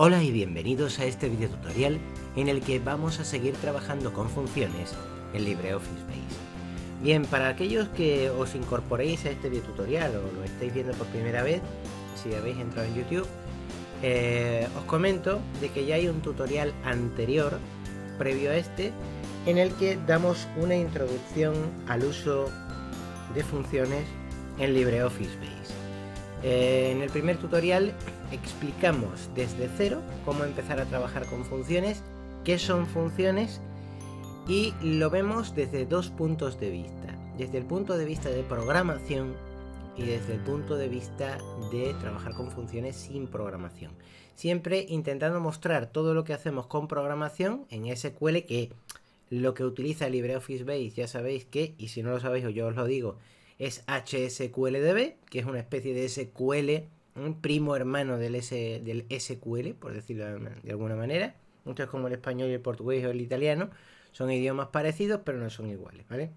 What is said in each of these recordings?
Hola y bienvenidos a este video tutorial en el que vamos a seguir trabajando con funciones en LibreOffice Base. Bien, para aquellos que os incorporéis a este video tutorial o lo estáis viendo por primera vez, si habéis entrado en YouTube, eh, os comento de que ya hay un tutorial anterior, previo a este, en el que damos una introducción al uso de funciones en LibreOffice Base. Eh, en el primer tutorial explicamos desde cero cómo empezar a trabajar con funciones, qué son funciones y lo vemos desde dos puntos de vista. Desde el punto de vista de programación y desde el punto de vista de trabajar con funciones sin programación. Siempre intentando mostrar todo lo que hacemos con programación en SQL que lo que utiliza LibreOffice Base, ya sabéis que, y si no lo sabéis o yo os lo digo, es HSQLDB, que es una especie de SQL, un primo hermano del, SQL, por decirlo de alguna manera. Muchos como el español, el portugués o el italiano. Son idiomas parecidos, pero no son iguales, ¿vale?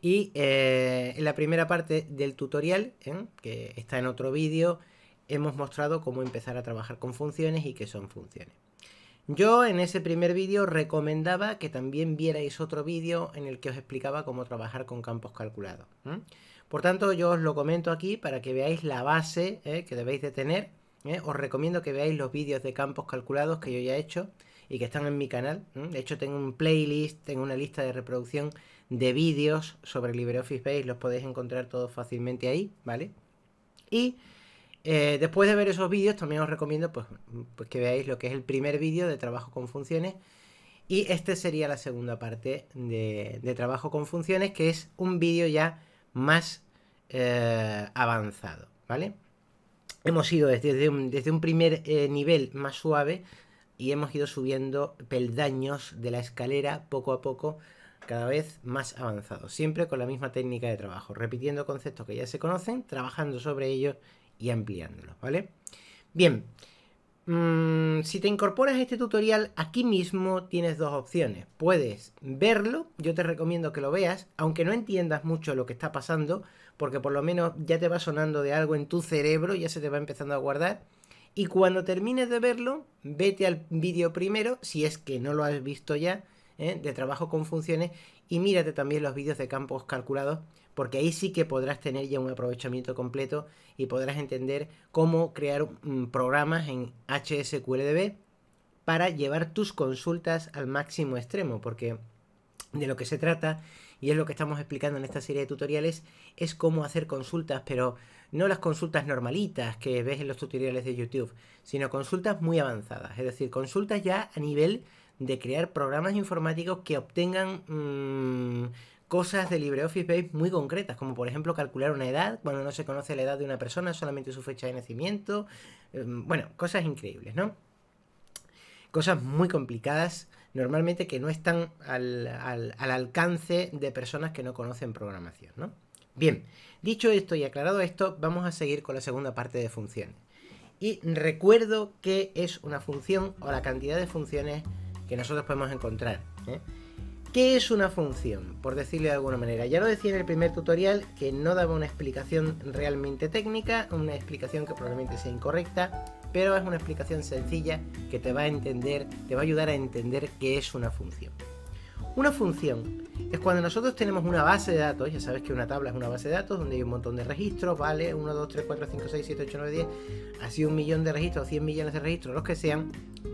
Y eh, en la primera parte del tutorial, ¿eh? que está en otro vídeo, hemos mostrado cómo empezar a trabajar con funciones y qué son funciones. Yo en ese primer vídeo recomendaba que también vierais otro vídeo en el que os explicaba cómo trabajar con campos calculados. Por tanto, yo os lo comento aquí para que veáis la base ¿eh? que debéis de tener. ¿eh? Os recomiendo que veáis los vídeos de campos calculados que yo ya he hecho y que están en mi canal. De hecho, tengo un playlist, tengo una lista de reproducción de vídeos sobre LibreOffice Base, los podéis encontrar todos fácilmente ahí, ¿vale? Y eh, después de ver esos vídeos, también os recomiendo pues, pues, que veáis lo que es el primer vídeo de trabajo con funciones. Y este sería la segunda parte de, trabajo con funciones, que es un vídeo ya más eh, avanzado, ¿vale? Hemos ido desde un, desde un primer eh, nivel más suave y hemos ido subiendo peldaños de la escalera poco a poco, cada vez más avanzado, siempre con la misma técnica de trabajo, repitiendo conceptos que ya se conocen, trabajando sobre ellos y ampliándolo. ¿vale? Bien, mm, si te incorporas a este tutorial, aquí mismo tienes dos opciones. Puedes verlo, yo te recomiendo que lo veas, aunque no entiendas mucho lo que está pasando, porque por lo menos ya te va sonando de algo en tu cerebro, ya se te va empezando a guardar. Y cuando termines de verlo, vete al vídeo primero, si es que no lo has visto ya, ¿eh? de trabajo con funciones, y mírate también los vídeos de campos calculados porque ahí sí que podrás tener ya un aprovechamiento completo y podrás entender cómo crear mm, programas en HSQLDB para llevar tus consultas al máximo extremo, porque de lo que se trata y es lo que estamos explicando en esta serie de tutoriales, es cómo hacer consultas, pero no las consultas normalitas que ves en los tutoriales de YouTube, sino consultas muy avanzadas, es decir, consultas ya a nivel de crear programas informáticos que obtengan mm, cosas de LibreOffice Base muy concretas, como por ejemplo calcular una edad, cuando no se conoce la edad de una persona, solamente su fecha de nacimiento, em, bueno, cosas increíbles, ¿no? Cosas muy complicadas, normalmente que no están al, alcance de personas que no conocen programación, ¿no? Bien, dicho esto y aclarado esto, vamos a seguir con la segunda parte de funciones. Y recuerdo que es una función o la cantidad de funciones que nosotros podemos encontrar. ¿eh? ¿Qué es una función? Por decirlo de alguna manera. Ya lo decía en el primer tutorial que no daba una explicación realmente técnica, una explicación que probablemente sea incorrecta, pero es una explicación sencilla que te va a entender, te va a ayudar a entender qué es una función. Una función es cuando nosotros tenemos una base de datos, ya sabes que una tabla es una base de datos donde hay un montón de registros, ¿vale? 1, 2, 3, 4, 5, 6, 7, 8, 9, 10, así un millón de registros, 100 millones de registros, los que sean,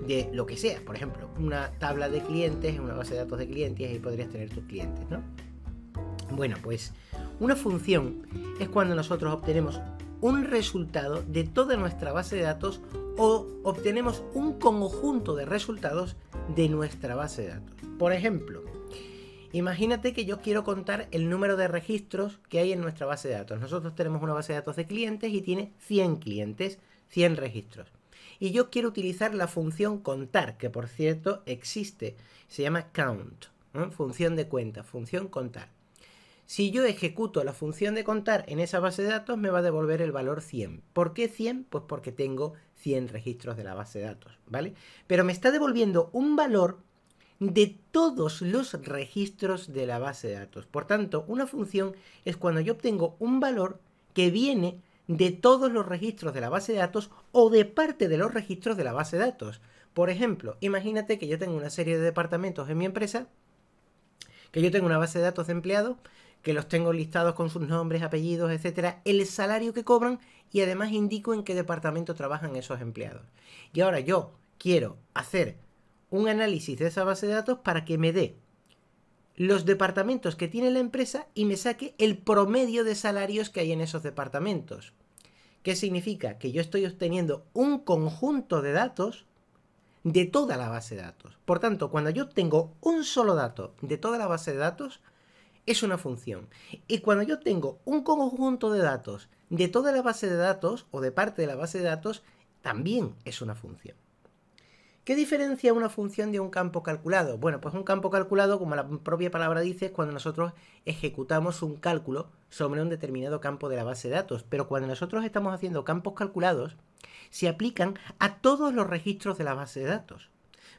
de lo que sea. Por ejemplo, una tabla de clientes, una base de datos de clientes, ahí podrías tener tus clientes, ¿no? Bueno, pues una función es cuando nosotros obtenemos un resultado de toda nuestra base de datos o obtenemos un conjunto de resultados de nuestra base de datos. Por ejemplo, imagínate que yo quiero contar el número de registros que hay en nuestra base de datos. Nosotros tenemos una base de datos de clientes y tiene 100 clientes, 100 registros. Y yo quiero utilizar la función contar, que por cierto existe, se llama count, función de cuenta, función contar. Si yo ejecuto la función de contar en esa base de datos, me va a devolver el valor 100. ¿Por qué 100? Pues porque tengo 100 registros de la base de datos, ¿vale? Pero me está devolviendo un valor de todos los registros de la base de datos. Por tanto, una función es cuando yo obtengo un valor que viene de todos los registros de la base de datos o de parte de los registros de la base de datos. Por ejemplo, imagínate que yo tengo una serie de departamentos en mi empresa, que yo tengo una base de datos de empleados, que los tengo listados con sus nombres, apellidos, etcétera, el salario que cobran y además indico en qué departamento trabajan esos empleados. Y ahora yo quiero hacer un análisis de esa base de datos para que me dé los departamentos que tiene la empresa y me saque el promedio de salarios que hay en esos departamentos. ¿Qué significa? Que yo estoy obteniendo un conjunto de datos de toda la base de datos. Por tanto, cuando yo tengo un solo dato de toda la base de datos, es una función. Y cuando yo tengo un conjunto de datos de toda la base de datos o de parte de la base de datos, también es una función. ¿Qué diferencia una función de un campo calculado? Bueno, pues un campo calculado, como la propia palabra dice, es cuando nosotros ejecutamos un cálculo sobre un determinado campo de la base de datos. Pero cuando nosotros estamos haciendo campos calculados, se aplican a todos los registros de la base de datos.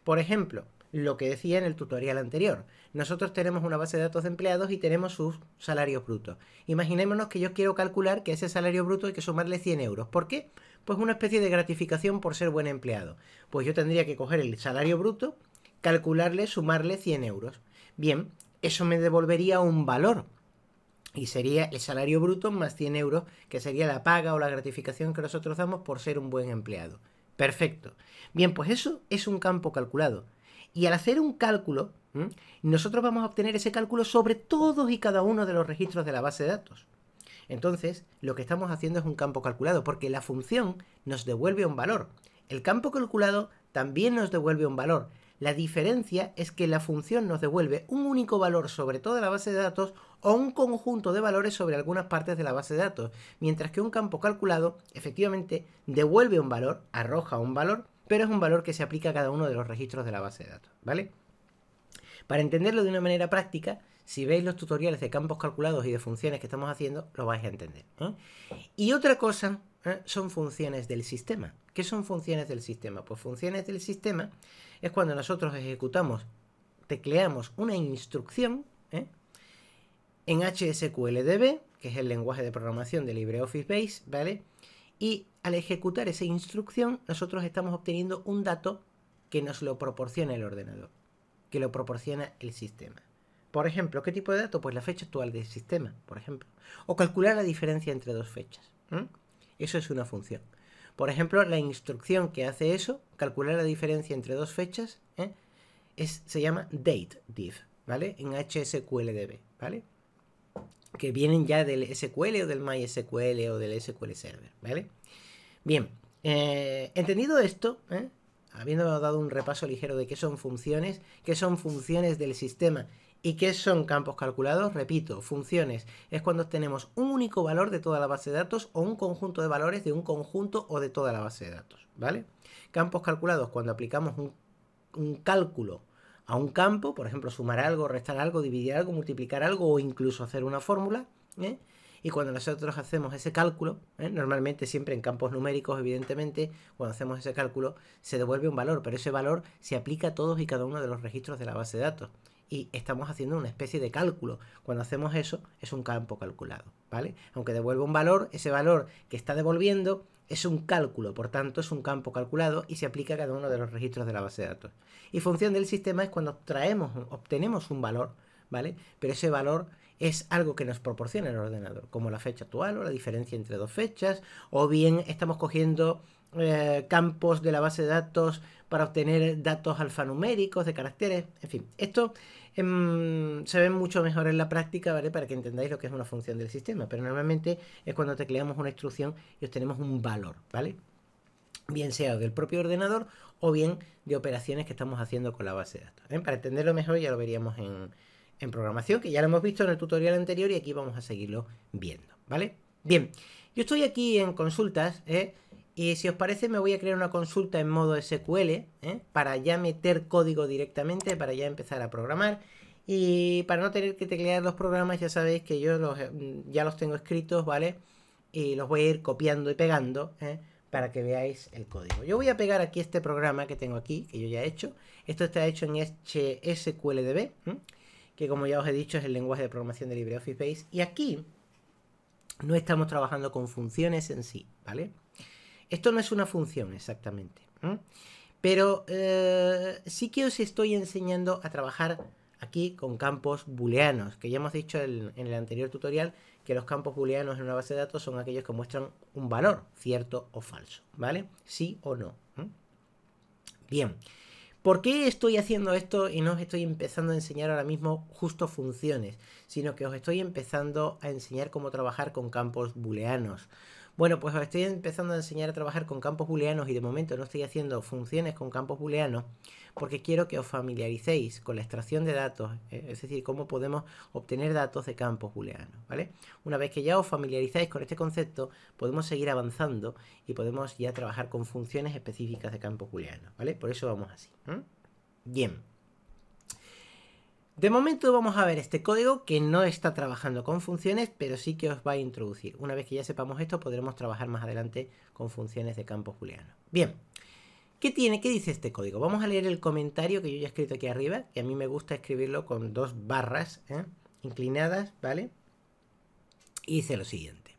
Por ejemplo, lo que decía en el tutorial anterior. Nosotros tenemos una base de datos de empleados y tenemos sus salarios brutos. Imaginémonos que yo quiero calcular que ese salario bruto hay que sumarle 100 euros. ¿Por qué? pues una especie de gratificación por ser buen empleado. Pues yo tendría que coger el salario bruto, calcularle, sumarle 100 euros. Bien, eso me devolvería un valor. Y sería el salario bruto más 100 euros, que sería la paga o la gratificación que nosotros damos por ser un buen empleado. Perfecto. Bien, pues eso es un campo calculado. Y al hacer un cálculo, nosotros vamos a obtener ese cálculo sobre todos y cada uno de los registros de la base de datos. Entonces, lo que estamos haciendo es un campo calculado, porque la función nos devuelve un valor. El campo calculado también nos devuelve un valor. La diferencia es que la función nos devuelve un único valor sobre toda la base de datos o un conjunto de valores sobre algunas partes de la base de datos, mientras que un campo calculado efectivamente devuelve un valor, arroja un valor, pero es un valor que se aplica a cada uno de los registros de la base de datos, ¿vale? Para entenderlo de una manera práctica, si veis los tutoriales de campos calculados y de funciones que estamos haciendo, lo vais a entender. ¿eh? Y otra cosa ¿eh? son funciones del sistema. ¿Qué son funciones del sistema? Pues funciones del sistema es cuando nosotros ejecutamos, tecleamos una instrucción ¿eh? en HSQLDB, que es el lenguaje de programación de LibreOffice Base, ¿vale? Y al ejecutar esa instrucción, nosotros estamos obteniendo un dato que nos lo proporciona el ordenador, que lo proporciona el sistema. Por ejemplo, ¿qué tipo de dato? Pues la fecha actual del sistema, por ejemplo. O calcular la diferencia entre dos fechas. Eso es una función. Por ejemplo, la instrucción que hace eso, calcular la diferencia entre dos fechas, ¿eh? es, se llama date div, ¿vale? En HSQLDB, ¿vale? Que vienen ya del SQL o del MySQL o del SQL Server, ¿vale? Bien, eh, entendido esto, ¿eh? habiendo dado un repaso ligero de qué son funciones, qué son funciones del sistema ¿Y qué son campos calculados? Repito, funciones. Es cuando tenemos un único valor de toda la base de datos o un conjunto de valores de un conjunto o de toda la base de datos, ¿vale? Campos calculados, cuando aplicamos un, cálculo a un campo, por ejemplo, sumar algo, restar algo, dividir algo, multiplicar algo o incluso hacer una fórmula, ¿eh? Y cuando nosotros hacemos ese cálculo, ¿eh? normalmente siempre en campos numéricos, evidentemente, cuando hacemos ese cálculo se devuelve un valor, pero ese valor se aplica a todos y cada uno de los registros de la base de datos y estamos haciendo una especie de cálculo. Cuando hacemos eso, es un campo calculado, ¿vale? Aunque devuelva un valor, ese valor que está devolviendo es un cálculo, por tanto es un campo calculado y se aplica a cada uno de los registros de la base de datos. Y función del sistema es cuando traemos, obtenemos un valor, ¿vale? Pero ese valor es algo que nos proporciona el ordenador, como la fecha actual o la diferencia entre dos fechas, o bien estamos cogiendo eh, campos de la base de datos para obtener datos alfanuméricos de caracteres, en fin, esto Em, se ven mucho mejor en la práctica, ¿vale? Para que entendáis lo que es una función del sistema. Pero normalmente es cuando tecleamos una instrucción y obtenemos un valor, ¿vale? Bien sea del propio ordenador o bien de operaciones que estamos haciendo con la base de datos. ¿eh? Para entenderlo mejor ya lo veríamos en, en programación, que ya lo hemos visto en el tutorial anterior y aquí vamos a seguirlo viendo, ¿vale? Bien, yo estoy aquí en consultas, ¿eh? Y si os parece, me voy a crear una consulta en modo SQL ¿eh? para ya meter código directamente, para ya empezar a programar. Y para no tener que teclear los programas, ya sabéis que yo mm, ya los tengo escritos, ¿vale? Y los voy a ir copiando y pegando ¿eh? para que veáis el código. Yo voy a pegar aquí este programa que tengo aquí, que yo ya he hecho. Esto está hecho en SQLDB, que como ya os he dicho es el lenguaje de programación de LibreOffice Base. Y aquí no estamos trabajando con funciones en sí, ¿vale? Esto no es una función exactamente. Pero eh, sí que os estoy enseñando a trabajar aquí con campos booleanos, que ya hemos dicho en, el anterior tutorial que los campos booleanos en una base de datos son aquellos que muestran un valor, cierto o falso, ¿vale? Sí o no. Bien, ¿por qué estoy haciendo esto y no os estoy empezando a enseñar ahora mismo justo funciones, sino que os estoy empezando a enseñar cómo trabajar con campos booleanos? Bueno, pues estoy empezando a enseñar a trabajar con campos booleanos y de momento no estoy haciendo funciones con campos booleanos porque quiero que os familiaricéis con la extracción de datos, eh, es decir, cómo podemos obtener datos de campos booleanos, ¿vale? Una vez que ya os familiarizáis con este concepto, podemos seguir avanzando y podemos ya trabajar con funciones específicas de campos booleanos, ¿vale? Por eso vamos así. Bien. De momento vamos a ver este código que no está trabajando con funciones, pero sí que os va a introducir. Una vez que ya sepamos esto, podremos trabajar más adelante con funciones de campo juliano. Bien, ¿qué tiene? ¿Qué dice este código? Vamos a leer el comentario que yo ya he escrito aquí arriba, que a mí me gusta escribirlo con dos barras ¿eh? inclinadas, ¿vale? Y dice lo siguiente.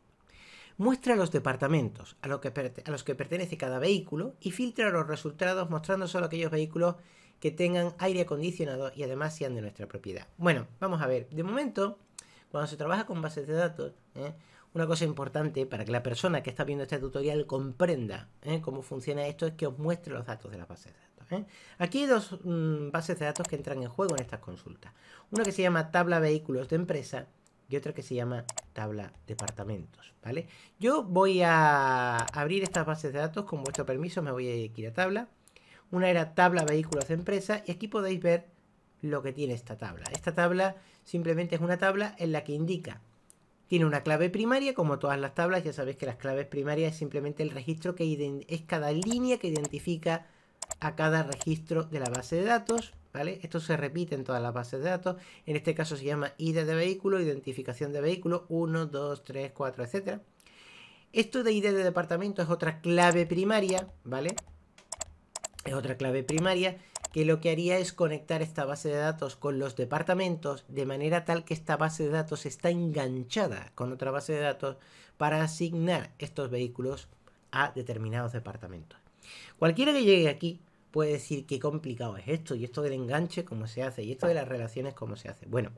Muestra los departamentos a, los que pertenece cada vehículo y filtra los resultados mostrando solo aquellos vehículos que tengan aire acondicionado y además sean de nuestra propiedad. Bueno, vamos a ver. De momento, cuando se trabaja con bases de datos, ¿eh? una cosa importante para que la persona que está viendo este tutorial comprenda ¿eh? cómo funciona esto es que os muestre los datos de las bases de datos. ¿eh? Aquí hay dos mm, bases de datos que entran en juego en estas consultas. Una que se llama tabla vehículos de empresa y otra que se llama tabla departamentos. ¿vale? Yo voy a abrir estas bases de datos. Con vuestro permiso me voy a ir a tabla. Una era tabla vehículos empresa y aquí podéis ver lo que tiene esta tabla. Esta tabla simplemente es una tabla en la que indica. Tiene una clave primaria, como todas las tablas, ya sabéis que las claves primarias es simplemente el registro que es cada línea que identifica a cada registro de la base de datos, ¿vale? Esto se repite en todas las bases de datos, en este caso se llama ID de vehículo, identificación de vehículo, 1, 2, 3, 4, etc. Esto de ID de departamento es otra clave primaria, ¿vale? es otra clave primaria, que lo que haría es conectar esta base de datos con los departamentos de manera tal que esta base de datos está enganchada con otra base de datos para asignar estos vehículos a determinados departamentos. Cualquiera que llegue aquí puede decir qué complicado es esto y esto del enganche cómo se hace y esto de las relaciones cómo se hace. Bueno,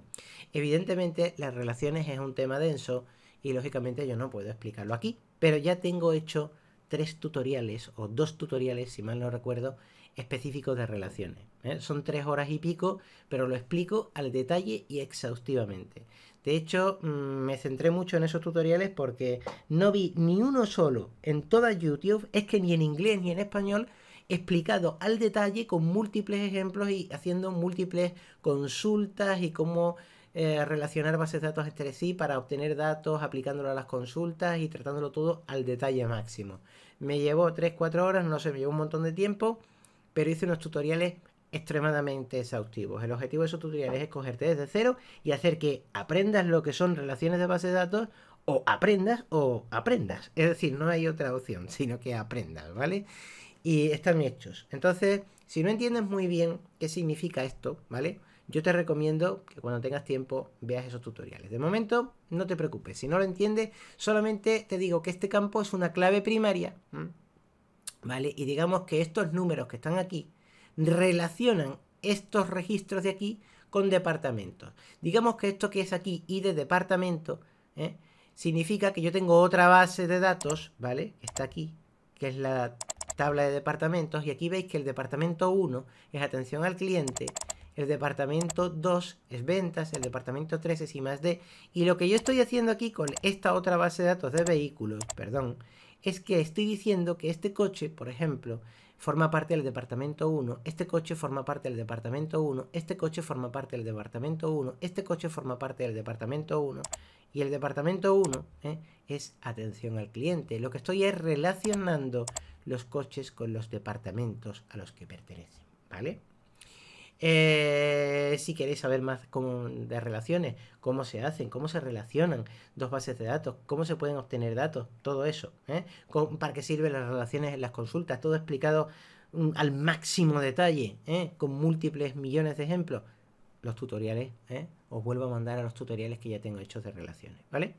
evidentemente las relaciones es un tema denso y lógicamente yo no puedo explicarlo aquí, pero ya tengo hecho tres tutoriales o dos tutoriales, si mal no recuerdo, específicos de relaciones. ¿eh? Son tres horas y pico, pero lo explico al detalle y exhaustivamente. De hecho, mm, me centré mucho en esos tutoriales porque no vi ni uno solo en toda YouTube, es que ni en inglés ni en español, explicado al detalle con múltiples ejemplos y haciendo múltiples consultas y cómo eh, relacionar bases de datos entre sí para obtener datos, aplicándolo a las consultas y tratándolo todo al detalle máximo. Me llevó 3-4 horas, no sé, me llevó un montón de tiempo, pero hice unos tutoriales extremadamente exhaustivos. El objetivo de esos tutoriales es cogerte desde cero y hacer que aprendas lo que son relaciones de base de datos o aprendas o aprendas. Es decir, no hay otra opción, sino que aprendas, ¿vale? Y están hechos. Entonces, si no entiendes muy bien qué significa esto, ¿vale? yo te recomiendo que cuando tengas tiempo veas esos tutoriales. De momento, no te preocupes, si no lo entiendes, solamente te digo que este campo es una clave primaria, ¿vale? Y digamos que estos números que están aquí relacionan estos registros de aquí con departamentos. Digamos que esto que es aquí, y de departamento, ¿eh? significa que yo tengo otra base de datos, ¿vale? Que está aquí, que es la tabla de departamentos, y aquí veis que el departamento 1 es atención al cliente, el departamento 2 es ventas, el departamento 3 es I más D. Y lo que yo estoy haciendo aquí con esta otra base de datos de vehículos, perdón, es que estoy diciendo que este coche, por ejemplo, forma parte del departamento 1, este coche forma parte del departamento 1, este coche forma parte del departamento 1, este coche forma parte del departamento 1 y el departamento 1 eh, es atención al cliente. Lo que estoy es relacionando los coches con los departamentos a los que pertenecen, ¿vale? Eh, si queréis saber más de relaciones, cómo se hacen, cómo se relacionan dos bases de datos, cómo se pueden obtener datos, todo eso, ¿eh? para qué sirven las relaciones en las consultas, todo explicado mm, al máximo detalle, ¿eh? con múltiples millones de ejemplos. Los tutoriales, os vuelvo a mandar a los tutoriales que ya tengo hechos de relaciones, ¿vale?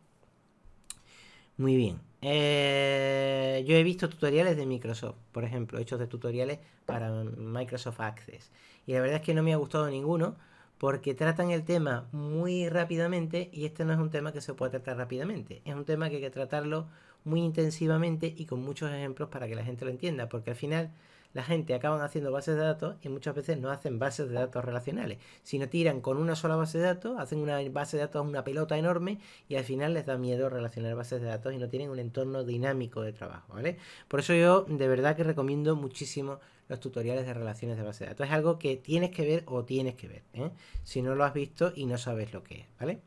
Muy bien. Eh, yo he visto tutoriales de Microsoft, por ejemplo, hechos de tutoriales para Microsoft Access. Y la verdad es que no me ha gustado ninguno porque tratan el tema muy rápidamente y este no es un tema que se pueda tratar rápidamente. Es un tema que hay que tratarlo muy intensivamente y con muchos ejemplos para que la gente lo entienda, porque al final la gente acaban haciendo bases de datos y muchas veces no hacen bases de datos relacionales, Si no tiran con una sola base de datos, hacen una base de datos, una pelota enorme y al final les da miedo relacionar bases de datos y no tienen un entorno dinámico de trabajo, ¿vale? Por eso yo de verdad que recomiendo muchísimo los tutoriales de relaciones de base de datos. Es algo que tienes que ver o tienes que ver, ¿eh? si no lo has visto y no sabes lo que es, ¿vale?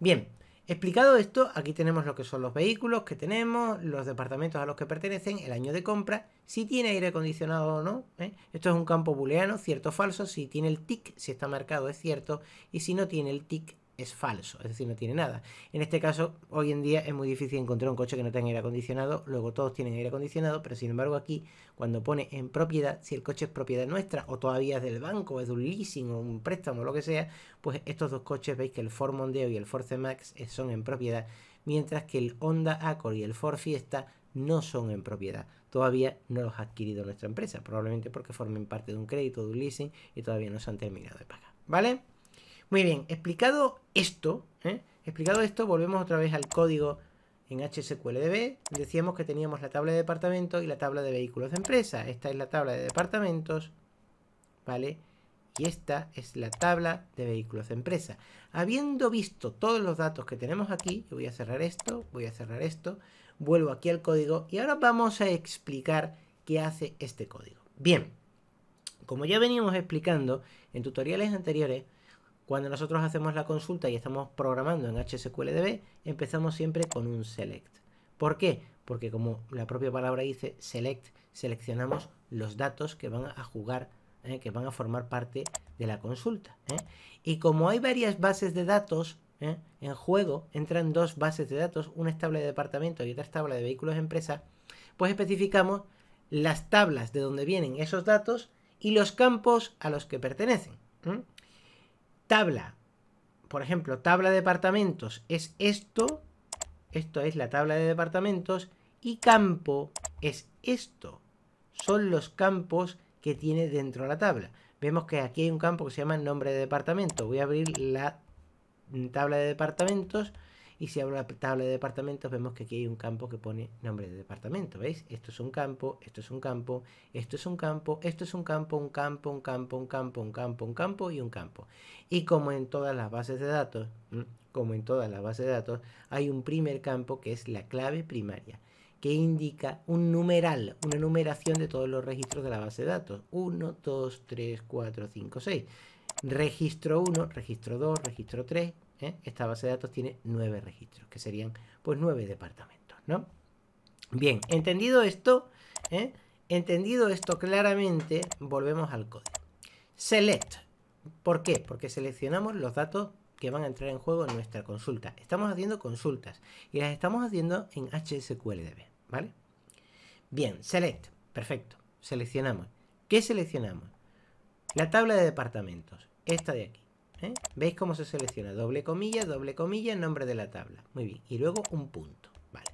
Bien, Explicado esto, aquí tenemos lo que son los vehículos que tenemos, los departamentos a los que pertenecen, el año de compra, si tiene aire acondicionado o no. ¿eh? Esto es un campo booleano, cierto o falso, si tiene el TIC, si está marcado es cierto, y si no tiene el tic es falso, es decir, no tiene nada. En este caso, hoy en día es muy difícil encontrar un coche que no tenga aire acondicionado, luego todos tienen aire acondicionado, pero sin embargo aquí, cuando pone en propiedad, si el coche es propiedad nuestra o todavía es del banco, es de un leasing o un préstamo, o lo que sea, pues estos dos coches, veis que el Ford Mondeo y el Ford C Max eh, son en propiedad, mientras que el Honda Accord y el Ford Fiesta no son en propiedad. Todavía no los ha adquirido nuestra empresa, probablemente porque formen parte de un crédito, de un leasing y todavía no se han terminado de pagar. ¿Vale? Muy bien, explicado esto, ¿eh? explicado esto, volvemos otra vez al código en HSQLDB. Decíamos que teníamos la tabla de departamentos y la tabla de vehículos de empresa. Esta es la tabla de departamentos, ¿vale? Y esta es la tabla de vehículos de empresa. Habiendo visto todos los datos que tenemos aquí, voy a cerrar esto, voy a cerrar esto, vuelvo aquí al código y ahora vamos a explicar qué hace este código. Bien, como ya veníamos explicando en tutoriales anteriores, cuando nosotros hacemos la consulta y estamos programando en HSQLDB, empezamos siempre con un select. ¿Por qué? Porque como la propia palabra dice select, seleccionamos los datos que van a jugar, ¿eh? que van a formar parte de la consulta. ¿eh? Y como hay varias bases de datos ¿eh? en juego, entran dos bases de datos, una es tabla de departamento y otra es tabla de vehículos empresa, pues especificamos las tablas de donde vienen esos datos y los campos a los que pertenecen tabla, por ejemplo, tabla de departamentos es esto, esto es la tabla de departamentos, y campo es esto, son los campos que tiene dentro de la tabla. Vemos que aquí hay un campo que se llama nombre de departamento. Voy a abrir la tabla de departamentos y si abro la tabla de departamentos, vemos que aquí hay un campo que pone nombre de departamento. ¿Veis? Esto es un campo, esto es un campo, esto es un campo, esto es un campo, un campo, un campo, un campo, un campo, un campo y un campo. Y como en todas las bases de datos, como en todas las bases de datos, hay un primer campo que es la clave primaria que indica un numeral, una numeración de todos los registros de la base de datos. 1, 2, 3, 4, 5, 6. Registro 1, registro 2, registro 3, ¿eh? Esta base de datos tiene nueve registros, que serían pues nueve departamentos, ¿no? Bien, entendido esto, ¿eh? entendido esto claramente, volvemos al código. Select. ¿Por qué? Porque seleccionamos los datos que van a entrar en juego en nuestra consulta. Estamos haciendo consultas y las estamos haciendo en HSQLDB, ¿vale? Bien, select. Perfecto. Seleccionamos. ¿Qué seleccionamos? La tabla de departamentos. Esta de aquí. ¿Eh? ¿Veis cómo se selecciona? Doble comilla, doble comilla, nombre de la tabla. Muy bien. Y luego un punto. Vale.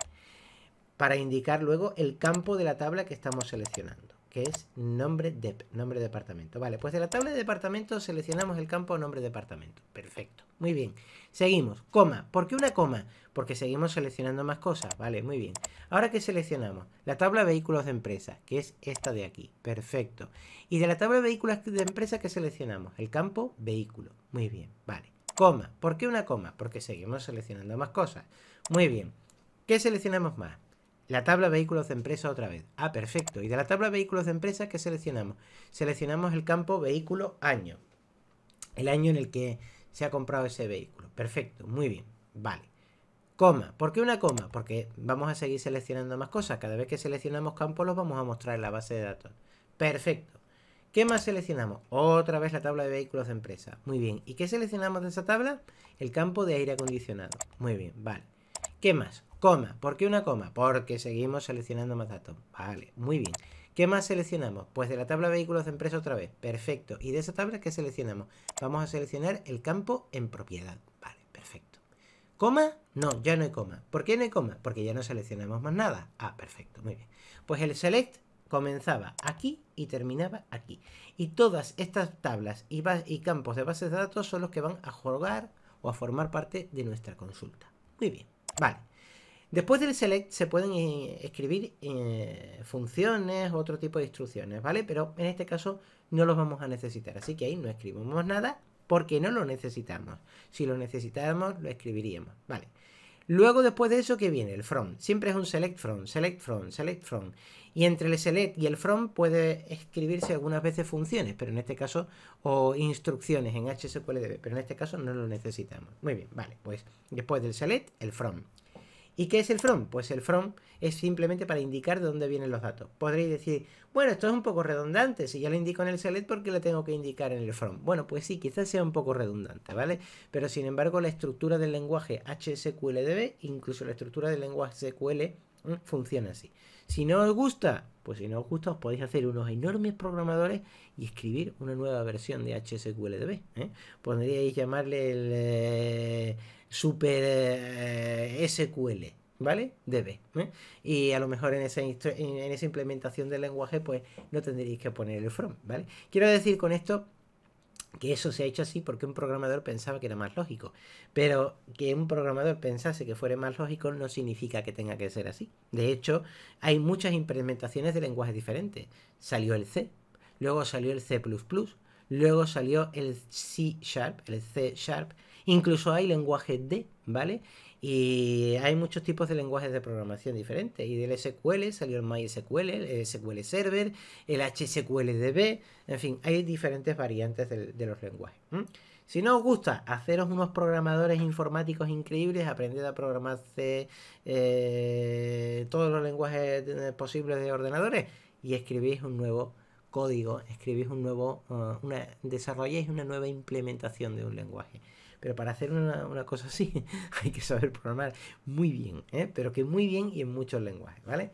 Para indicar luego el campo de la tabla que estamos seleccionando que es nombre de nombre de departamento. Vale, pues de la tabla de departamento seleccionamos el campo nombre departamento. Perfecto, muy bien. Seguimos, coma. ¿Por qué una coma? Porque seguimos seleccionando más cosas. Vale, muy bien. Ahora que seleccionamos la tabla de vehículos de empresa, que es esta de aquí. Perfecto. Y de la tabla de vehículos de empresa que seleccionamos el campo vehículo. Muy bien, vale. Coma. ¿Por qué una coma? Porque seguimos seleccionando más cosas. Muy bien. ¿Qué seleccionamos más? La tabla vehículos de empresa otra vez. Ah, perfecto. Y de la tabla vehículos de empresa, ¿qué seleccionamos? Seleccionamos el campo vehículo año. El año en el que se ha comprado ese vehículo. Perfecto, muy bien. Vale. Coma. ¿Por qué una coma? Porque vamos a seguir seleccionando más cosas. Cada vez que seleccionamos campos los vamos a mostrar en la base de datos. Perfecto. ¿Qué más seleccionamos? Otra vez la tabla de vehículos de empresa. Muy bien. ¿Y qué seleccionamos de esa tabla? El campo de aire acondicionado. Muy bien, vale. ¿Qué más? Coma. ¿Por qué una coma? Porque seguimos seleccionando más datos. Vale, muy bien. ¿Qué más seleccionamos? Pues de la tabla vehículos de empresa otra vez. Perfecto. ¿Y de esa tabla qué seleccionamos? Vamos a seleccionar el campo en propiedad. Vale, perfecto. ¿Coma? No, ya no hay coma. ¿Por qué no hay coma? Porque ya no seleccionamos más nada. Ah, perfecto, muy bien. Pues el select comenzaba aquí y terminaba aquí. Y todas estas tablas y, y campos de bases de datos son los que van a jugar o a formar parte de nuestra consulta. Muy bien, vale. Después del select se pueden eh, escribir funciones eh, funciones, otro tipo de instrucciones, ¿vale? Pero en este caso no los vamos a necesitar, así que ahí no escribimos nada porque no lo necesitamos. Si lo necesitáramos, lo escribiríamos, ¿vale? Luego, después de eso, ¿qué viene? El from. Siempre es un select from, select from, select from. Y entre el select y el from puede escribirse algunas veces funciones, pero en este caso, o instrucciones en HSQLDB, pero en este caso no lo necesitamos. Muy bien, vale, pues después del select, el from. ¿Y qué es el from? Pues el from es simplemente para indicar de dónde vienen los datos. Podréis decir, bueno, esto es un poco redundante, si ya lo indico en el select, ¿por qué lo tengo que indicar en el from? Bueno, pues sí, quizás sea un poco redundante, ¿vale? Pero sin embargo, la estructura del lenguaje HSQLDB, incluso la estructura del lenguaje SQL, funciona así. Si no os gusta, pues si no os gusta, os podéis hacer unos enormes programadores y escribir una nueva versión de HSQLDB. ¿eh? Podríais llamarle el... Eh, super eh, SQL, ¿vale? DB. ¿eh? Y a lo mejor en esa, implementación del lenguaje, pues no tendréis que poner el from, ¿vale? Quiero decir con esto que eso se ha hecho así porque un programador pensaba que era más lógico. Pero que un programador pensase que fuera más lógico no significa que tenga que ser así. De hecho, hay muchas implementaciones de lenguajes diferentes. Salió el C, luego salió el C ⁇ luego salió el C Sharp, el C Sharp, Incluso hay lenguaje D, ¿vale? Y hay muchos tipos de lenguajes de programación diferentes. Y del SQL salió el MySQL, el SQL Server, el HSQLDB, en fin, hay diferentes variantes de, los lenguajes. Si no os gusta haceros unos programadores informáticos increíbles, aprended a programar eh, todos los lenguajes eh, posibles de ordenadores y escribís un nuevo código, escribís un nuevo, eh, desarrolláis una nueva implementación de un lenguaje. Pero para hacer una, cosa así hay que saber programar muy bien, ¿eh? pero que muy bien y en muchos lenguajes, ¿vale?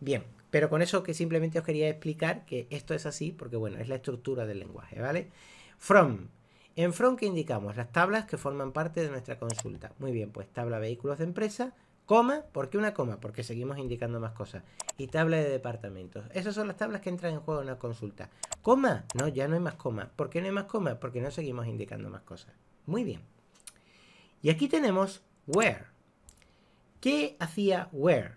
Bien, pero con eso que simplemente os quería explicar que esto es así, porque bueno, es la estructura del lenguaje, ¿vale? From. En from que indicamos las tablas que forman parte de nuestra consulta. Muy bien, pues tabla vehículos de empresa, coma, ¿por qué una coma? Porque seguimos indicando más cosas. Y tabla de departamentos. Esas son las tablas que entran en juego en una consulta. ¿Coma? No, ya no hay más coma. ¿Por qué no hay más coma? Porque no seguimos indicando más cosas. Muy bien. Y aquí tenemos where. ¿Qué hacía where?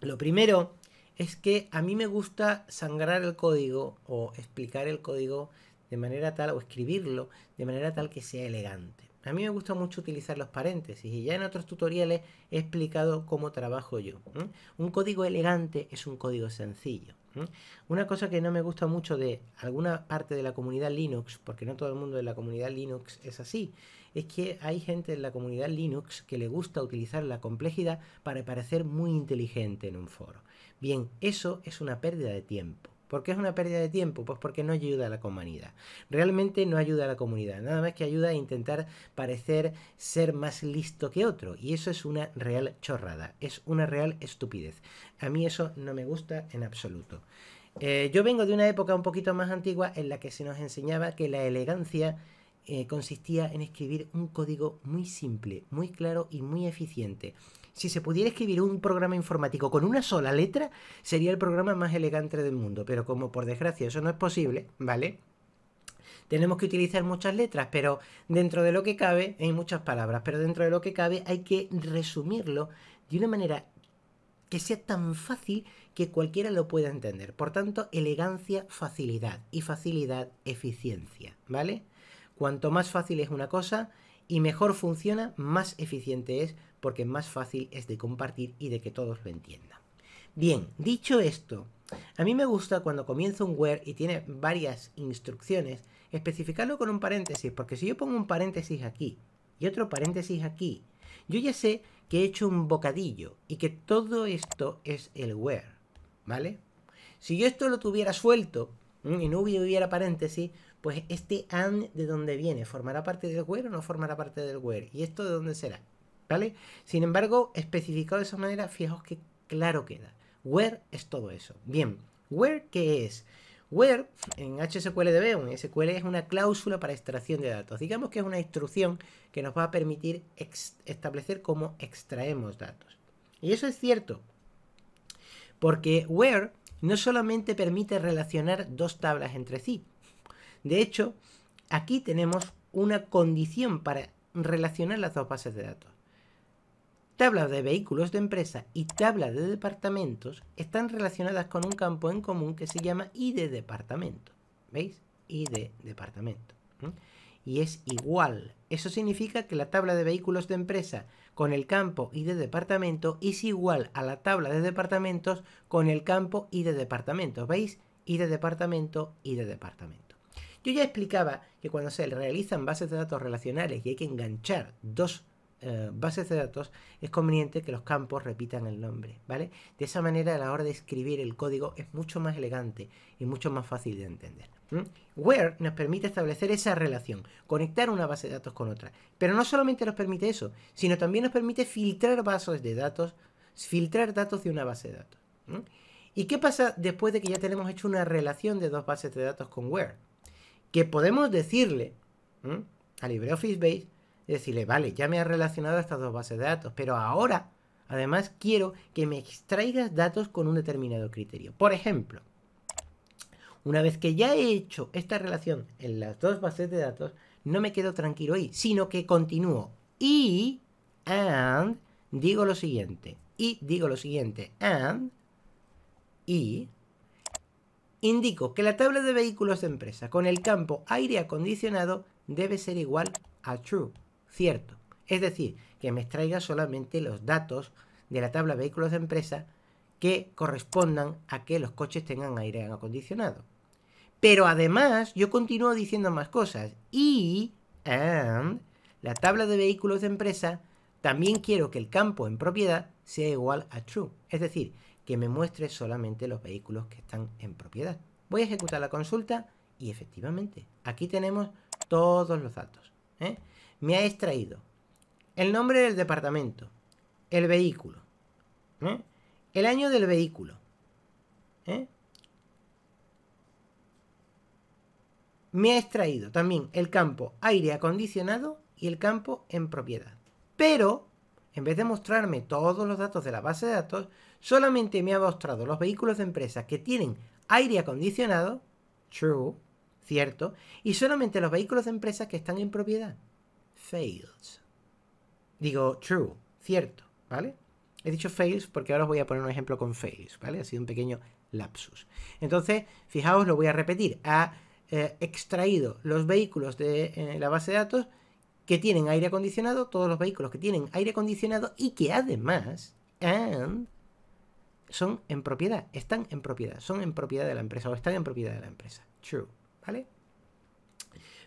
Lo primero es que a mí me gusta sangrar el código o explicar el código de manera tal o escribirlo de manera tal que sea elegante. A mí me gusta mucho utilizar los paréntesis y ya en otros tutoriales he explicado cómo trabajo yo. Un código elegante es un código sencillo. Una cosa que no me gusta mucho de alguna parte de la comunidad Linux, porque no todo el mundo de la comunidad Linux es así, es que hay gente en la comunidad Linux que le gusta utilizar la complejidad para parecer muy inteligente en un foro. Bien, eso es una pérdida de tiempo. ¿Por qué es una pérdida de tiempo? Pues porque no ayuda a la comunidad. Realmente no ayuda a la comunidad. Nada más que ayuda a intentar parecer ser más listo que otro. Y eso es una real chorrada. Es una real estupidez. A mí eso no me gusta en absoluto. Eh, yo vengo de una época un poquito más antigua en la que se nos enseñaba que la elegancia eh, consistía en escribir un código muy simple, muy claro y muy eficiente si se pudiera escribir un programa informático con una sola letra, sería el programa más elegante del mundo. Pero como por desgracia eso no es posible, ¿vale? Tenemos que utilizar muchas letras, pero dentro de lo que cabe, hay muchas palabras, pero dentro de lo que cabe hay que resumirlo de una manera que sea tan fácil que cualquiera lo pueda entender. Por tanto, elegancia, facilidad y facilidad, eficiencia, ¿vale? Cuanto más fácil es una cosa y mejor funciona, más eficiente es porque más fácil es de compartir y de que todos lo entiendan. Bien, dicho esto, a mí me gusta cuando comienza un where y tiene varias instrucciones, especificarlo con un paréntesis, porque si yo pongo un paréntesis aquí y otro paréntesis aquí, yo ya sé que he hecho un bocadillo y que todo esto es el where, ¿vale? Si yo esto lo tuviera suelto y no hubiera paréntesis, pues este and de dónde viene, ¿formará parte del where o no formará parte del where? ¿Y esto de dónde será? ¿vale? Sin embargo, especificado de esa manera, fijaos que claro queda. Where es todo eso. Bien, where qué es? Where en HSQLDB o en SQL es una cláusula para extracción de datos. Digamos que es una instrucción que nos va a permitir establecer cómo extraemos datos. Y eso es cierto, porque where no solamente permite relacionar dos tablas entre sí. De hecho, aquí tenemos una condición para relacionar las dos bases de datos tabla de vehículos de empresa y tabla de departamentos están relacionadas con un campo en común que se llama ID departamento. ¿Veis? ID departamento. Y es igual. Eso significa que la tabla de vehículos de empresa con el campo ID departamento es igual a la tabla de departamentos con el campo ID departamento. ¿Veis? ID departamento, de departamento. Yo ya explicaba que cuando se realizan bases de datos relacionales y hay que enganchar dos eh, bases de datos, es conveniente que los campos repitan el nombre, ¿vale? De esa manera, a la hora de escribir el código es mucho más elegante y mucho más fácil de entender. Where nos permite establecer esa relación, conectar una base de datos con otra. Pero no solamente nos permite eso, sino también nos permite filtrar bases de datos, filtrar datos de una base de datos. ¿Y qué pasa después de que ya tenemos hecho una relación de dos bases de datos con Where? Que podemos decirle a LibreOffice Base decirle, vale, ya me ha relacionado estas dos bases de datos, pero ahora, además, quiero que me extraigas datos con un determinado criterio. Por ejemplo, una vez que ya he hecho esta relación en las dos bases de datos, no me quedo tranquilo ahí, sino que continúo. Y, and, digo lo siguiente. Y digo lo siguiente, and, y, indico que la tabla de vehículos de empresa con el campo aire acondicionado debe ser igual a true cierto. Es decir, que me extraiga solamente los datos de la tabla vehículos de empresa que correspondan a que los coches tengan aire acondicionado. Pero además, yo continúo diciendo más cosas. Y and, la tabla de vehículos de empresa, también quiero que el campo en propiedad sea igual a true. Es decir, que me muestre solamente los vehículos que están en propiedad. Voy a ejecutar la consulta y efectivamente, aquí tenemos todos los datos. ¿eh? me ha extraído el nombre del departamento, el vehículo, ¿eh? el año del vehículo, ¿eh? me ha extraído también el campo aire acondicionado y el campo en propiedad. Pero, en vez de mostrarme todos los datos de la base de datos, solamente me ha mostrado los vehículos de empresas que tienen aire acondicionado, true, cierto, y solamente los vehículos de empresas que están en propiedad fails. Digo true, cierto, ¿vale? He dicho fails porque ahora os voy a poner un ejemplo con fails, ¿vale? Ha sido un pequeño lapsus. Entonces, fijaos, lo voy a repetir. Ha eh, extraído los vehículos de eh, la base de datos que tienen aire acondicionado, todos los vehículos que tienen aire acondicionado y que además son en propiedad, están en propiedad, son en propiedad de la empresa o están en propiedad de la empresa. True, ¿vale?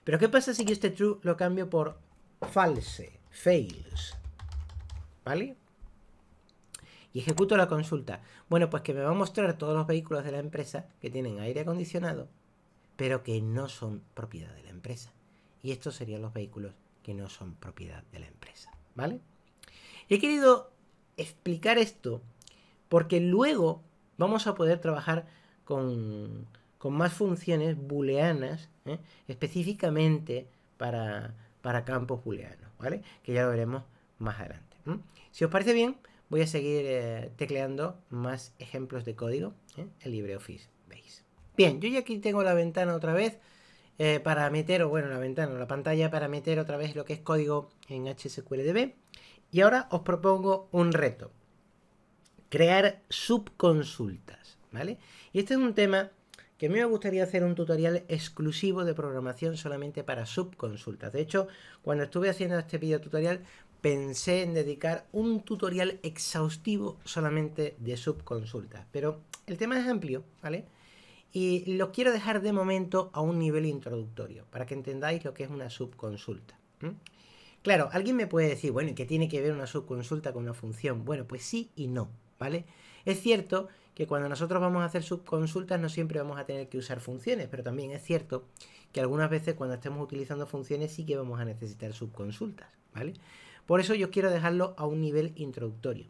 Pero ¿qué pasa si yo este true lo cambio por false, fails, ¿vale? Y ejecuto la consulta. Bueno, pues que me va a mostrar todos los vehículos de la empresa que tienen aire acondicionado, pero que no son propiedad de la empresa. Y estos serían los vehículos que no son propiedad de la empresa, ¿vale? He querido explicar esto porque luego vamos a poder trabajar con, con más funciones booleanas, ¿eh? específicamente para, para campos Juliano, ¿vale? Que ya lo veremos más adelante. Si os parece bien, voy a seguir eh, tecleando más ejemplos de código ¿eh? en LibreOffice veis. Bien, yo ya aquí tengo la ventana otra vez eh, para meter, o bueno, la ventana, la pantalla para meter otra vez lo que es código en HSQLDB. Y ahora os propongo un reto. Crear subconsultas, ¿vale? Y este es un tema que me gustaría hacer un tutorial exclusivo de programación solamente para subconsultas. De hecho, cuando estuve haciendo este video tutorial, pensé en dedicar un tutorial exhaustivo solamente de subconsultas. Pero el tema es amplio, ¿vale? Y lo quiero dejar de momento a un nivel introductorio, para que entendáis lo que es una subconsulta. Claro, alguien me puede decir, bueno, ¿y qué tiene que ver una subconsulta con una función? Bueno, pues sí y no, ¿vale? Es cierto que cuando nosotros vamos a hacer subconsultas no siempre vamos a tener que usar funciones, pero también es cierto que algunas veces cuando estemos utilizando funciones sí que vamos a necesitar subconsultas, ¿vale? Por eso yo quiero dejarlo a un nivel introductorio.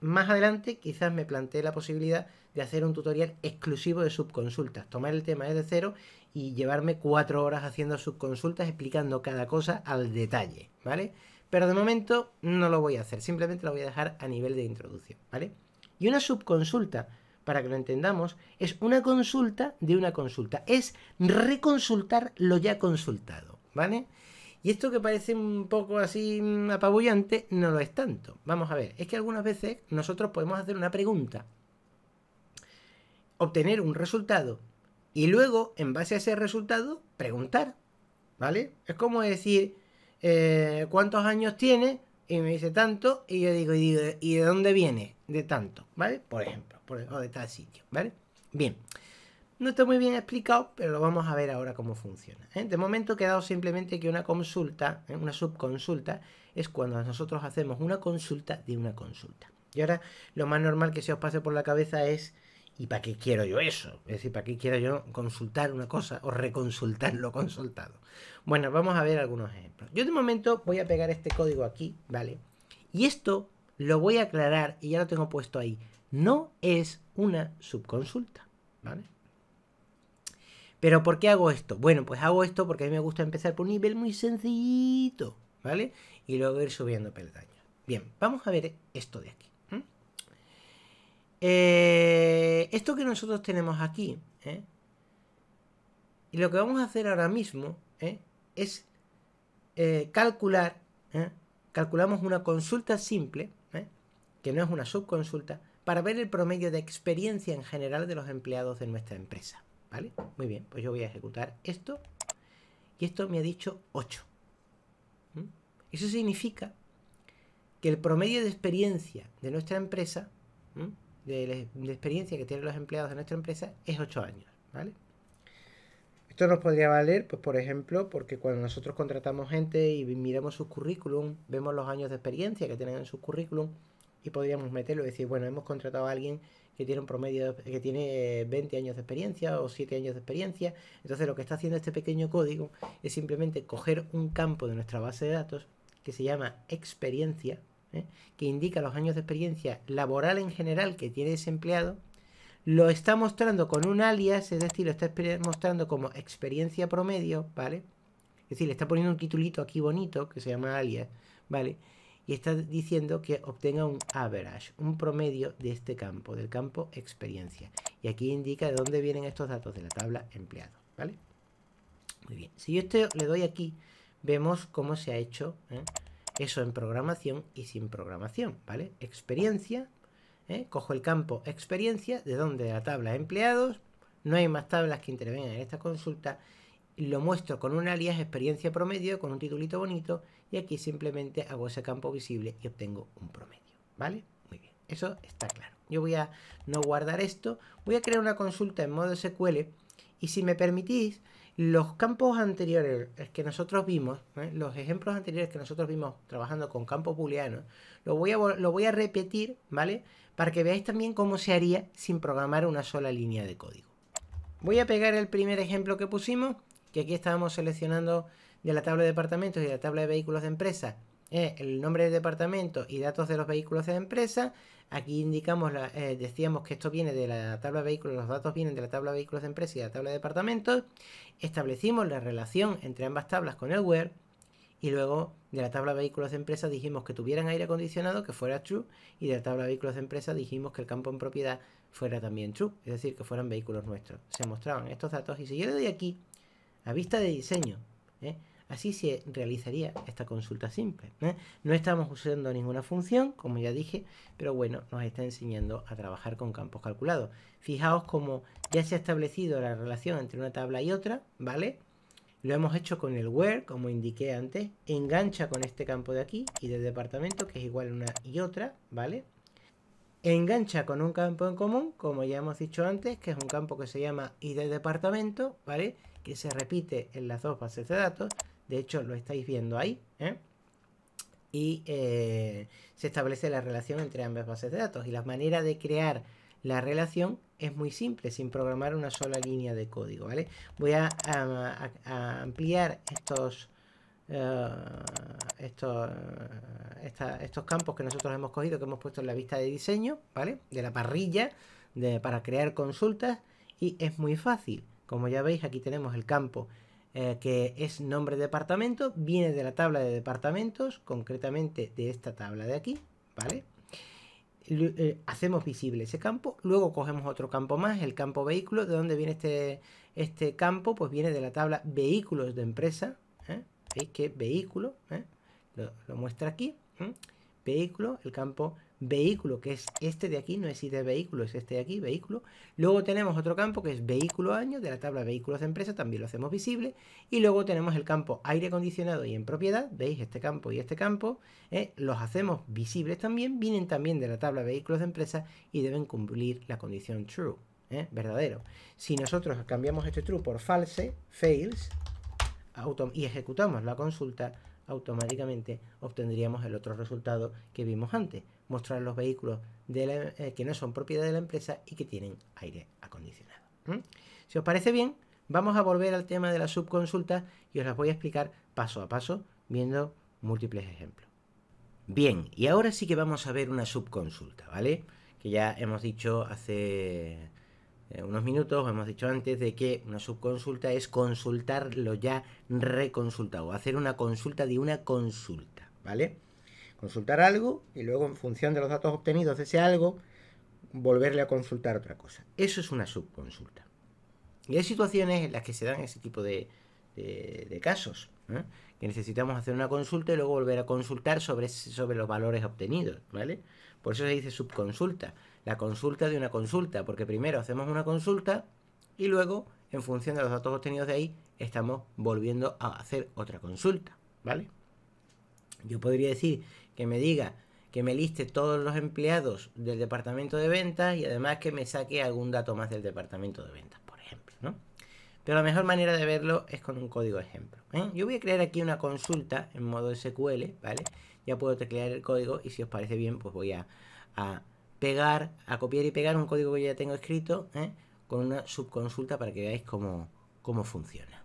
Más adelante quizás me planteé la posibilidad de hacer un tutorial exclusivo de subconsultas, tomar el tema desde cero y llevarme cuatro horas haciendo subconsultas explicando cada cosa al detalle, ¿vale? Pero de momento no lo voy a hacer, simplemente lo voy a dejar a nivel de introducción, ¿vale? Y una subconsulta, para que lo entendamos, es una consulta de una consulta. Es reconsultar lo ya consultado, ¿vale? Y esto que parece un poco así mm, apabullante, no lo es tanto. Vamos a ver, es que algunas veces nosotros podemos hacer una pregunta, obtener un resultado y luego, en base a ese resultado, preguntar, ¿vale? Es como decir, eh, ¿cuántos años tiene? Y me dice tanto, y yo digo, ¿y y de dónde viene? de tanto, ¿vale? Por ejemplo, por, o de tal sitio, ¿vale? Bien, no está muy bien explicado, pero lo vamos a ver ahora cómo funciona. ¿eh? De momento he quedado simplemente que una consulta, ¿eh? una subconsulta, es cuando nosotros hacemos una consulta de una consulta. Y ahora lo más normal que se os pase por la cabeza es, ¿y para qué quiero yo eso? Es decir, ¿para qué quiero yo consultar una cosa o reconsultar lo consultado? Bueno, vamos a ver algunos ejemplos. Yo de momento voy a pegar este código aquí, ¿vale? Y esto lo voy a aclarar y ya lo tengo puesto ahí. No es una subconsulta, ¿vale? ¿Pero por qué hago esto? Bueno, pues hago esto porque a mí me gusta empezar por un nivel muy sencillito, ¿vale? Y luego ir subiendo peldaños. Bien, vamos a ver esto de aquí. Eh, esto que nosotros tenemos aquí, ¿eh? y lo que vamos a hacer ahora mismo ¿eh? es eh, calcular, calculamos una consulta simple, no es una subconsulta, para ver el promedio de experiencia en general de los empleados de nuestra empresa. ¿Vale? Muy bien, pues yo voy a ejecutar esto y esto me ha dicho 8. ¿Mm? Eso significa que el promedio de experiencia de nuestra empresa, ¿Mm? de, experiencia que tienen los empleados de nuestra empresa, es 8 años, ¿vale? Esto nos podría valer, pues por ejemplo, porque cuando nosotros contratamos gente y miremos su currículum, vemos los años de experiencia que tienen en su currículum, podríamos meterlo y decir, bueno, hemos contratado a alguien que tiene un promedio, que tiene 20 eh, años de experiencia o 7 años de experiencia. Entonces lo que está haciendo este pequeño código es simplemente coger un campo de nuestra base de datos que se llama experiencia, ¿eh? que indica los años de experiencia laboral en general que tiene ese empleado, lo está mostrando con un alias, es decir, lo está mostrando como experiencia promedio, ¿vale? Es decir, le está poniendo un titulito aquí bonito que se llama alias, ¿vale? y está diciendo que obtenga un average, un promedio de este campo, del campo experiencia. Y aquí indica de dónde vienen estos datos de la tabla empleado, ¿vale? Muy bien, si yo este le doy aquí, vemos cómo se ha hecho ¿eh? eso en programación y sin programación, ¿vale? Experiencia, ¿eh? cojo el campo experiencia, de dónde la tabla empleados, no hay más tablas que intervengan en esta consulta, lo muestro con un alias experiencia promedio, con un titulito bonito, y aquí simplemente hago ese campo visible y obtengo un promedio, ¿vale? Muy bien, eso está claro. Yo voy a no guardar esto, voy a crear una consulta en modo SQL y si me permitís, los campos anteriores que nosotros vimos, ¿eh? los ejemplos anteriores que nosotros vimos trabajando con campos booleanos, lo voy, a, lo voy a repetir, ¿vale? Para que veáis también cómo se haría sin programar una sola línea de código. Voy a pegar el primer ejemplo que pusimos, que aquí estábamos seleccionando de la tabla de departamentos y de la tabla de vehículos de empresa eh, el nombre de departamento y datos de los vehículos de empresa. Aquí indicamos, eh, decíamos que esto viene de la tabla de vehículos, los datos vienen de la tabla de vehículos de empresa y la tabla de departamentos. Establecimos la relación entre ambas tablas con el web y luego de la tabla de vehículos de empresa dijimos que tuvieran aire acondicionado, que fuera true, y de la tabla de vehículos de empresa dijimos que el campo en propiedad fuera también true, es decir, que fueran vehículos nuestros. Se mostraban estos datos y si yo le doy aquí a vista de diseño ¿eh? Así se realizaría esta consulta simple. ¿eh? No estamos usando ninguna función, como ya dije, pero bueno, nos está enseñando a trabajar con campos calculados. Fijaos como ya se ha establecido la relación entre una tabla y otra, ¿vale? Lo hemos hecho con el where, como indiqué antes, engancha con este campo de aquí y del departamento, que es igual una y otra, ¿vale? Engancha con un campo en común, como ya hemos dicho antes, que es un campo que se llama ID departamento, ¿vale? se repite en las dos bases de datos, de hecho lo estáis viendo ahí, ¿eh? y eh, se establece la relación entre ambas bases de datos. Y la manera de crear la relación es muy simple, sin programar una sola línea de código. ¿vale? Voy a, ampliar estos, eh, estos, estos campos que nosotros hemos cogido, que hemos puesto en la vista de diseño, ¿vale? de la parrilla, para crear consultas, y es muy fácil. Como ya veis, aquí tenemos el campo eh, que es nombre departamento, viene de la tabla de departamentos, concretamente de esta tabla de aquí, ¿vale? Eh, hacemos visible ese campo, luego cogemos otro campo más, el campo vehículo, ¿de dónde viene este, este campo? Pues viene de la tabla vehículos de empresa, ¿eh? ¿veis que vehículo? Lo, lo, muestra aquí, vehículo, el campo vehículo, que es este de aquí, no es ID vehículo, es este de aquí, vehículo. Luego tenemos otro campo que es vehículo año, de la tabla vehículos de empresa, también lo hacemos visible. Y luego tenemos el campo aire acondicionado y en propiedad, veis este campo y este campo, eh, los hacemos visibles también, vienen también de la tabla vehículos de empresa y deben cumplir la condición true, eh, verdadero. Si nosotros cambiamos este true por false, fails, y ejecutamos la consulta, automáticamente obtendríamos el otro resultado que vimos antes mostrar los vehículos eh, que no son propiedad de la empresa y que tienen aire acondicionado. Si os parece bien, vamos a volver al tema de la subconsulta y os las voy a explicar paso a paso viendo múltiples ejemplos. Bien, y ahora sí que vamos a ver una subconsulta, ¿vale? Que ya hemos dicho hace eh, unos minutos, hemos dicho antes, de que una subconsulta es consultar lo ya reconsultado, hacer una consulta de una consulta, ¿vale? consultar algo y luego en función de los datos obtenidos de ese algo, volverle a consultar otra cosa. Eso es una subconsulta. Y hay situaciones en las que se dan ese tipo de, casos, ¿eh? que necesitamos hacer una consulta y luego volver a consultar sobre, sobre los valores obtenidos, ¿vale? Por eso se dice subconsulta, la consulta de una consulta, porque primero hacemos una consulta y luego, en función de los datos obtenidos de ahí, estamos volviendo a hacer otra consulta, ¿vale? Yo podría decir que me diga que me liste todos los empleados del departamento de ventas y además que me saque algún dato más del departamento de ventas, por ejemplo, ¿no? Pero la mejor manera de verlo es con un código ejemplo. ¿eh? Yo voy a crear aquí una consulta en modo SQL, ¿vale? Ya puedo teclear el código y si os parece bien, pues voy a, pegar, a copiar y pegar un código que ya tengo escrito ¿eh? con una subconsulta para que veáis cómo, cómo funciona.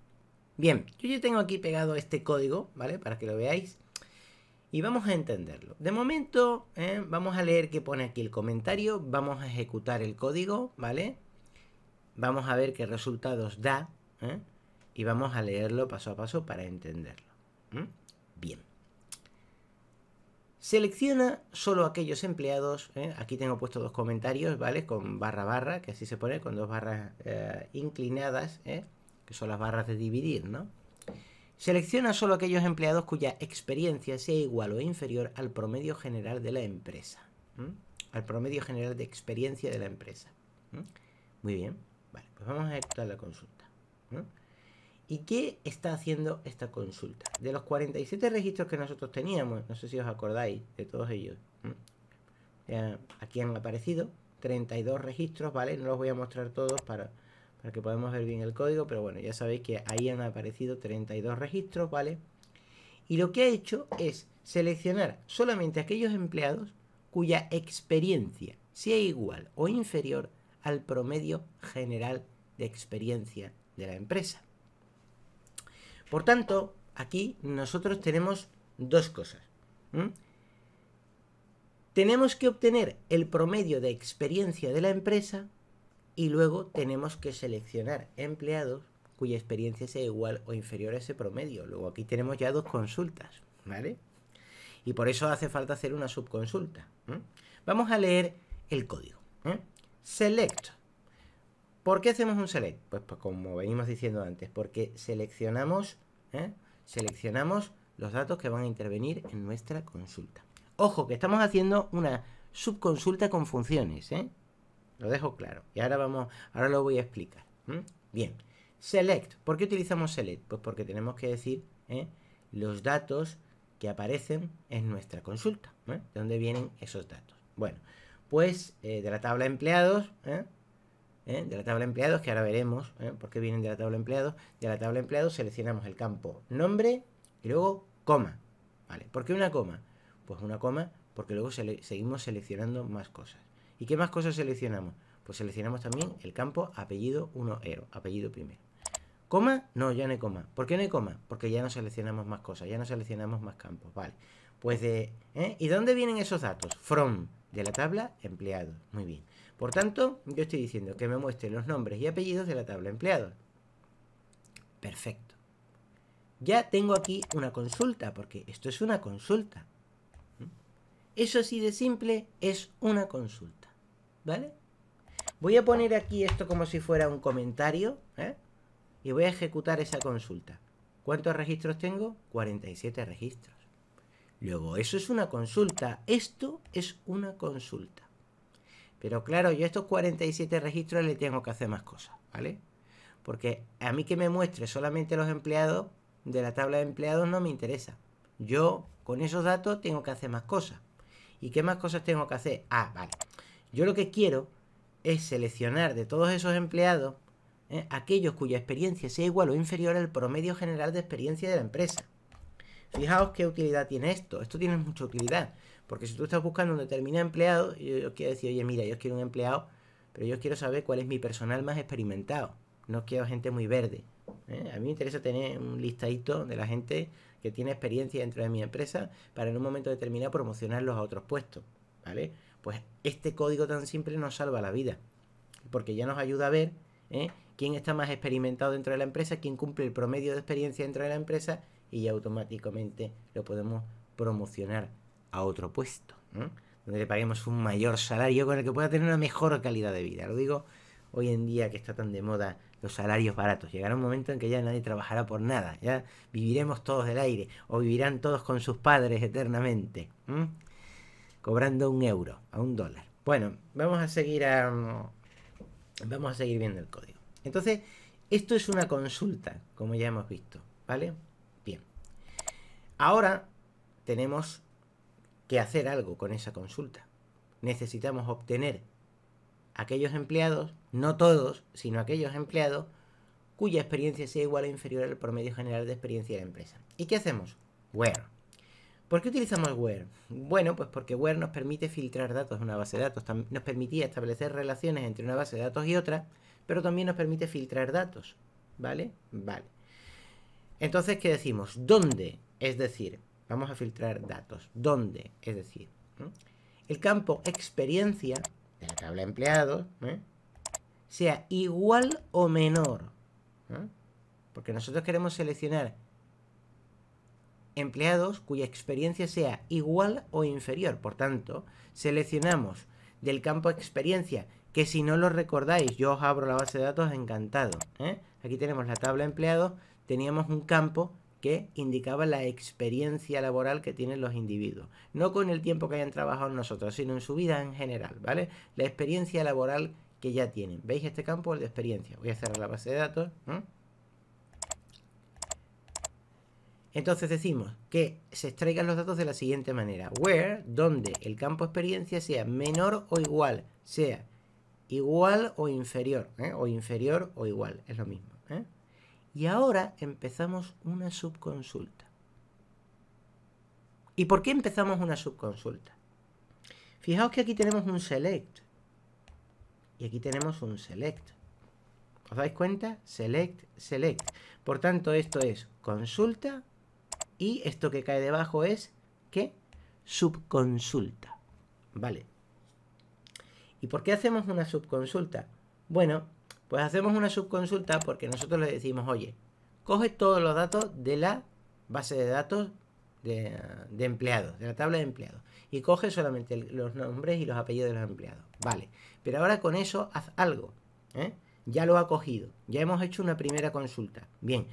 Bien, yo ya tengo aquí pegado este código, ¿vale? Para que lo veáis y vamos a entenderlo. De momento, ¿eh? vamos a leer qué pone aquí el comentario, vamos a ejecutar el código, ¿vale? Vamos a ver qué resultados da ¿eh? y vamos a leerlo paso a paso para entenderlo. Bien. Selecciona solo aquellos empleados, ¿eh? aquí tengo puesto dos comentarios, ¿vale? Con barra barra, que así se pone, con dos barras inclinadas, que son las barras de dividir, ¿no? Selecciona solo aquellos empleados cuya experiencia sea igual o inferior al promedio general de la empresa. Al promedio general de experiencia de la empresa. Muy bien. pues vamos a ejecutar la consulta. ¿Y qué está haciendo esta consulta? De los 47 registros que nosotros teníamos, no sé si os acordáis de todos ellos. aquí han aparecido 32 registros, ¿vale? No los voy a mostrar todos para para que podamos ver bien el código, pero bueno, ya sabéis que ahí han aparecido 32 registros, ¿vale? Y lo que ha hecho es seleccionar solamente aquellos empleados cuya experiencia sea igual o inferior al promedio general de experiencia de la empresa. Por tanto, aquí nosotros tenemos dos cosas. Tenemos que obtener el promedio de experiencia de la empresa y luego tenemos que seleccionar empleados cuya experiencia sea igual o inferior a ese promedio. Luego aquí tenemos ya dos consultas, ¿vale? Y por eso hace falta hacer una subconsulta. Vamos a leer el código. Select. ¿Por qué hacemos un select? Pues, pues como venimos diciendo antes, porque seleccionamos, ¿eh? seleccionamos los datos que van a intervenir en nuestra consulta. Ojo, que estamos haciendo una subconsulta con funciones, ¿eh? Lo dejo claro. Y ahora vamos, ahora lo voy a explicar. Bien. Select. ¿Por qué utilizamos select? Pues porque tenemos que decir ¿eh? los datos que aparecen en nuestra consulta. ¿De dónde vienen esos datos? Bueno, pues eh, de la tabla empleados, ¿eh? de la tabla empleados, que ahora veremos por qué vienen de la tabla empleados, de la tabla empleados seleccionamos el campo nombre y luego coma. ¿Vale? ¿Por qué una coma? Pues una coma porque luego seguimos seleccionando más cosas. ¿Y qué más cosas seleccionamos? Pues seleccionamos también el campo apellido 1 ero, apellido primero. ¿Coma? No, ya no hay coma. ¿Por qué no hay coma? Porque ya no seleccionamos más cosas, ya no seleccionamos más campos. Vale. Pues de. ¿eh? ¿Y dónde vienen esos datos? From, de la tabla empleado Muy bien. Por tanto, yo estoy diciendo que me muestre los nombres y apellidos de la tabla empleado Perfecto. Ya tengo aquí una consulta, porque esto es una consulta. ¿Mm? Eso así de simple es una consulta. ¿vale? Voy a poner aquí esto como si fuera un comentario, ¿eh? Y voy a ejecutar esa consulta. ¿Cuántos registros tengo? 47 registros. Luego, eso es una consulta. Esto es una consulta. Pero claro, yo estos 47 registros le tengo que hacer más cosas, ¿vale? Porque a mí que me muestre solamente los empleados de la tabla de empleados no me interesa. Yo con esos datos tengo que hacer más cosas. ¿Y qué más cosas tengo que hacer? Ah, vale. Yo lo que quiero es seleccionar de todos esos empleados ¿eh? aquellos cuya experiencia sea igual o inferior al promedio general de experiencia de la empresa. Fijaos qué utilidad tiene esto. Esto tiene mucha utilidad. Porque si tú estás buscando un determinado empleado, yo, quiero decir, oye, mira, yo quiero un empleado, pero yo quiero saber cuál es mi personal más experimentado. No quiero gente muy verde. ¿eh? A mí me interesa tener un listadito de la gente que tiene experiencia dentro de mi empresa para en un momento determinado promocionarlos a otros puestos. ¿Vale? Pues este código tan simple nos salva la vida, porque ya nos ayuda a ver ¿eh? quién está más experimentado dentro de la empresa, quién cumple el promedio de experiencia dentro de la empresa y automáticamente lo podemos promocionar a otro puesto, donde le paguemos un mayor salario con el que pueda tener una mejor calidad de vida. Lo digo hoy en día que está tan de moda los salarios baratos. Llegará un momento en que ya nadie trabajará por nada, ya viviremos todos del aire o vivirán todos con sus padres eternamente cobrando un euro, a un dólar. Bueno, vamos a seguir a, mm, vamos a seguir viendo el código. Entonces, esto es una consulta, como ya hemos visto, ¿vale? Bien. Ahora tenemos que hacer algo con esa consulta. Necesitamos obtener aquellos empleados, no todos, sino aquellos empleados cuya experiencia sea igual o inferior al promedio general de experiencia de la empresa. ¿Y qué hacemos? Bueno, ¿Por qué utilizamos Where? Bueno, pues porque Where nos permite filtrar datos de una base de datos, nos permitía establecer relaciones entre una base de datos y otra, pero también nos permite filtrar datos, ¿vale? Vale. Entonces, ¿qué decimos? ¿Dónde? Es decir, vamos a filtrar datos. ¿Dónde? Es decir, el campo experiencia de la tabla empleado sea igual o menor. Porque nosotros queremos seleccionar empleados cuya experiencia sea igual o inferior. Por tanto, seleccionamos del campo experiencia, que si no lo recordáis, yo os abro la base de datos encantado. ¿eh? Aquí tenemos la tabla empleados, teníamos un campo que indicaba la experiencia laboral que tienen los individuos. No con el tiempo que hayan trabajado nosotros, sino en su vida en general, ¿vale? La experiencia laboral que ya tienen. ¿Veis este campo? El de experiencia. Voy a cerrar la base de datos. ¿eh? Entonces decimos que se extraigan los datos de la siguiente manera. Where, donde el campo experiencia sea menor o igual, sea igual o inferior, ¿eh? o inferior o igual, es lo mismo. ¿eh? Y ahora empezamos una subconsulta. ¿Y por qué empezamos una subconsulta? Fijaos que aquí tenemos un select. Y aquí tenemos un select. ¿Os dais cuenta? Select, select. Por tanto, esto es consulta, y esto que cae debajo es, que Subconsulta. Vale. ¿Y por qué hacemos una subconsulta? Bueno, pues hacemos una subconsulta porque nosotros le decimos, oye, coge todos los datos de la base de datos de, empleados, de la tabla de empleados, y coge solamente los nombres y los apellidos de los empleados. Vale, pero ahora con eso haz algo. ¿eh? Ya lo ha cogido, ya hemos hecho una primera consulta. Bien,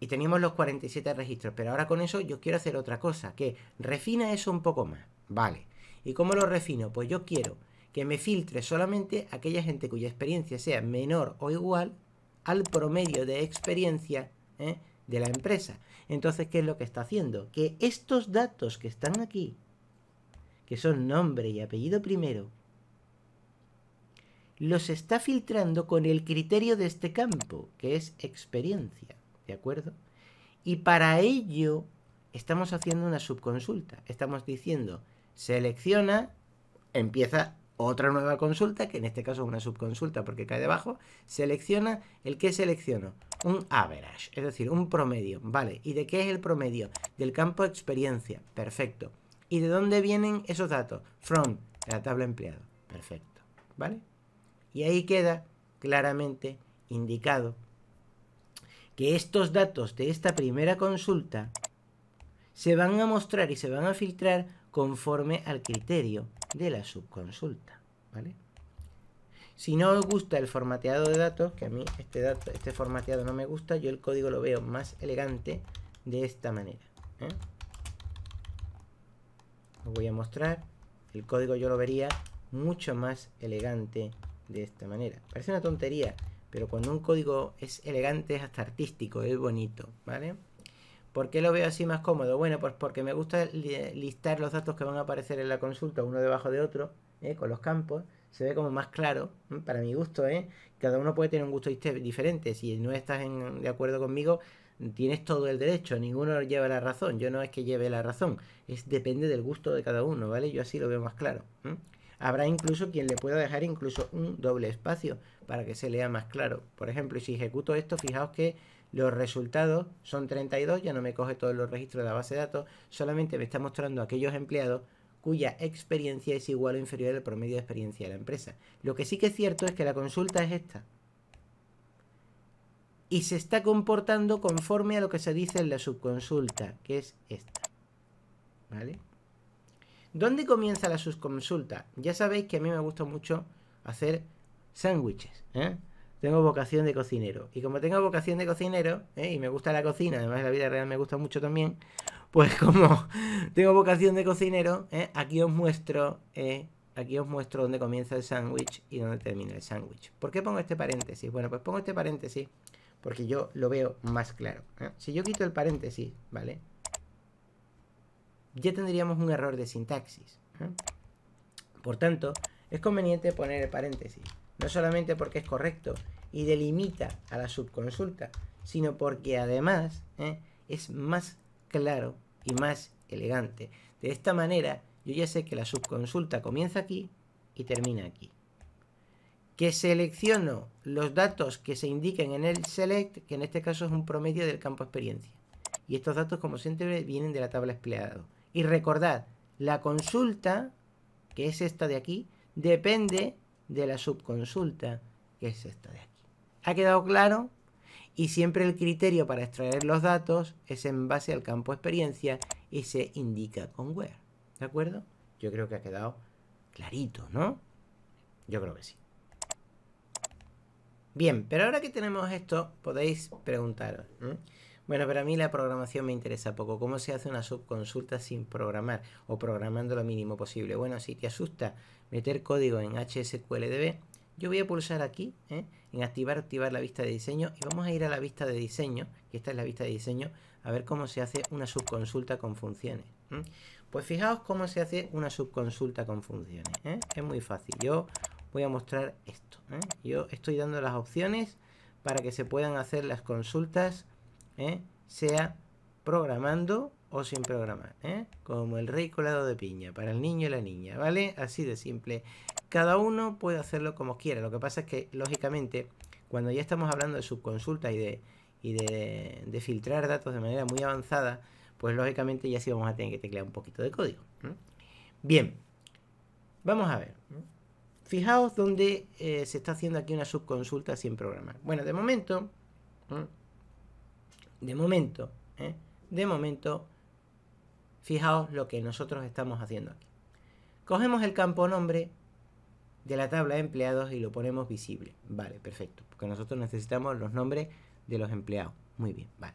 y teníamos los 47 registros, pero ahora con eso yo quiero hacer otra cosa, que refina eso un poco más, vale. ¿Y cómo lo refino? Pues yo quiero que me filtre solamente aquella gente cuya experiencia sea menor o igual al promedio de experiencia ¿eh? de la empresa. Entonces, ¿qué es lo que está haciendo? Que estos datos que están aquí, que son nombre y apellido primero, los está filtrando con el criterio de este campo, que es experiencia. ¿de acuerdo? Y para ello estamos haciendo una subconsulta, estamos diciendo, selecciona, empieza otra nueva consulta, que en este caso es una subconsulta porque cae debajo, selecciona el que selecciono, un average, es decir, un promedio, ¿vale? ¿Y de qué es el promedio? Del campo experiencia, perfecto. ¿Y de dónde vienen esos datos? From, la tabla empleado, perfecto, ¿vale? Y ahí queda claramente indicado que estos datos de esta primera consulta se van a mostrar y se van a filtrar conforme al criterio de la subconsulta. ¿vale? Si no os gusta el formateado de datos, que a mí este, este formateado no me gusta, yo el código lo veo más elegante de esta manera. ¿eh? Os voy a mostrar. El código yo lo vería mucho más elegante de esta manera. Parece una tontería pero cuando un código es elegante es hasta artístico, es bonito, ¿vale? ¿Por qué lo veo así más cómodo? Bueno, pues porque me gusta listar los datos que van a aparecer en la consulta uno debajo de otro, ¿eh? con los campos. Se ve como más claro, ¿eh? para mi gusto, ¿eh? Cada uno puede tener un gusto diferente. Si no estás de acuerdo conmigo, tienes todo el derecho. Ninguno lleva la razón. Yo no es que lleve la razón. Es depende del gusto de cada uno, ¿vale? Yo así lo veo más claro. ¿eh? Habrá incluso quien le pueda dejar incluso un doble espacio para que se lea más claro. Por ejemplo, si ejecuto esto, fijaos que los resultados son 32, ya no me coge todos los registros de la base de datos, solamente me está mostrando aquellos empleados cuya experiencia es igual o inferior al promedio de experiencia de la empresa. Lo que sí que es cierto es que la consulta es esta. Y se está comportando conforme a lo que se dice en la subconsulta, que es esta. ¿Vale? ¿Dónde comienza la subconsulta? Ya sabéis que a mí me gusta mucho hacer sándwiches. ¿eh? Tengo vocación de cocinero. Y como tengo vocación de cocinero, ¿eh? y me gusta la cocina, además la vida real me gusta mucho también, pues como tengo vocación de cocinero, ¿eh? aquí os muestro aquí os muestro dónde comienza el sándwich y dónde termina el sándwich. ¿Por qué pongo este paréntesis? Bueno, pues pongo este paréntesis porque yo lo veo más claro. Si yo quito el paréntesis, ¿vale? ya tendríamos un error de sintaxis. ¿eh? Por tanto, es conveniente poner el paréntesis, no solamente porque es correcto y delimita a la subconsulta, sino porque además ¿eh? es más claro y más elegante. De esta manera, yo ya sé que la subconsulta comienza aquí y termina aquí. Que selecciono los datos que se indiquen en el select, que en este caso es un promedio del campo experiencia. Y estos datos, como siempre, vienen de la tabla empleado. Y recordad, la consulta, que es esta de aquí, depende de la subconsulta, que es esta de aquí. ¿Ha quedado claro? Y siempre el criterio para extraer los datos es en base al campo experiencia y se indica con where. ¿De acuerdo? Yo creo que ha quedado clarito, ¿no? Yo creo que sí. Bien, pero ahora que tenemos esto, podéis preguntaros. Bueno, para mí la programación me interesa poco. ¿Cómo se hace una subconsulta sin programar o programando lo mínimo posible? Bueno, si te asusta meter código en HSQLDB, yo voy a pulsar aquí ¿eh? en activar, activar la vista de diseño y vamos a ir a la vista de diseño, que esta es la vista de diseño, a ver cómo se hace una subconsulta con funciones. Pues fijaos cómo se hace una subconsulta con funciones. ¿eh? Es muy fácil. Yo voy a mostrar esto. ¿eh? Yo estoy dando las opciones para que se puedan hacer las consultas ¿eh? sea programando o sin programar, ¿eh? como el rey colado de piña, para el niño y la niña, ¿vale? Así de simple. Cada uno puede hacerlo como quiera, lo que pasa es que, lógicamente, cuando ya estamos hablando de subconsulta y de, de, filtrar datos de manera muy avanzada, pues lógicamente ya sí vamos a tener que teclear un poquito de código. Bien, vamos a ver. Fijaos dónde eh, se está haciendo aquí una subconsulta sin programar. Bueno, de momento, de momento, ¿eh? de momento, fijaos lo que nosotros estamos haciendo aquí. Cogemos el campo nombre de la tabla de empleados y lo ponemos visible. Vale, perfecto, porque nosotros necesitamos los nombres de los empleados. Muy bien, vale.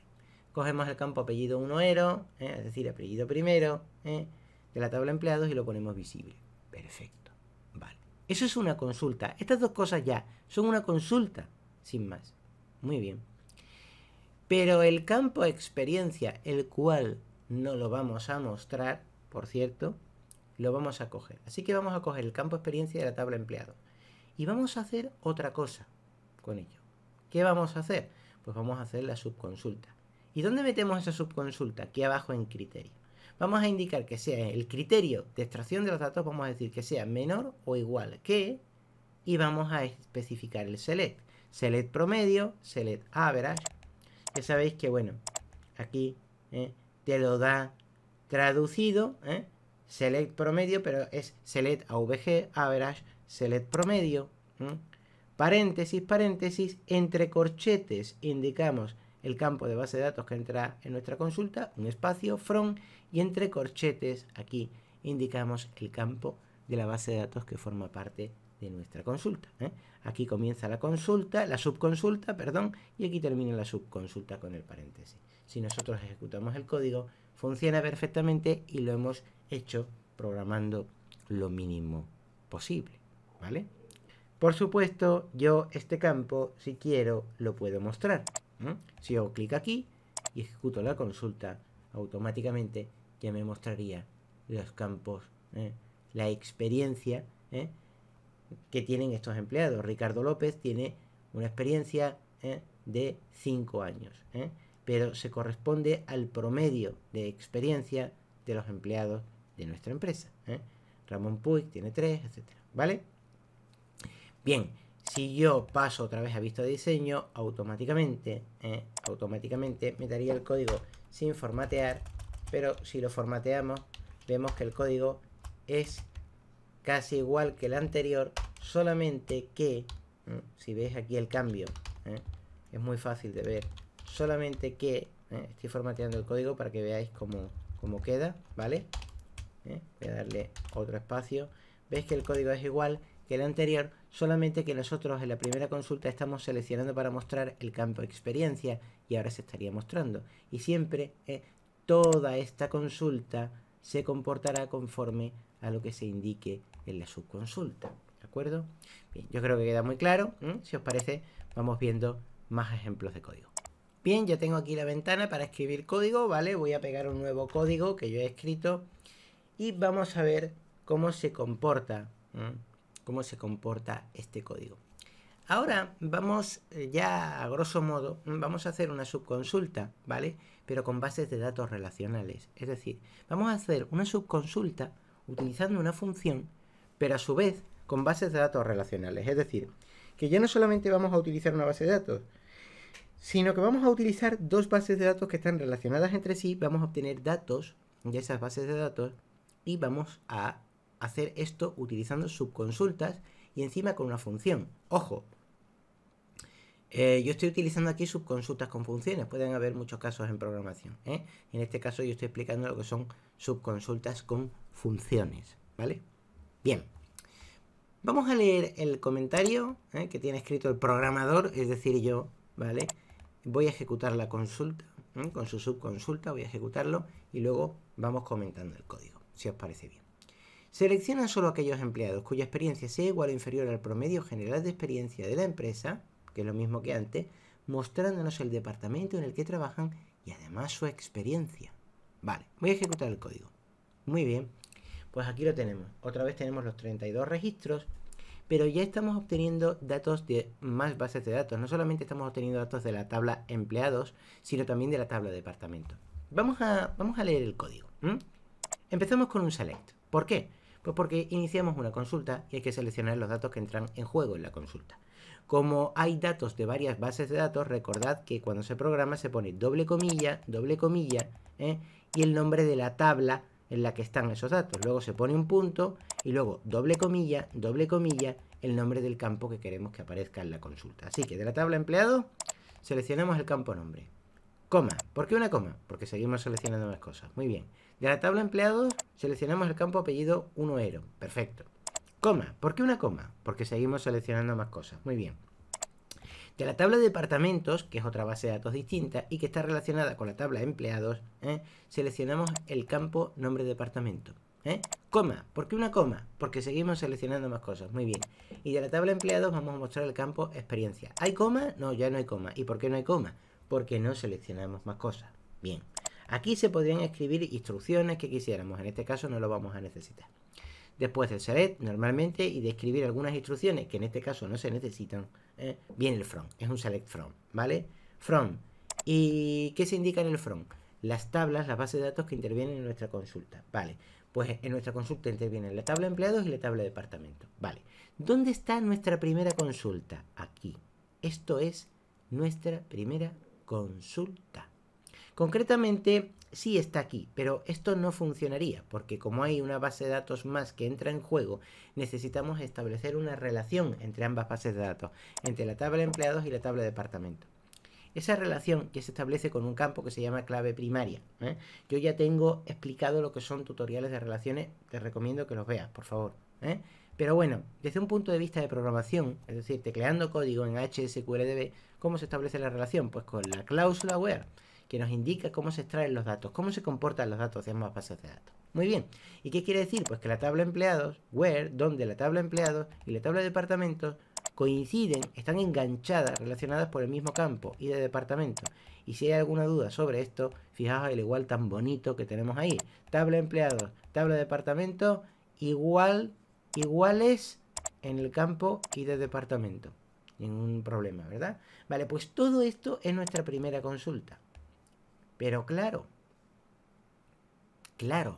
Cogemos el campo apellido 1 ero, ¿eh? es decir, apellido primero ¿eh? de la tabla de empleados y lo ponemos visible. Perfecto, vale. Eso es una consulta. Estas dos cosas ya son una consulta, sin más. Muy bien. Pero el campo experiencia, el cual no lo vamos a mostrar, por cierto, lo vamos a coger. Así que vamos a coger el campo experiencia de la tabla empleado. Y vamos a hacer otra cosa con ello. ¿Qué vamos a hacer? Pues vamos a hacer la subconsulta. ¿Y dónde metemos esa subconsulta? Aquí abajo en criterio. Vamos a indicar que sea el criterio de extracción de los datos, vamos a decir que sea menor o igual que, y vamos a especificar el select. Select promedio, select average, ya sabéis que, bueno, aquí eh, te lo da traducido, eh, select promedio, pero es select AVG, average, select promedio, paréntesis, paréntesis, entre corchetes indicamos el campo de base de datos que entra en nuestra consulta, un espacio, from, y entre corchetes aquí indicamos el campo de la base de datos que forma parte de de nuestra consulta. ¿eh? Aquí comienza la consulta, la subconsulta, perdón, y aquí termina la subconsulta con el paréntesis. Si nosotros ejecutamos el código, funciona perfectamente y lo hemos hecho programando lo mínimo posible, ¿vale? Por supuesto, yo este campo, si quiero, lo puedo mostrar. ¿eh? Si yo clic aquí y ejecuto la consulta, automáticamente ya me mostraría los campos, ¿eh? la experiencia, que tienen estos empleados. Ricardo López tiene una experiencia ¿eh? de 5 años, ¿eh? pero se corresponde al promedio de experiencia de los empleados de nuestra empresa. ¿eh? Ramón Puig tiene 3, etc. ¿Vale? Bien, si yo paso otra vez a vista de diseño, automáticamente, automáticamente me daría el código sin formatear, pero si lo formateamos, vemos que el código es casi igual que el anterior, Solamente que, si veis aquí el cambio, ¿eh? es muy fácil de ver. Solamente que, ¿eh? estoy formateando el código para que veáis cómo, cómo queda, ¿vale? ¿Eh? Voy a darle otro espacio. Veis que el código es igual que el anterior, solamente que nosotros en la primera consulta estamos seleccionando para mostrar el campo experiencia y ahora se estaría mostrando. Y siempre toda esta consulta se comportará conforme a lo que se indique en la subconsulta acuerdo? Bien, yo creo que queda muy claro. ¿Mm? Si os parece, vamos viendo más ejemplos de código. Bien, ya tengo aquí la ventana para escribir código, ¿vale? Voy a pegar un nuevo código que yo he escrito y vamos a ver cómo se comporta, cómo se comporta este código. Ahora vamos eh, ya a grosso modo, vamos a hacer una subconsulta, ¿vale? Pero con bases de datos relacionales. Es decir, vamos a hacer una subconsulta utilizando una función, pero a su vez con bases de datos relacionales. Es decir, que ya no solamente vamos a utilizar una base de datos, sino que vamos a utilizar dos bases de datos que están relacionadas entre sí, vamos a obtener datos de esas bases de datos y vamos a hacer esto utilizando subconsultas y encima con una función. Ojo, eh, yo estoy utilizando aquí subconsultas con funciones, pueden haber muchos casos en programación. ¿eh? En este caso yo estoy explicando lo que son subconsultas con funciones, ¿vale? Bien. Vamos a leer el comentario eh, que tiene escrito el programador, es decir, yo, ¿vale? Voy a ejecutar la consulta, eh, con su subconsulta voy a ejecutarlo y luego vamos comentando el código, si os parece bien. Selecciona solo aquellos empleados cuya experiencia sea igual o inferior al promedio general de experiencia de la empresa, que es lo mismo que antes, mostrándonos el departamento en el que trabajan y además su experiencia. Vale, voy a ejecutar el código. Muy bien. Pues aquí lo tenemos. Otra vez tenemos los 32 registros, pero ya estamos obteniendo datos de más bases de datos. No solamente estamos obteniendo datos de la tabla empleados, sino también de la tabla departamento. Vamos a, vamos a leer el código. Empezamos con un select. ¿Por qué? Pues porque iniciamos una consulta y hay que seleccionar los datos que entran en juego en la consulta. Como hay datos de varias bases de datos, recordad que cuando se programa se pone doble comilla, doble comilla, ¿eh? y el nombre de la tabla en la que están esos datos. Luego se pone un punto y luego doble comilla, doble comilla, el nombre del campo que queremos que aparezca en la consulta. Así que de la tabla empleado seleccionamos el campo nombre. Coma. ¿Por qué una coma? Porque seguimos seleccionando más cosas. Muy bien. De la tabla empleado seleccionamos el campo apellido 1 Perfecto. Coma. ¿Por qué una coma? Porque seguimos seleccionando más cosas. Muy bien la tabla de departamentos, que es otra base de datos distinta y que está relacionada con la tabla de empleados, ¿eh? seleccionamos el campo nombre departamento. ¿eh? Coma, ¿por qué una coma? Porque seguimos seleccionando más cosas, muy bien. Y de la tabla de empleados vamos a mostrar el campo experiencia. ¿Hay coma? No, ya no hay coma. ¿Y por qué no hay coma? Porque no seleccionamos más cosas. Bien, aquí se podrían escribir instrucciones que quisiéramos, en este caso no lo vamos a necesitar. Después del select, normalmente, y de escribir algunas instrucciones, que en este caso no se necesitan, ¿eh? viene el from. Es un select from, ¿vale? From. ¿Y qué se indica en el from? Las tablas, las bases de datos que intervienen en nuestra consulta, ¿vale? Pues en nuestra consulta intervienen la tabla empleados y la tabla departamento, ¿vale? ¿Dónde está nuestra primera consulta? Aquí. Esto es nuestra primera consulta. Concretamente, sí está aquí, pero esto no funcionaría, porque como hay una base de datos más que entra en juego, necesitamos establecer una relación entre ambas bases de datos, entre la tabla de empleados y la tabla de departamento. Esa relación que se establece con un campo que se llama clave primaria. ¿eh? Yo ya tengo explicado lo que son tutoriales de relaciones, te recomiendo que los veas, por favor. ¿eh? Pero bueno, desde un punto de vista de programación, es decir, tecleando código en HSQLDB, ¿cómo se establece la relación? Pues con la cláusula where que nos indica cómo se extraen los datos, cómo se comportan los datos de ambas bases de datos. Muy bien, ¿y qué quiere decir? Pues que la tabla empleados, where, donde la tabla de empleados y la tabla de departamentos coinciden, están enganchadas, relacionadas por el mismo campo y de departamento. Y si hay alguna duda sobre esto, fijaos el igual tan bonito que tenemos ahí. Tabla empleados, tabla departamento, igual, iguales en el campo y de departamento. Ningún problema, ¿verdad? Vale, pues todo esto es nuestra primera consulta. Pero claro, claro,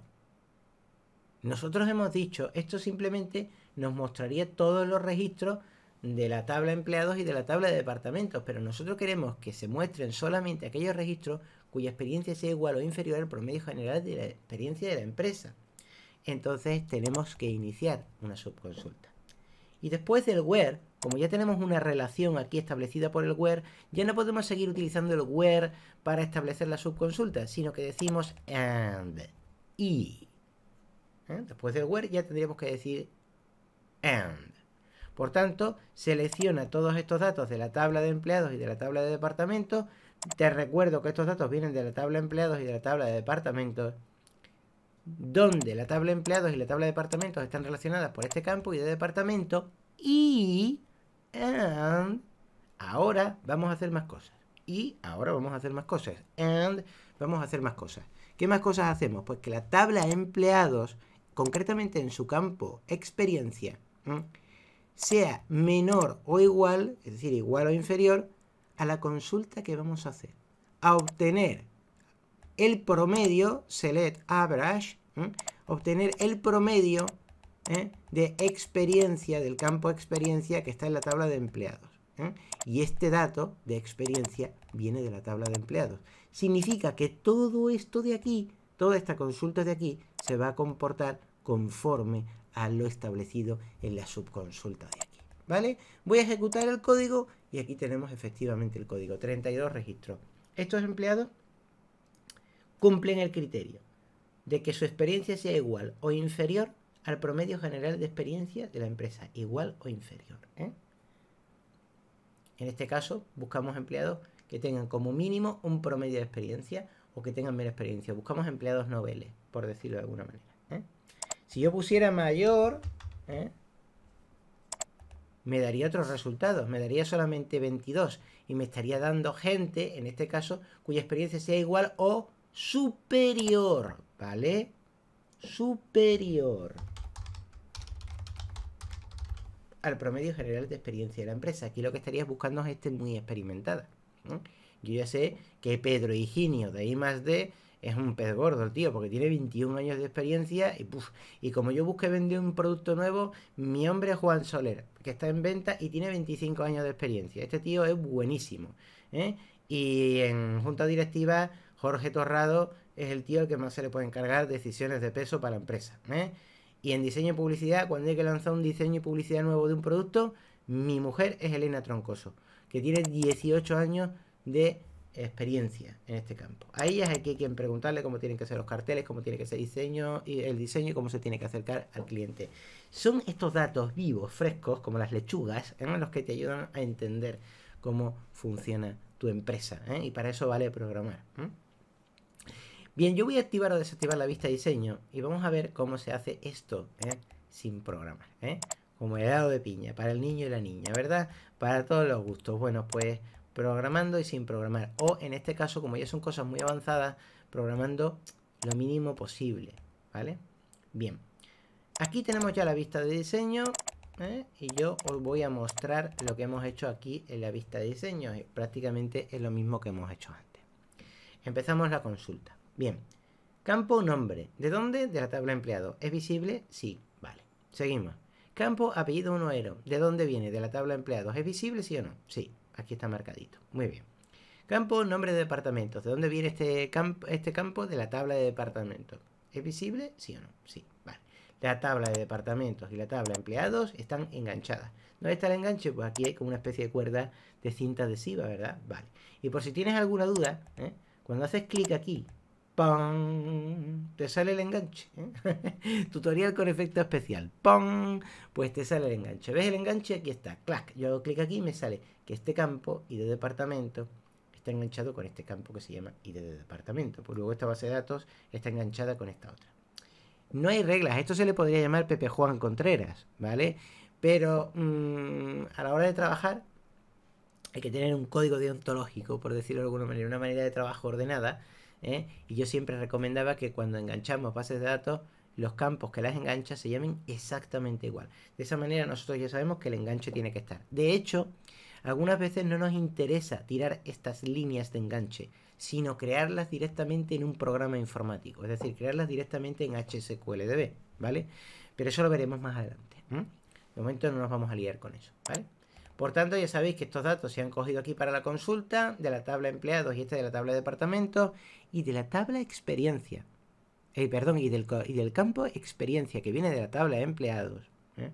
nosotros hemos dicho, esto simplemente nos mostraría todos los registros de la tabla de empleados y de la tabla de departamentos, pero nosotros queremos que se muestren solamente aquellos registros cuya experiencia sea igual o inferior al promedio general de la experiencia de la empresa. Entonces tenemos que iniciar una subconsulta. Y después del where, como ya tenemos una relación aquí establecida por el where, ya no podemos seguir utilizando el where para establecer la subconsulta, sino que decimos and y. ¿eh? Después del where ya tendríamos que decir and. Por tanto, selecciona todos estos datos de la tabla de empleados y de la tabla de departamentos. Te recuerdo que estos datos vienen de la tabla de empleados y de la tabla de departamentos, donde la tabla de empleados y la tabla de departamentos están relacionadas por este campo y de departamento y and ahora vamos a hacer más cosas. Y ahora vamos a hacer más cosas. And vamos a hacer más cosas. ¿Qué más cosas hacemos? Pues que la tabla empleados, concretamente en su campo experiencia, sea menor o igual, es decir, igual o inferior, a la consulta que vamos a hacer. A obtener el promedio, select average, obtener el promedio ¿eh? de experiencia, del campo experiencia que está en la tabla de empleados. ¿eh? Y este dato de experiencia viene de la tabla de empleados. Significa que todo esto de aquí, toda esta consulta de aquí, se va a comportar conforme a lo establecido en la subconsulta de aquí. ¿Vale? Voy a ejecutar el código y aquí tenemos efectivamente el código. 32 registros. Estos empleados cumplen el criterio de que su experiencia sea igual o inferior al promedio general de experiencia de la empresa, igual o inferior. ¿eh? En este caso, buscamos empleados que tengan como mínimo un promedio de experiencia o que tengan menos experiencia. Buscamos empleados noveles, por decirlo de alguna manera. ¿eh? Si yo pusiera mayor, ¿eh? me daría otros resultados. Me daría solamente 22 y me estaría dando gente, en este caso, cuya experiencia sea igual o superior. ¿Vale? Superior al promedio general de experiencia de la empresa. Aquí lo que estarías buscando es este muy experimentada. Yo ya sé que Pedro Higinio de I más D es un pez gordo el tío, porque tiene 21 años de experiencia y y como yo busqué vender un producto nuevo, mi hombre es Juan Soler, que está en venta y tiene 25 años de experiencia. Este tío es buenísimo. ¿eh? Y en junta directiva, Jorge Torrado es el tío al que más se le puede encargar decisiones de peso para la empresa. ¿eh? Y en diseño y publicidad, cuando hay que lanzar un diseño y publicidad nuevo de un producto, mi mujer es Elena Troncoso, que tiene 18 años de experiencia en este campo. A ellas hay que quien preguntarle cómo tienen que ser los carteles, cómo tiene que ser diseño y el diseño y cómo se tiene que acercar al cliente. Son estos datos vivos, frescos, como las lechugas, en ¿eh? los que te ayudan a entender cómo funciona tu empresa. ¿eh? Y para eso vale programar. ¿eh? Bien, yo voy a activar o desactivar la vista de diseño y vamos a ver cómo se hace esto ¿eh? sin programar. ¿eh? Como como helado de piña, para el niño y la niña, ¿verdad? Para todos los gustos. Bueno, pues programando y sin programar. O en este caso, como ya son cosas muy avanzadas, programando lo mínimo posible, ¿vale? Bien, aquí tenemos ya la vista de diseño ¿eh? y yo os voy a mostrar lo que hemos hecho aquí en la vista de diseño. Prácticamente es lo mismo que hemos hecho antes. Empezamos la consulta. Bien. Campo nombre. ¿De dónde? De la tabla empleado. ¿Es visible? Sí. Vale. Seguimos. Campo apellido 1 ero. ¿De dónde viene? De la tabla empleados. ¿Es visible sí o no? Sí. Aquí está marcadito. Muy bien. Campo nombre de departamentos. ¿De dónde viene este, este campo? De la tabla de departamentos. ¿Es visible? Sí o no. Sí. Vale. La tabla de departamentos y la tabla de empleados están enganchadas. ¿Dónde está el enganche? Pues aquí hay como una especie de cuerda de cinta adhesiva, ¿verdad? Vale. Y por si tienes alguna duda, ¿eh? cuando haces clic aquí ¡Pong! Te sale el enganche. ¿eh? Tutorial con efecto especial. ¡Pong! Pues te sale el enganche. ¿Ves el enganche? Aquí está. ¡Clac! Yo hago clic aquí y me sale que este campo y de departamento está enganchado con este campo que se llama ID de departamento. Pues luego esta base de datos está enganchada con esta otra. No hay reglas. Esto se le podría llamar Pepe Juan Contreras, ¿vale? Pero mm, a la hora de trabajar hay que tener un código deontológico, por decirlo de alguna manera, una manera de trabajo ordenada ¿eh? Y yo siempre recomendaba que cuando enganchamos bases de datos, los campos que las engancha se llamen exactamente igual. De esa manera nosotros ya sabemos que el enganche tiene que estar. De hecho, algunas veces no nos interesa tirar estas líneas de enganche, sino crearlas directamente en un programa informático, es decir, crearlas directamente en HSQLDB, ¿vale? Pero eso lo veremos más adelante. De momento no nos vamos a liar con eso, ¿vale? Por tanto, ya sabéis que estos datos se han cogido aquí para la consulta, de la tabla empleados y este de la tabla de departamentos y de la tabla experiencia. Eh, perdón, y del, campo experiencia, que viene de la tabla de empleados, ¿eh?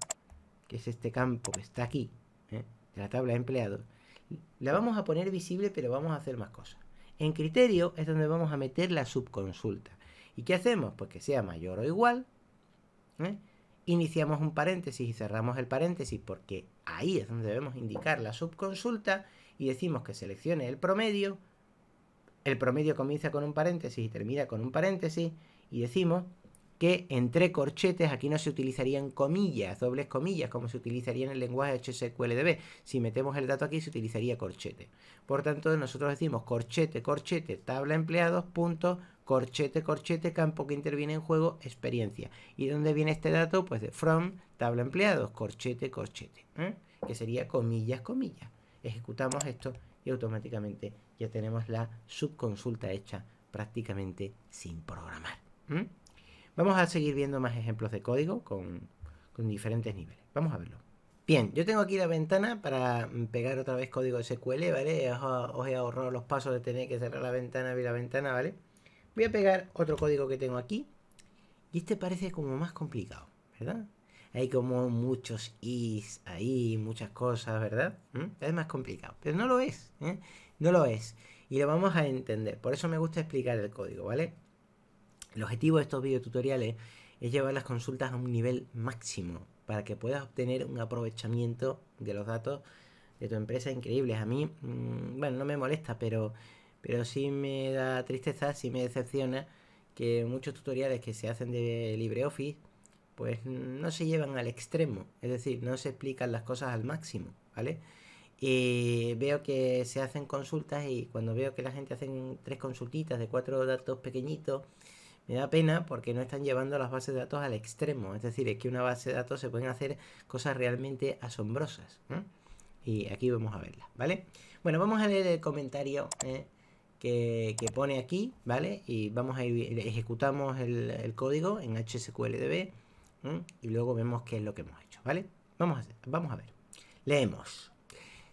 que es este campo que está aquí, ¿eh? de la tabla de empleados. La vamos a poner visible, pero vamos a hacer más cosas. En criterio es donde vamos a meter la subconsulta. ¿Y qué hacemos? Pues que sea mayor o igual. Iniciamos un paréntesis y cerramos el paréntesis porque ahí es donde debemos indicar la subconsulta y decimos que seleccione el promedio. El promedio comienza con un paréntesis y termina con un paréntesis y decimos que entre corchetes aquí no se utilizarían comillas, dobles comillas, como se utilizaría en el lenguaje HSQLDB. Si metemos el dato aquí se utilizaría corchete. Por tanto, nosotros decimos corchete, corchete, tabla empleados, punto, corchete, corchete, campo que interviene en juego, experiencia. ¿Y dónde viene este dato? Pues de from, tabla empleados, corchete, corchete, que sería comillas, comillas. Ejecutamos esto y automáticamente ya tenemos la subconsulta hecha prácticamente sin programar. Vamos a seguir viendo más ejemplos de código con, diferentes niveles. Vamos a verlo. Bien, yo tengo aquí la ventana para pegar otra vez código SQL, ¿vale? Os, os, he ahorrado los pasos de tener que cerrar la ventana, abrir la ventana, ¿vale? Voy a pegar otro código que tengo aquí. Y este parece como más complicado, ¿verdad? Hay como muchos is ahí, muchas cosas, ¿verdad? ¿Mm? Es más complicado, pero no lo es, ¿eh? No lo es. Y lo vamos a entender. Por eso me gusta explicar el código, ¿vale? El objetivo de estos videotutoriales es llevar las consultas a un nivel máximo para que puedas obtener un aprovechamiento de los datos de tu empresa increíbles. A mí, mm, bueno, no me molesta, pero pero sí me da tristeza, sí me decepciona que muchos tutoriales que se hacen de LibreOffice pues no se llevan al extremo, es decir, no se explican las cosas al máximo, ¿vale? Y veo que se hacen consultas y cuando veo que la gente hace tres consultitas de cuatro datos pequeñitos, me da pena porque no están llevando las bases de datos al extremo. Es decir, es que una base de datos se pueden hacer cosas realmente asombrosas. Y aquí vamos a verla, ¿vale? Bueno, vamos a leer el comentario. ¿eh? que, pone aquí, ¿vale? Y vamos a ejecutamos el, código en HSQLDB y luego vemos qué es lo que hemos hecho, ¿vale? Vamos a, vamos a ver. Leemos.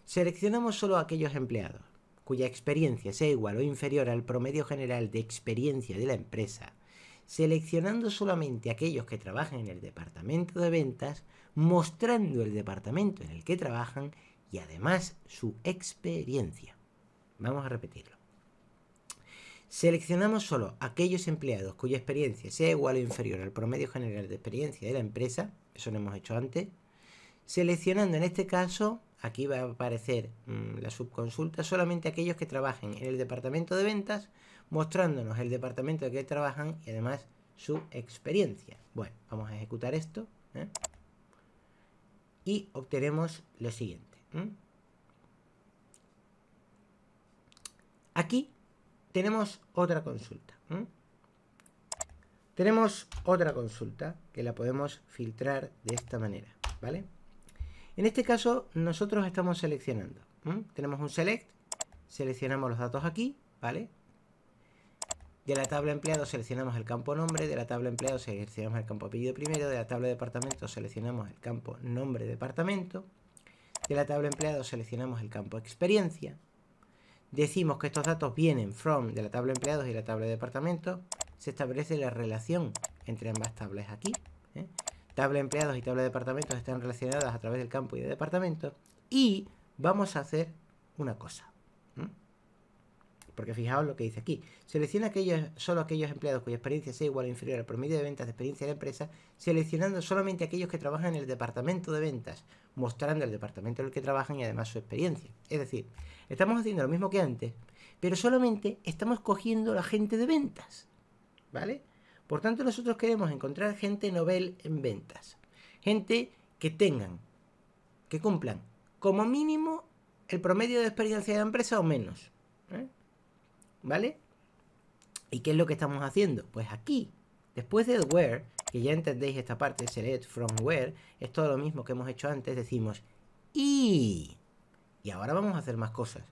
Seleccionamos solo aquellos empleados cuya experiencia sea igual o inferior al promedio general de experiencia de la empresa, seleccionando solamente aquellos que trabajan en el departamento de ventas, mostrando el departamento en el que trabajan y además su experiencia. Vamos a repetirlo. Seleccionamos solo aquellos empleados cuya experiencia sea igual o inferior al promedio general de experiencia de la empresa, eso lo hemos hecho antes, seleccionando en este caso, aquí va a aparecer mm, la subconsulta, solamente aquellos que trabajen en el departamento de ventas, mostrándonos el departamento de que trabajan y además su experiencia. Bueno, vamos a ejecutar esto ¿eh? y obtenemos lo siguiente. Aquí tenemos otra consulta. Tenemos otra consulta que la podemos filtrar de esta manera, ¿vale? En este caso, nosotros estamos seleccionando. Tenemos un select, seleccionamos los datos aquí, ¿vale? De la tabla empleado seleccionamos el campo nombre, de la tabla empleado seleccionamos el campo apellido primero, de la tabla departamento seleccionamos el campo nombre departamento, de la tabla empleado seleccionamos el campo experiencia, decimos que estos datos vienen from de la tabla de empleados y la tabla de departamentos, se establece la relación entre ambas tablas aquí. ¿eh? Tabla de empleados y tabla de departamentos están relacionadas a través del campo y de departamento. Y vamos a hacer una cosa. Porque fijaos lo que dice aquí. Selecciona aquellos, solo aquellos empleados cuya experiencia sea igual o inferior al promedio de ventas de experiencia de la empresa, seleccionando solamente aquellos que trabajan en el departamento de ventas mostrando el departamento en el que trabajan y además su experiencia. Es decir, estamos haciendo lo mismo que antes, pero solamente estamos cogiendo la gente de ventas. ¿Vale? Por tanto, nosotros queremos encontrar gente novel en ventas. Gente que tengan, que cumplan, como mínimo, el promedio de experiencia de la empresa o menos. ¿eh? ¿Vale? ¿Y qué es lo que estamos haciendo? Pues aquí, después de where, que ya entendéis esta parte, select from where, es todo lo mismo que hemos hecho antes, decimos y. Y ahora vamos a hacer más cosas.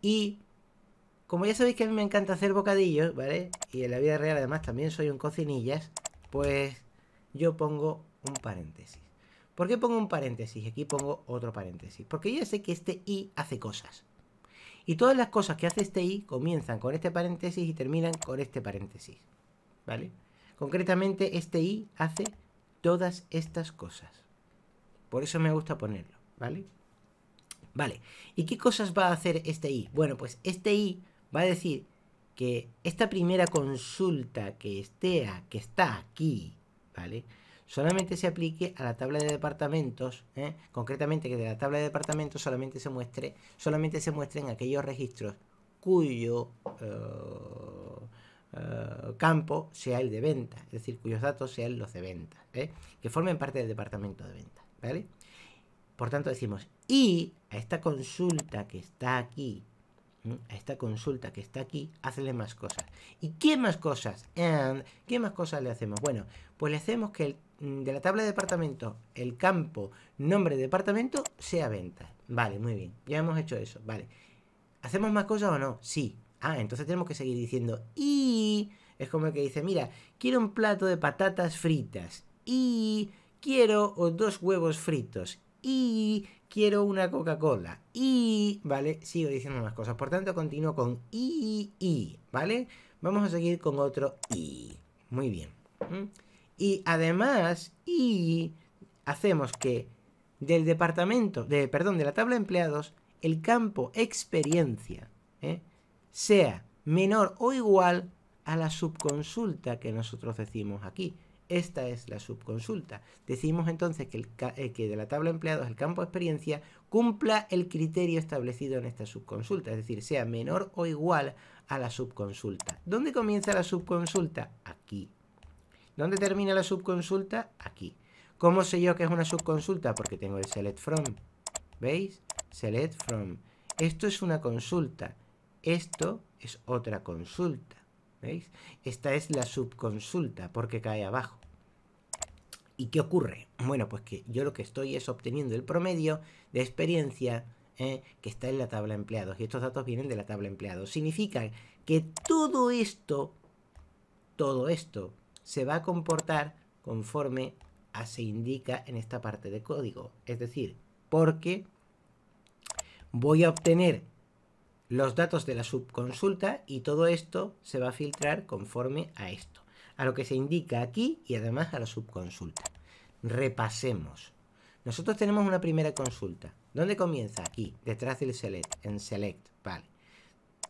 Y como ya sabéis que a mí me encanta hacer bocadillos, ¿vale? Y en la vida real además también soy un cocinillas, pues yo pongo un paréntesis. ¿Por qué pongo un paréntesis? Aquí pongo otro paréntesis. Porque ya sé que este i hace cosas. Y todas las cosas que hace este i comienzan con este paréntesis y terminan con este paréntesis. ¿Vale? Concretamente, este i hace todas estas cosas. Por eso me gusta ponerlo, ¿vale? Vale, ¿y qué cosas va a hacer este i? Bueno, pues este i va a decir que esta primera consulta que, esté que está aquí, ¿vale? Solamente se aplique a la tabla de departamentos, ¿eh? concretamente que de la tabla de departamentos solamente se muestre, solamente se muestren aquellos registros cuyo eh, eh, campo sea el de venta, es decir, cuyos datos sean los de venta, ¿eh? que formen parte del departamento de venta. ¿vale? Por tanto, decimos, y a esta consulta que está aquí, a esta consulta que está aquí, hacele más cosas. ¿Y qué más cosas? And, ¿Qué más cosas le hacemos? Bueno, pues le hacemos que mm, de la tabla de departamento, el campo nombre departamento sea venta. Vale, muy bien. Ya hemos hecho eso. Vale. ¿Hacemos más cosas o no? Sí. Ah, entonces tenemos que seguir diciendo y. Es como el que dice, mira, quiero un plato de patatas fritas. Y quiero dos huevos fritos. Y quiero una Coca-Cola. Y, ¿vale? Sigo diciendo más cosas. Por tanto, continúo con y, y, ¿vale? Vamos a seguir con otro y. Muy bien. ¿Mm? Y además, y hacemos que del departamento, de, perdón, de la tabla de empleados, el campo experiencia, ¿eh? sea menor o igual a la subconsulta que nosotros decimos aquí. Esta es la subconsulta. Decimos entonces que, eh, de la tabla empleados el campo experiencia cumpla el criterio establecido en esta subconsulta, es decir, sea menor o igual a la subconsulta. ¿Dónde comienza la subconsulta? Aquí. ¿Dónde termina la subconsulta? Aquí. ¿Cómo sé yo que es una subconsulta? Porque tengo el select from. ¿Veis? Select from. Esto es una consulta. Esto es otra consulta. ¿Veis? Esta es la subconsulta porque cae abajo. ¿Y qué ocurre? Bueno, pues que yo lo que estoy es obteniendo el promedio de experiencia ¿eh? que está en la tabla empleados. Y estos datos vienen de la tabla empleados. Significa que todo esto, todo esto, se va a comportar conforme a se indica en esta parte de código. Es decir, porque voy a obtener los datos de la subconsulta y todo esto se va a filtrar conforme a esto, a lo que se indica aquí y además a la subconsulta. Repasemos. Nosotros tenemos una primera consulta. ¿Dónde comienza? Aquí, detrás del select, en select, vale.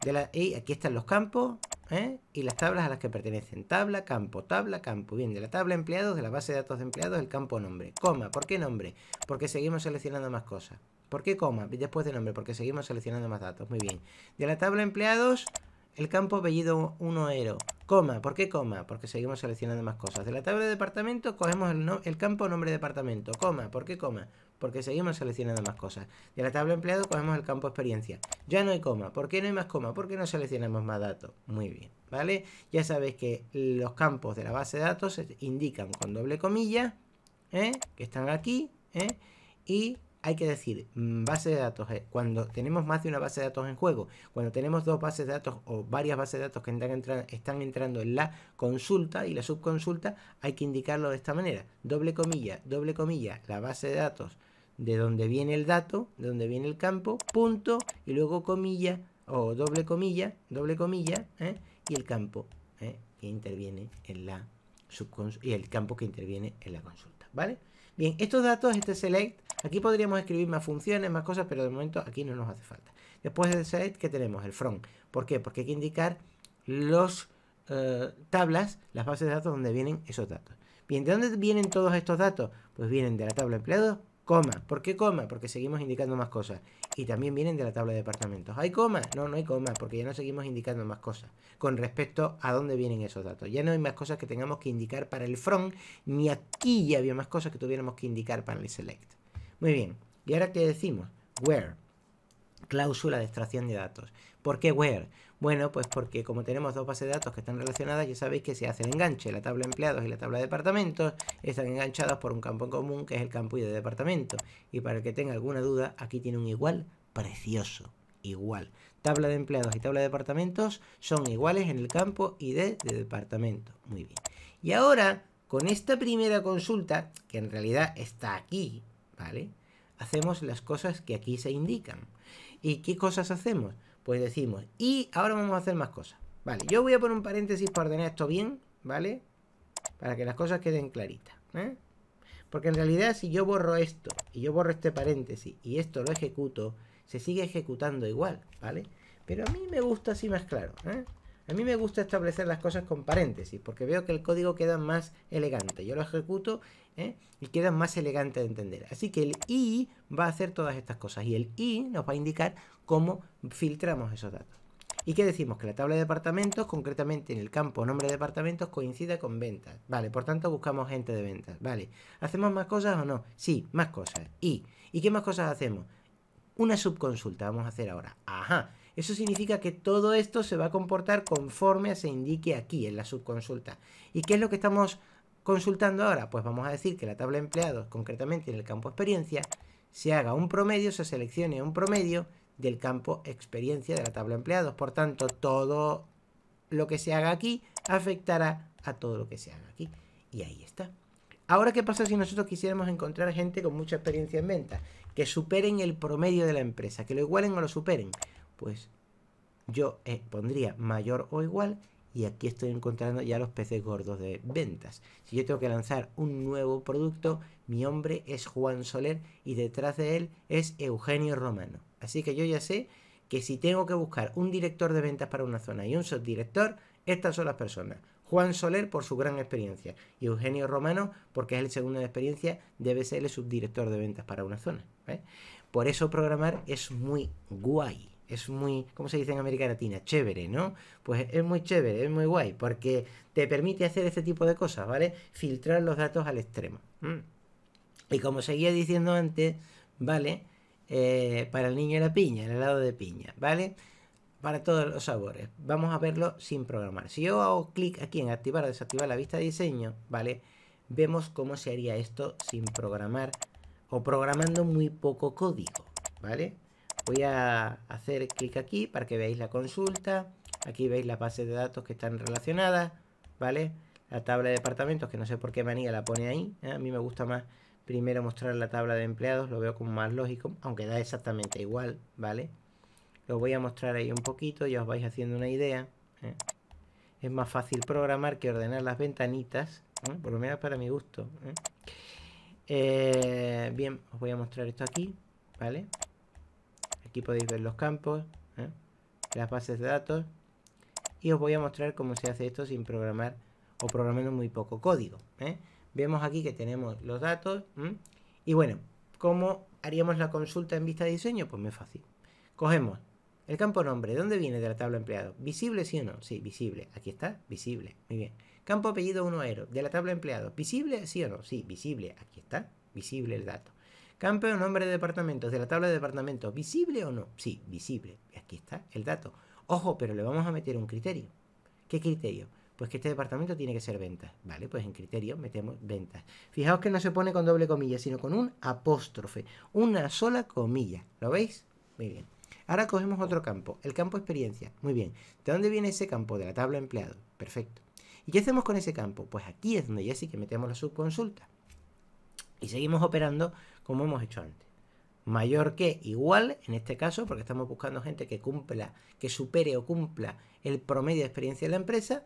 De aquí están los campos ¿eh? y las tablas a las que pertenecen. Tabla, campo, tabla, campo. Bien, de la tabla empleados, de la base de datos de empleados, el campo nombre. Coma, ¿por qué nombre? Porque seguimos seleccionando más cosas. ¿Por qué coma? Después de nombre, porque seguimos seleccionando más datos. Muy bien. De la tabla empleados, el campo apellido 1 ero. Coma, ¿por qué coma? Porque seguimos seleccionando más cosas. De la tabla de departamento cogemos el, campo nombre departamento. Coma, ¿por qué coma? Porque seguimos seleccionando más cosas. De la tabla empleado cogemos el campo experiencia. Ya no hay coma. ¿Por qué no hay más coma? Porque no seleccionamos más datos. Muy bien, ¿vale? Ya sabéis que los campos de la base de datos se indican con doble comilla, ¿eh? que están aquí, ¿eh? y hay que decir mm, base de datos. Eh, cuando tenemos más de una base de datos en juego, cuando tenemos dos bases de datos o varias bases de datos que están, entrando, en la consulta y la subconsulta, hay que indicarlo de esta manera. Doble comilla, doble comilla, la base de datos de donde viene el dato, de donde viene el campo, punto, y luego comilla o doble comilla, doble comilla, eh, y el campo eh, que interviene en la y el campo que interviene en la consulta, ¿vale? Bien, estos datos, este select, aquí podríamos escribir más funciones, más cosas, pero de momento aquí no nos hace falta. Después del select, ¿qué tenemos? El front ¿Por qué? Porque hay que indicar las eh, tablas, las bases de datos donde vienen esos datos. Bien, ¿de dónde vienen todos estos datos? Pues vienen de la tabla empleado, coma. ¿Por qué coma? Porque seguimos indicando más cosas y también vienen de la tabla de departamentos. ¿Hay comas? No, no hay coma porque ya no seguimos indicando más cosas con respecto a dónde vienen esos datos. Ya no hay más cosas que tengamos que indicar para el front, ni aquí ya había más cosas que tuviéramos que indicar para el select. Muy bien, ¿y ahora qué decimos? Where, cláusula de extracción de datos. ¿Por qué where? Bueno, pues porque como tenemos dos bases de datos que están relacionadas, ya sabéis que se hace el enganche. La tabla de empleados y la tabla de departamentos están enganchadas por un campo en común, que es el campo ID de departamento. Y para el que tenga alguna duda, aquí tiene un igual precioso. Igual. Tabla de empleados y tabla de departamentos son iguales en el campo ID de departamento. Muy bien. Y ahora, con esta primera consulta, que en realidad está aquí, ¿vale? Hacemos las cosas que aquí se indican. ¿Y qué cosas hacemos? pues decimos, y ahora vamos a hacer más cosas. Vale, yo voy a poner un paréntesis para ordenar esto bien, ¿vale? Para que las cosas queden claritas, ¿eh? Porque en realidad si yo borro esto, y yo borro este paréntesis, y esto lo ejecuto, se sigue ejecutando igual, ¿vale? Pero a mí me gusta así más claro, ¿eh? A mí me gusta establecer las cosas con paréntesis, porque veo que el código queda más elegante. Yo lo ejecuto ¿eh? y queda más elegante de entender. Así que el i va a hacer todas estas cosas y el i nos va a indicar cómo filtramos esos datos. ¿Y qué decimos? Que la tabla de departamentos, concretamente en el campo nombre de departamentos, coincida con ventas. Vale, por tanto buscamos gente de ventas. Vale, ¿hacemos más cosas o no? Sí, más cosas. ¿Y? ¿Y qué más cosas hacemos? Una subconsulta vamos a hacer ahora. Ajá, eso significa que todo esto se va a comportar conforme se indique aquí en la subconsulta. ¿Y qué es lo que estamos consultando ahora? Pues vamos a decir que la tabla de empleados, concretamente en el campo experiencia, se haga un promedio, se seleccione un promedio del campo experiencia de la tabla de empleados. Por tanto, todo lo que se haga aquí afectará a todo lo que se haga aquí. Y ahí está. Ahora, ¿qué pasa si nosotros quisiéramos encontrar gente con mucha experiencia en venta? Que superen el promedio de la empresa, que lo igualen o lo superen. Pues yo eh, pondría mayor o igual y aquí estoy encontrando ya los peces gordos de ventas. Si yo tengo que lanzar un nuevo producto, mi hombre es Juan Soler y detrás de él es Eugenio Romano. Así que yo ya sé que si tengo que buscar un director de ventas para una zona y un subdirector, estas son las personas. Juan Soler por su gran experiencia y Eugenio Romano porque es el segundo de experiencia, debe ser el subdirector de ventas para una zona. ¿eh? Por eso programar es muy guay es muy, ¿cómo se dice en América Latina? Chévere, ¿no? Pues es muy chévere, es muy guay, porque te permite hacer este tipo de cosas, ¿vale? Filtrar los datos al extremo. Y como seguía diciendo antes, ¿vale? Eh, para el niño la piña, el helado de piña, ¿vale? Para todos los sabores. Vamos a verlo sin programar. Si yo hago clic aquí en activar o desactivar la vista de diseño, ¿vale? Vemos cómo se haría esto sin programar o programando muy poco código, ¿vale? Voy a hacer clic aquí para que veáis la consulta. Aquí veis las bases de datos que están relacionadas, ¿vale? La tabla de departamentos, que no sé por qué manía la pone ahí. ¿eh? A mí me gusta más primero mostrar la tabla de empleados, lo veo como más lógico, aunque da exactamente igual, ¿vale? Lo voy a mostrar ahí un poquito, ya os vais haciendo una idea. ¿eh? Es más fácil programar que ordenar las ventanitas, ¿eh? por lo menos para mi gusto. bien, os voy a mostrar esto aquí, ¿vale? Aquí podéis ver los campos, ¿eh? las bases de datos. Y os voy a mostrar cómo se hace esto sin programar o programando muy poco código. ¿eh? Vemos aquí que tenemos los datos. Y bueno, ¿cómo haríamos la consulta en vista de diseño? Pues muy fácil. Cogemos el campo nombre. dónde viene de la tabla empleado? ¿Visible sí o no? Sí, visible. Aquí está, visible. Muy bien. Campo apellido 1 aero. ¿De la tabla empleado? ¿Visible sí o no? Sí, visible. Aquí está, visible el dato. Campo, nombre de departamentos, de la tabla de departamentos. ¿Visible o no? Sí, visible. Aquí está el dato. Ojo, pero le vamos a meter un criterio. ¿Qué criterio? Pues que este departamento tiene que ser ventas. Vale, pues en criterio metemos ventas. Fijaos que no se pone con doble comilla, sino con un apóstrofe. Una sola comilla. ¿Lo veis? Muy bien. Ahora cogemos otro campo, el campo experiencia. Muy bien. ¿De dónde viene ese campo? De la tabla empleado. Perfecto. ¿Y qué hacemos con ese campo? Pues aquí es donde ya sí que metemos la subconsulta. Y seguimos operando como hemos hecho antes. Mayor que igual, en este caso, porque estamos buscando gente que cumpla, que supere o cumpla el promedio de experiencia de la empresa.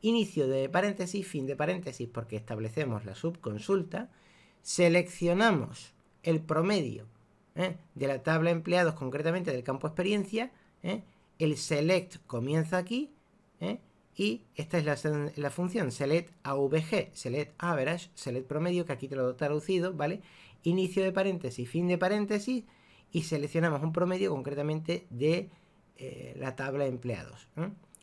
Inicio de paréntesis, fin de paréntesis, porque establecemos la subconsulta. Seleccionamos el promedio ¿eh? de la tabla de empleados, concretamente del campo experiencia. ¿eh? El select comienza aquí. ¿eh? Y esta es la, función select AVG, select average, select promedio, que aquí te lo he traducido, ¿vale? inicio de paréntesis, fin de paréntesis y seleccionamos un promedio concretamente de eh, la tabla de empleados,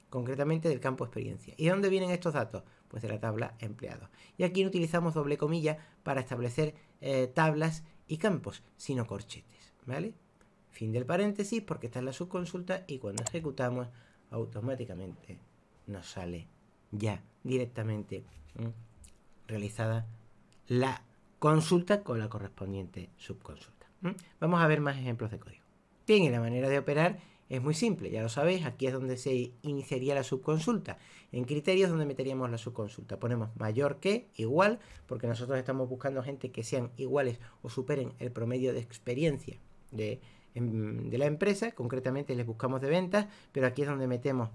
concretamente del campo experiencia. ¿Y de dónde vienen estos datos? Pues de la tabla empleados. Y aquí no utilizamos doble comilla para establecer eh, tablas y campos, sino corchetes, ¿vale? Fin del paréntesis porque está en la subconsulta y cuando ejecutamos automáticamente nos sale ya directamente realizada la consulta con la correspondiente subconsulta. Vamos a ver más ejemplos de código. Bien, y la manera de operar es muy simple, ya lo sabéis, aquí es donde se iniciaría la subconsulta. En criterios donde meteríamos la subconsulta, ponemos mayor que, igual, porque nosotros estamos buscando gente que sean iguales o superen el promedio de experiencia de, em, de la empresa, concretamente les buscamos de ventas, pero aquí es donde metemos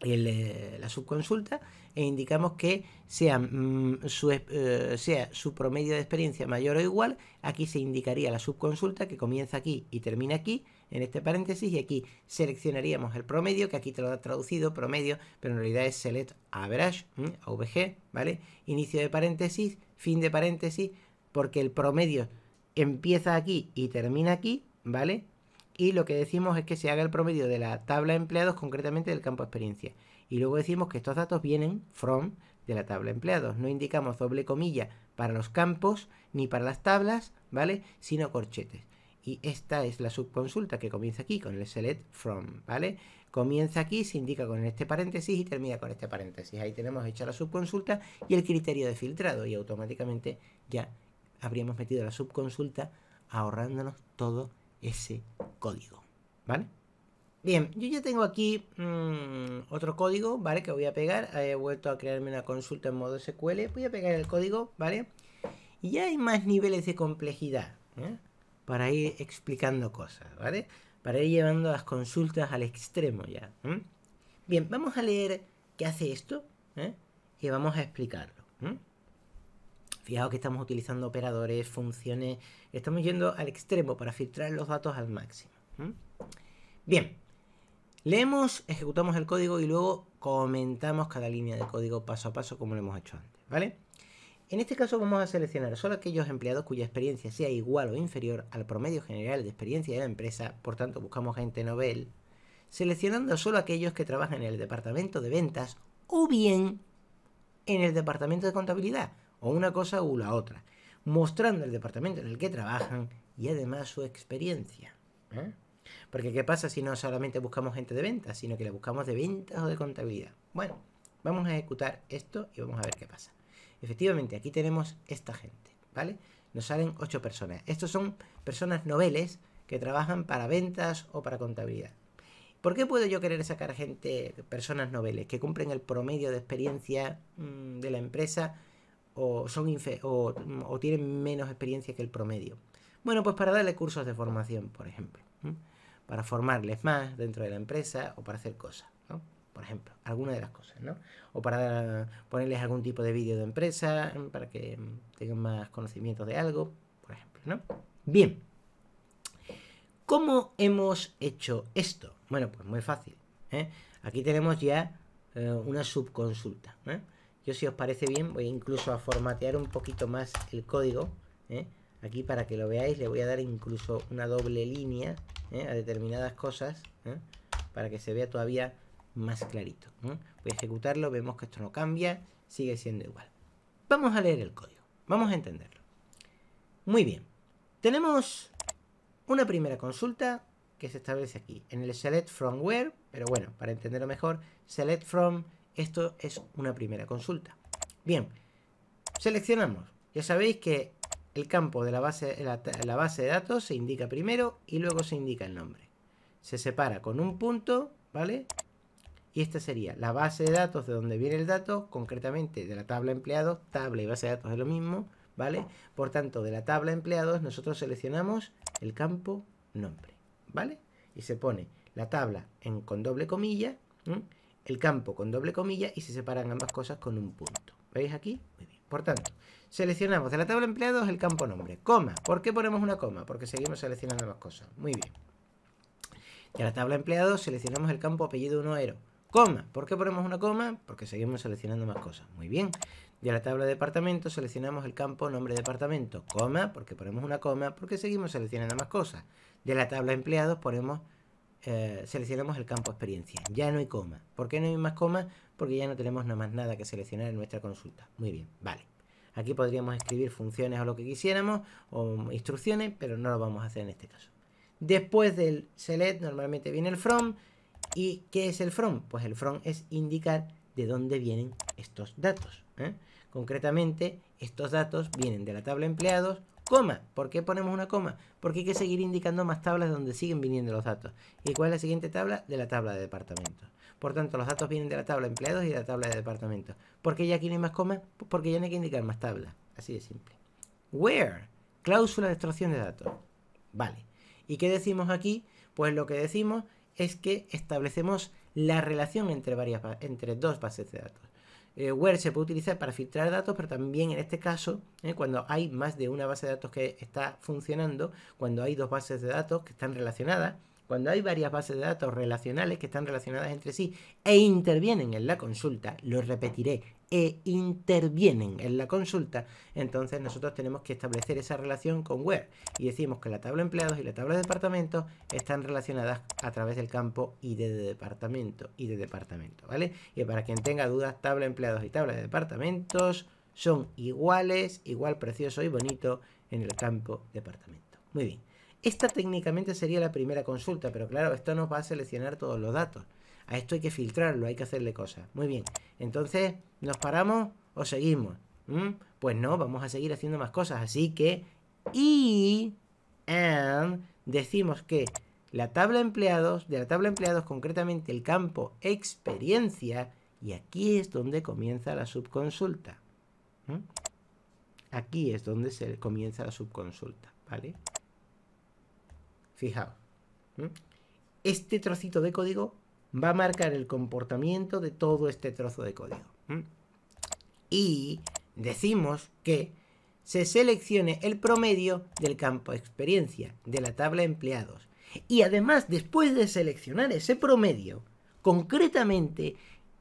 eh, la subconsulta e indicamos que sea, mm, su, eh, sea su promedio de experiencia mayor o igual, aquí se indicaría la subconsulta que comienza aquí y termina aquí, en este paréntesis, y aquí seleccionaríamos el promedio, que aquí te lo ha traducido promedio, pero en realidad es select average, AVG, ¿vale? Inicio de paréntesis, fin de paréntesis, porque el promedio empieza aquí y termina aquí, ¿vale? y lo que decimos es que se haga el promedio de la tabla empleados, concretamente del campo experiencia. Y luego decimos que estos datos vienen from de la tabla empleados. No indicamos doble comilla para los campos ni para las tablas, ¿vale? Sino corchetes. Y esta es la subconsulta que comienza aquí con el select from, ¿vale? Comienza aquí, se indica con este paréntesis y termina con este paréntesis. Ahí tenemos hecha la subconsulta y el criterio de filtrado y automáticamente ya habríamos metido la subconsulta ahorrándonos todo ese código. ¿Vale? Bien, yo ya tengo aquí mm, otro código, ¿vale? Que voy a pegar. He vuelto a crearme una consulta en modo SQL. Voy a pegar el código, ¿vale? Y ya hay más niveles de complejidad ¿eh? para ir explicando cosas, ¿vale? Para ir llevando las consultas al extremo ya. Bien, vamos a leer qué hace esto ¿eh? y vamos a explicarlo. Fijaos que estamos utilizando operadores, funciones, estamos yendo al extremo para filtrar los datos al máximo. Bien, leemos, ejecutamos el código y luego comentamos cada línea de código paso a paso como lo hemos hecho antes, ¿vale? En este caso vamos a seleccionar solo aquellos empleados cuya experiencia sea igual o inferior al promedio general de experiencia de la empresa, por tanto buscamos gente Nobel, seleccionando solo aquellos que trabajan en el departamento de ventas o bien en el departamento de contabilidad, o una cosa u la otra, mostrando el departamento en el que trabajan y además su experiencia. ¿eh? Porque ¿qué pasa si no solamente buscamos gente de ventas, sino que la buscamos de ventas o de contabilidad? Bueno, vamos a ejecutar esto y vamos a ver qué pasa. Efectivamente, aquí tenemos esta gente, ¿vale? Nos salen ocho personas. Estos son personas noveles que trabajan para ventas o para contabilidad. ¿Por qué puedo yo querer sacar gente, personas noveles, que cumplen el promedio de experiencia mm, de la empresa o, son mm, o, tienen menos experiencia que el promedio. Bueno, pues para darle cursos de formación, por ejemplo, para formarles más dentro de la empresa o para hacer cosas, ¿no? Por ejemplo, alguna de las cosas, ¿no? O para ponerles algún tipo de vídeo de empresa para que mm, tengan más conocimiento de algo, por ejemplo, ¿no? Bien. ¿Cómo hemos hecho esto? Bueno, pues muy fácil. ¿eh? Aquí tenemos ya eh, una subconsulta. ¿eh? Yo si os parece bien voy incluso a formatear un poquito más el código. ¿eh? Aquí para que lo veáis le voy a dar incluso una doble línea ¿eh? a determinadas cosas ¿eh? para que se vea todavía más clarito. Voy a ejecutarlo, vemos que esto no cambia, sigue siendo igual. Vamos a leer el código, vamos a entenderlo. Muy bien, tenemos una primera consulta que se establece aquí en el select from where, pero bueno, para entenderlo mejor, select from esto es una primera consulta. Bien, seleccionamos. Ya sabéis que el campo de la base, base de datos se indica primero y luego se indica el nombre. Se separa con un punto, ¿vale? Y esta sería la base de datos de donde viene el dato, concretamente de la tabla empleados, tabla y base de datos es lo mismo, ¿vale? Por tanto, de la tabla empleados nosotros seleccionamos el campo nombre, ¿vale? Y se pone la tabla en, con doble comilla el campo con doble comilla y se separan ambas cosas con un punto. ¿Veis aquí? Muy bien. Por tanto, seleccionamos de la tabla empleados el campo nombre, coma. ¿Por qué ponemos una coma? Porque seguimos seleccionando más cosas. Muy bien. De la tabla empleados seleccionamos el campo apellido 1 ero, coma. ¿Por qué ponemos una coma? Porque seguimos seleccionando más cosas. Muy bien. De la tabla de departamento seleccionamos el campo nombre departamento, coma, porque ponemos una coma, porque seguimos seleccionando más cosas. De la tabla empleados ponemos eh, seleccionamos el campo experiencia. Ya no hay coma. ¿Por qué no hay más coma? Porque ya no tenemos nada más nada que seleccionar en nuestra consulta. Muy bien, vale. Aquí podríamos escribir funciones o lo que quisiéramos, o instrucciones, pero no lo vamos a hacer en este caso. Después del select normalmente viene el from. ¿Y qué es el from? Pues el from es indicar de dónde vienen estos datos. ¿eh? Concretamente, estos datos vienen de la tabla empleados coma. ¿Por qué ponemos una coma? Porque hay que seguir indicando más tablas donde siguen viniendo los datos. ¿Y cuál es la siguiente tabla? De la tabla de departamentos. Por tanto, los datos vienen de la tabla de empleados y de la tabla de departamentos. ¿Por qué ya aquí no hay más coma? Pues porque ya no hay que indicar más tablas. Así de simple. Where. Cláusula de extracción de datos. Vale. ¿Y qué decimos aquí? Pues lo que decimos es que establecemos la relación entre, varias, entre dos bases de datos. Eh, where se puede utilizar para filtrar datos, pero también en este caso, eh, cuando hay más de una base de datos que está funcionando, cuando hay dos bases de datos que están relacionadas, cuando hay varias bases de datos relacionales que están relacionadas entre sí e intervienen en la consulta, lo repetiré, e intervienen en la consulta, entonces nosotros tenemos que establecer esa relación con Web y decimos que la tabla de empleados y la tabla de departamentos están relacionadas a través del campo ID de departamento y de departamento, ¿vale? Y para quien tenga dudas, tabla de empleados y tabla de departamentos son iguales, igual precioso y bonito en el campo departamento. Muy bien. Esta técnicamente sería la primera consulta, pero claro, esto nos va a seleccionar todos los datos. A esto hay que filtrarlo, hay que hacerle cosas. Muy bien, entonces, ¿nos paramos o seguimos? ¿Mm? Pues no, vamos a seguir haciendo más cosas. Así que, y, and, decimos que la tabla empleados, de la tabla empleados concretamente el campo experiencia, y aquí es donde comienza la subconsulta. ¿Mm? Aquí es donde se comienza la subconsulta, ¿vale? Fijaos. ¿Mm? Este trocito de código va a marcar el comportamiento de todo este trozo de código. Y decimos que se seleccione el promedio del campo experiencia de la tabla empleados. Y además, después de seleccionar ese promedio, concretamente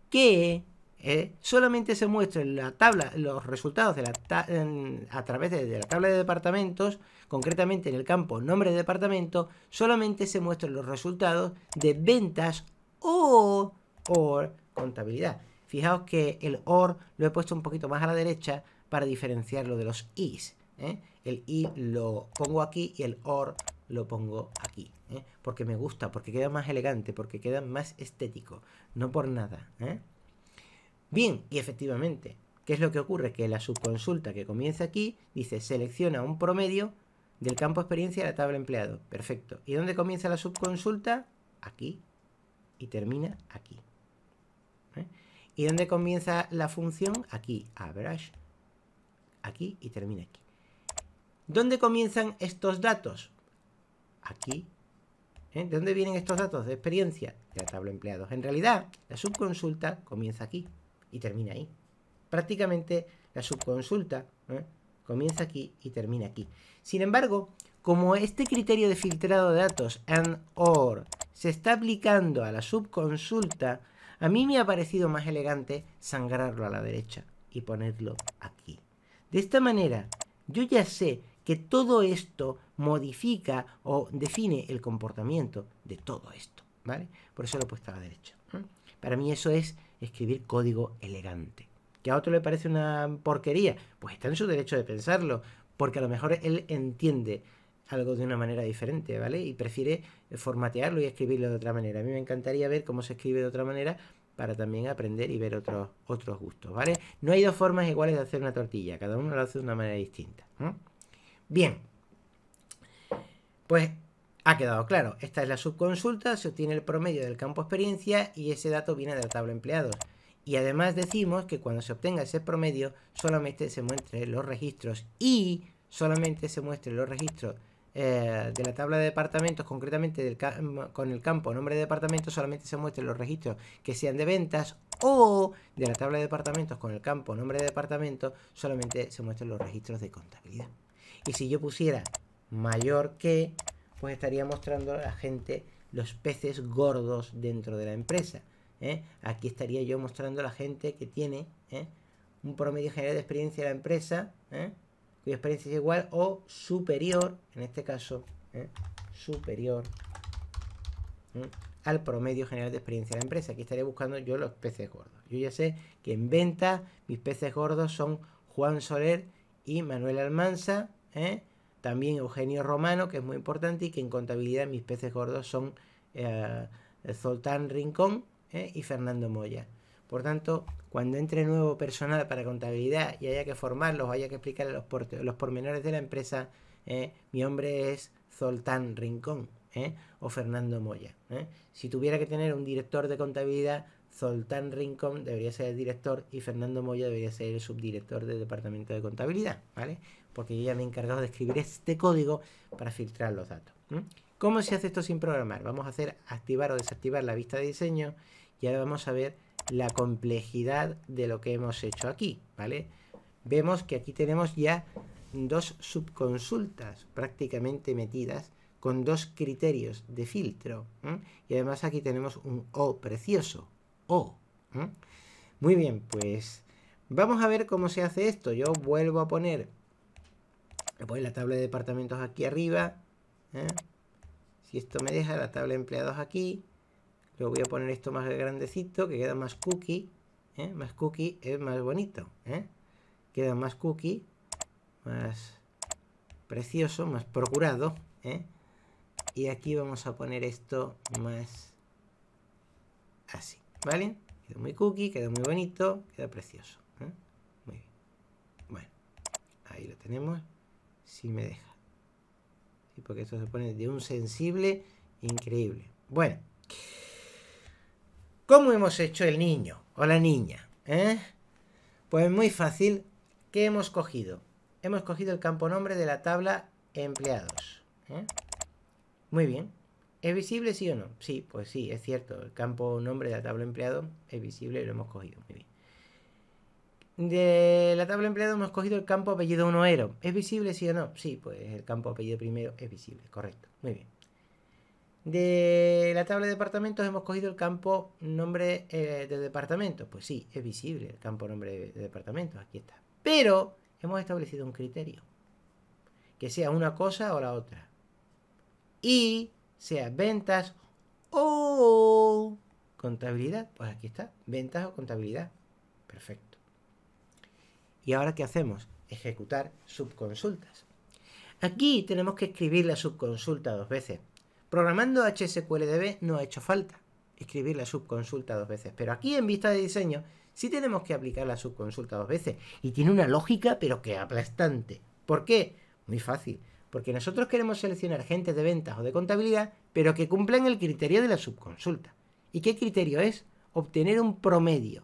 que eh, solamente se en la tabla, los resultados a través de, de, la tabla de departamentos, concretamente en el campo nombre de departamento, solamente se muestran los resultados de ventas or, or, contabilidad. Fijaos que el or lo he puesto un poquito más a la derecha para diferenciarlo de los is. ¿eh? El i lo pongo aquí y el or lo pongo aquí. ¿eh? Porque me gusta, porque queda más elegante, porque queda más estético. No por nada. ¿eh? Bien, y efectivamente, ¿qué es lo que ocurre? Que la subconsulta que comienza aquí dice selecciona un promedio del campo experiencia de la tabla empleado. Perfecto. ¿Y dónde comienza la subconsulta? Aquí, termina aquí. ¿eh? ¿Y dónde comienza la función? Aquí, brush aquí y termina aquí. donde comienzan estos datos? Aquí. ¿eh? ¿De dónde vienen estos datos de experiencia? De la tabla empleados. En realidad, la subconsulta comienza aquí y termina ahí. Prácticamente la subconsulta ¿eh? comienza aquí y termina aquí. Sin embargo, como este criterio de filtrado de datos and or se está aplicando a la subconsulta, a mí me ha parecido más elegante sangrarlo a la derecha y ponerlo aquí. De esta manera, yo ya sé que todo esto modifica o define el comportamiento de todo esto, ¿vale? Por eso lo he puesto a la derecha. Para mí eso es escribir código elegante. ¿Que a otro le parece una porquería? Pues está en su derecho de pensarlo, porque a lo mejor él entiende algo de una manera diferente, ¿vale? Y prefiere eh, formatearlo y escribirlo de otra manera. A mí me encantaría ver cómo se escribe de otra manera para también aprender y ver otros, otros gustos, ¿vale? No hay dos formas iguales de hacer una tortilla, cada uno lo hace de una manera distinta. Bien, pues ha quedado claro, esta es la subconsulta, se obtiene el promedio del campo experiencia y ese dato viene de la tabla empleados. Y además decimos que cuando se obtenga ese promedio solamente se muestren los registros y solamente se muestren los registros eh, de la tabla de departamentos, concretamente con el campo nombre de departamento, solamente se muestren los registros que sean de ventas o de la tabla de departamentos con el campo nombre de departamento, solamente se muestren los registros de contabilidad. Y si yo pusiera mayor que, pues estaría mostrando a la gente los peces gordos dentro de la empresa. ¿eh? Aquí estaría yo mostrando a la gente que tiene ¿eh? un promedio general de experiencia de la empresa cuya experiencia es igual o superior, en este caso, ¿eh? superior ¿eh? al promedio general de experiencia de la empresa. Aquí estaré buscando yo los peces gordos. Yo ya sé que en venta mis peces gordos son Juan Soler y Manuel Almanza, ¿eh? también Eugenio Romano, que es muy importante, y que en contabilidad mis peces gordos son Zoltán Rincón y Fernando Moya. Por tanto, cuando entre nuevo personal para contabilidad y haya que formarlos, haya que explicar los, los pormenores de la empresa, eh, mi nombre es Zoltán Rincón eh, o Fernando Moya. Eh. Si tuviera que tener un director de contabilidad, Zoltán Rincón debería ser el director y Fernando Moya debería ser el subdirector del departamento de contabilidad, ¿vale? Porque yo ya me he encargado de escribir este código para filtrar los datos. ¿Cómo se hace esto sin programar? Vamos a hacer activar o desactivar la vista de diseño y ahora vamos a ver la complejidad de lo que hemos hecho aquí, ¿vale? Vemos que aquí tenemos ya dos subconsultas prácticamente metidas con dos criterios de filtro. Y además aquí tenemos un O precioso, O. Muy bien, pues vamos a ver cómo se hace esto. Yo vuelvo a poner pues, la tabla de departamentos aquí arriba. ¿eh? Si esto me deja la tabla de empleados aquí, Luego voy a poner esto más grandecito, que queda más cookie. ¿eh? Más cookie es más bonito. ¿eh? Queda más cookie, más precioso, más procurado. ¿eh? Y aquí vamos a poner esto más así. ¿Vale? Queda muy cookie, queda muy bonito, queda precioso. Muy bien. Bueno, ahí lo tenemos. Si me deja. porque esto se pone de un sensible increíble. Bueno. ¿Cómo hemos hecho el niño o la niña? Eh? Pues muy fácil. ¿Qué hemos cogido? Hemos cogido el campo nombre de la tabla empleados. Eh. Muy bien. ¿Es visible sí o no? Sí, pues sí, es cierto. El campo nombre de la tabla empleado es visible y lo hemos cogido. Muy bien. De la tabla empleado hemos cogido el campo apellido 1 ¿Es visible sí o no? Sí, pues el campo apellido primero es visible, correcto. Muy bien. De la tabla de departamentos hemos cogido el campo nombre eh, de departamento. Pues sí, es visible el campo nombre de departamento. Aquí está. Pero hemos establecido un criterio. Que sea una cosa o la otra. Y sea ventas o contabilidad. Pues aquí está. Ventas o contabilidad. Perfecto. ¿Y ahora qué hacemos? Ejecutar subconsultas. Aquí tenemos que escribir la subconsulta dos veces Programando HSQLDB no ha hecho falta escribir la subconsulta dos veces, pero aquí en vista de diseño sí tenemos que aplicar la subconsulta dos veces y tiene una lógica pero que aplastante. ¿Por qué? Muy fácil, porque nosotros queremos seleccionar gente de ventas o de contabilidad, pero que cumplan el criterio de la subconsulta. ¿Y qué criterio es? Obtener un promedio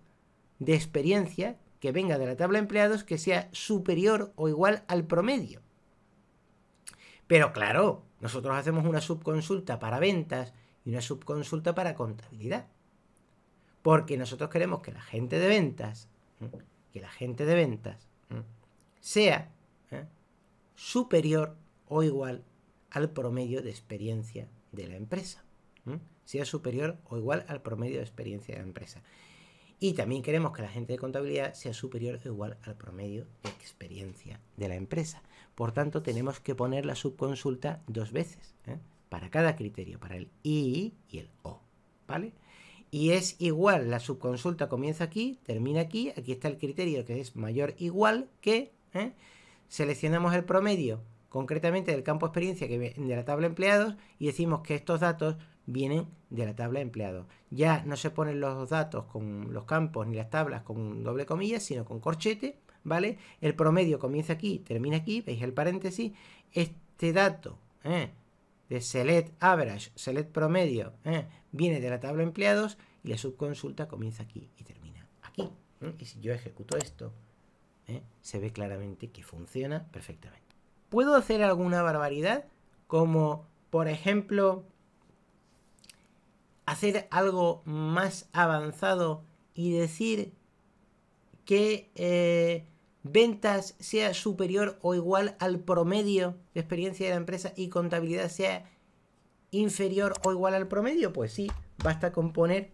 de experiencia que venga de la tabla de empleados que sea superior o igual al promedio pero claro, nosotros hacemos una subconsulta para ventas y una subconsulta para contabilidad. Porque nosotros queremos que la gente de ventas, que la gente de ventas sea ¿eh? superior o igual al promedio de experiencia de la empresa. Sea superior o igual al promedio de experiencia de la empresa. Y también queremos que la gente de contabilidad sea superior o igual al promedio de experiencia de la empresa. Por tanto, tenemos que poner la subconsulta dos veces, ¿eh? para cada criterio, para el I y el O, ¿vale? Y es igual, la subconsulta comienza aquí, termina aquí, aquí está el criterio que es mayor igual que, ¿eh? seleccionamos el promedio, concretamente del campo experiencia que de la tabla empleados, y decimos que estos datos vienen de la tabla empleados. Ya no se ponen los datos con los campos ni las tablas con doble comillas, sino con corchete, ¿vale? El promedio comienza aquí, termina aquí, veis el paréntesis. Este dato ¿eh? de select average, select promedio, ¿eh? viene de la tabla empleados y la subconsulta comienza aquí y termina aquí. ¿eh? Y si yo ejecuto esto, se ve claramente que funciona perfectamente. ¿Puedo hacer alguna barbaridad? Como, por ejemplo, hacer algo más avanzado y decir que ventas sea superior o igual al promedio de experiencia de la empresa y contabilidad sea inferior o igual al promedio? Pues sí, basta con poner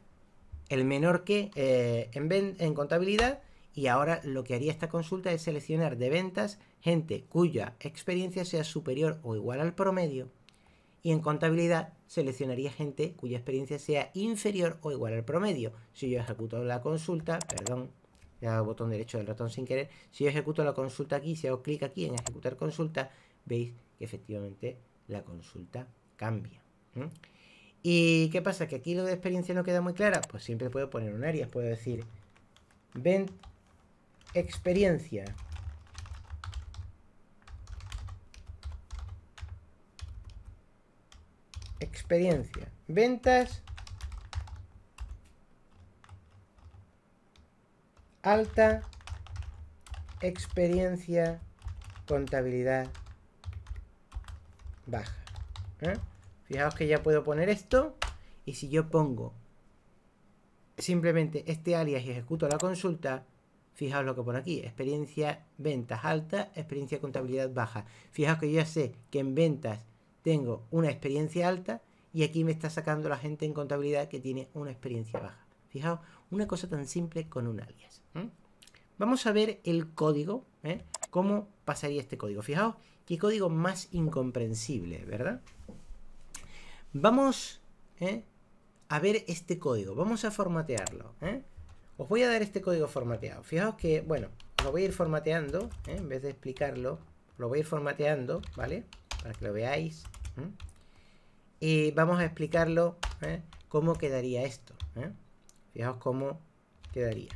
el menor que eh, en contabilidad y ahora lo que haría esta consulta es seleccionar de ventas gente cuya experiencia sea superior o igual al promedio y en contabilidad seleccionaría gente cuya experiencia sea inferior o igual al promedio. Si yo ejecuto la consulta, perdón, botón derecho del ratón sin querer. Si yo ejecuto la consulta aquí, si hago clic aquí en ejecutar consulta, veis que efectivamente la consulta cambia. ¿Y qué pasa? Que aquí lo de experiencia no queda muy clara. Pues siempre puedo poner un área. Puedo decir, ven experiencia. Experiencia. Ventas alta experiencia, contabilidad baja. ¿eh? Fijaos que ya puedo poner esto y si yo pongo simplemente este alias y ejecuto la consulta, fijaos lo que pone aquí, experiencia ventas alta, experiencia contabilidad baja. Fijaos que ya sé que en ventas tengo una experiencia alta y aquí me está sacando la gente en contabilidad que tiene una experiencia baja. Fijaos una cosa tan simple con un alias. Vamos a ver el código, ¿eh? cómo pasaría este código. Fijaos, qué código más incomprensible, ¿verdad? Vamos ¿eh? a ver este código, vamos a formatearlo. ¿eh? Os voy a dar este código formateado. Fijaos que, bueno, lo voy a ir formateando, en vez de explicarlo, lo voy a ir formateando, ¿vale? Para que lo veáis. Y vamos a explicarlo cómo quedaría esto. ¿eh? Fijaos cómo quedaría.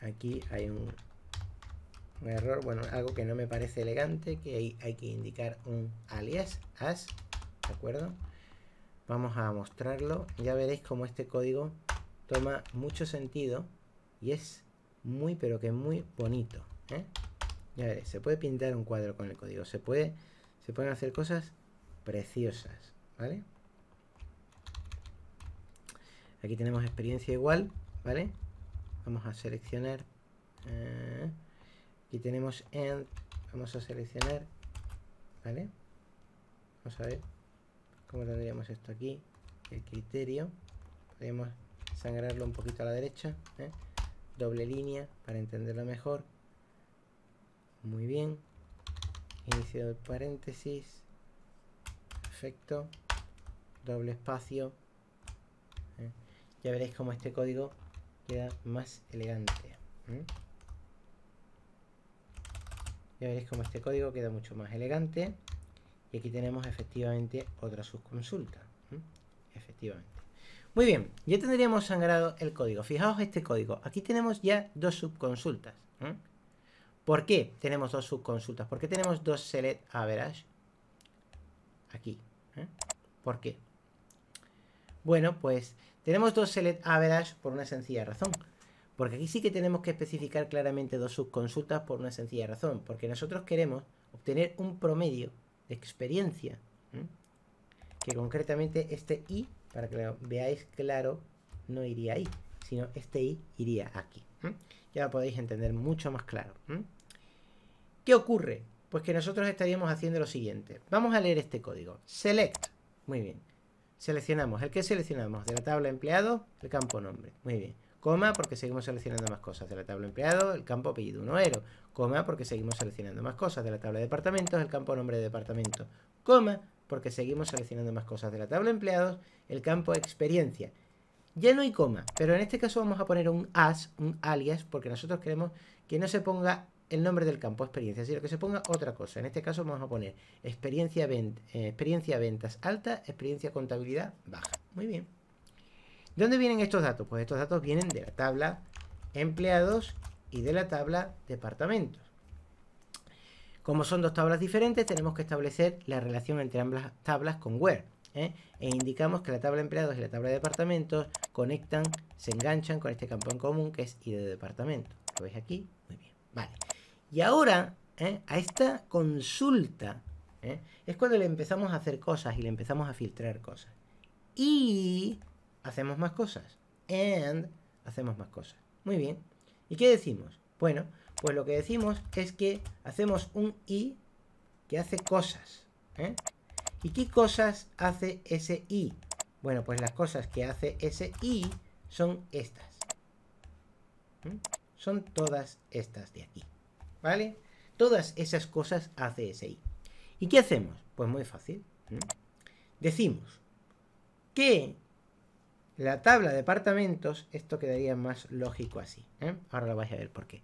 Aquí hay un, error, bueno, algo que no me parece elegante, que hay, hay que indicar un alias, as, ¿de acuerdo? Vamos a mostrarlo. Ya veréis cómo este código toma mucho sentido y es muy, pero que muy bonito. ¿eh? Ya veréis, se puede pintar un cuadro con el código, se, puede, se pueden hacer cosas preciosas, ¿vale? Aquí tenemos experiencia igual, ¿vale? Vamos a seleccionar. Eh, aquí tenemos end. Vamos a seleccionar, ¿vale? Vamos a ver cómo tendríamos esto aquí. El criterio. Podríamos sangrarlo un poquito a la derecha. ¿eh? Doble línea para entenderlo mejor. Muy bien. Inicio de paréntesis. Perfecto. Doble espacio ya veréis cómo este código queda más elegante. Ya veréis cómo este código queda mucho más elegante. Y aquí tenemos efectivamente otra subconsulta. Efectivamente. Muy bien, ya tendríamos sangrado el código. Fijaos este código. Aquí tenemos ya dos subconsultas. ¿Por qué tenemos dos subconsultas? ¿Por qué tenemos dos select average? Aquí. ¿Por qué? Bueno, pues tenemos dos select average por una sencilla razón. Porque aquí sí que tenemos que especificar claramente dos subconsultas por una sencilla razón. Porque nosotros queremos obtener un promedio de experiencia. Que concretamente este i, para que lo veáis claro, no iría ahí. Sino este i iría aquí. Ya lo podéis entender mucho más claro. ¿Qué ocurre? Pues que nosotros estaríamos haciendo lo siguiente. Vamos a leer este código. Select. Muy bien. Seleccionamos. ¿El que seleccionamos? De la tabla empleado, el campo nombre. Muy bien. Coma, porque seguimos seleccionando más cosas. De la tabla empleado, el campo apellido 1 ero. Coma, porque seguimos seleccionando más cosas. De la tabla de departamentos, el campo nombre de departamento. Coma, porque seguimos seleccionando más cosas. De la tabla empleados, el campo experiencia. Ya no hay coma, pero en este caso vamos a poner un as, un alias, porque nosotros queremos que no se ponga el nombre del campo, experiencia, lo que se ponga otra cosa. En este caso vamos a poner experiencia, experiencia ventas alta, experiencia contabilidad baja. Muy bien. ¿De dónde vienen estos datos? Pues estos datos vienen de la tabla empleados y de la tabla departamentos. Como son dos tablas diferentes, tenemos que establecer la relación entre ambas tablas con where. ¿eh? E indicamos que la tabla empleados y la tabla de departamentos conectan, se enganchan con este campo en común que es ID de departamento. ¿Lo veis aquí? Muy bien. Vale. Y ahora, ¿eh? a esta consulta, ¿eh? es cuando le empezamos a hacer cosas y le empezamos a filtrar cosas. Y hacemos más cosas. And hacemos más cosas. Muy bien. ¿Y qué decimos? Bueno, pues lo que decimos es que hacemos un i que hace cosas. ¿eh? ¿Y qué cosas hace ese i? Bueno, pues las cosas que hace ese i son estas. Son todas estas de aquí. ¿vale? Todas esas cosas hace SI. ¿Y qué hacemos? Pues muy fácil. ¿eh? Decimos que la tabla de departamentos, esto quedaría más lógico así, ¿eh? ahora lo vais a ver por qué.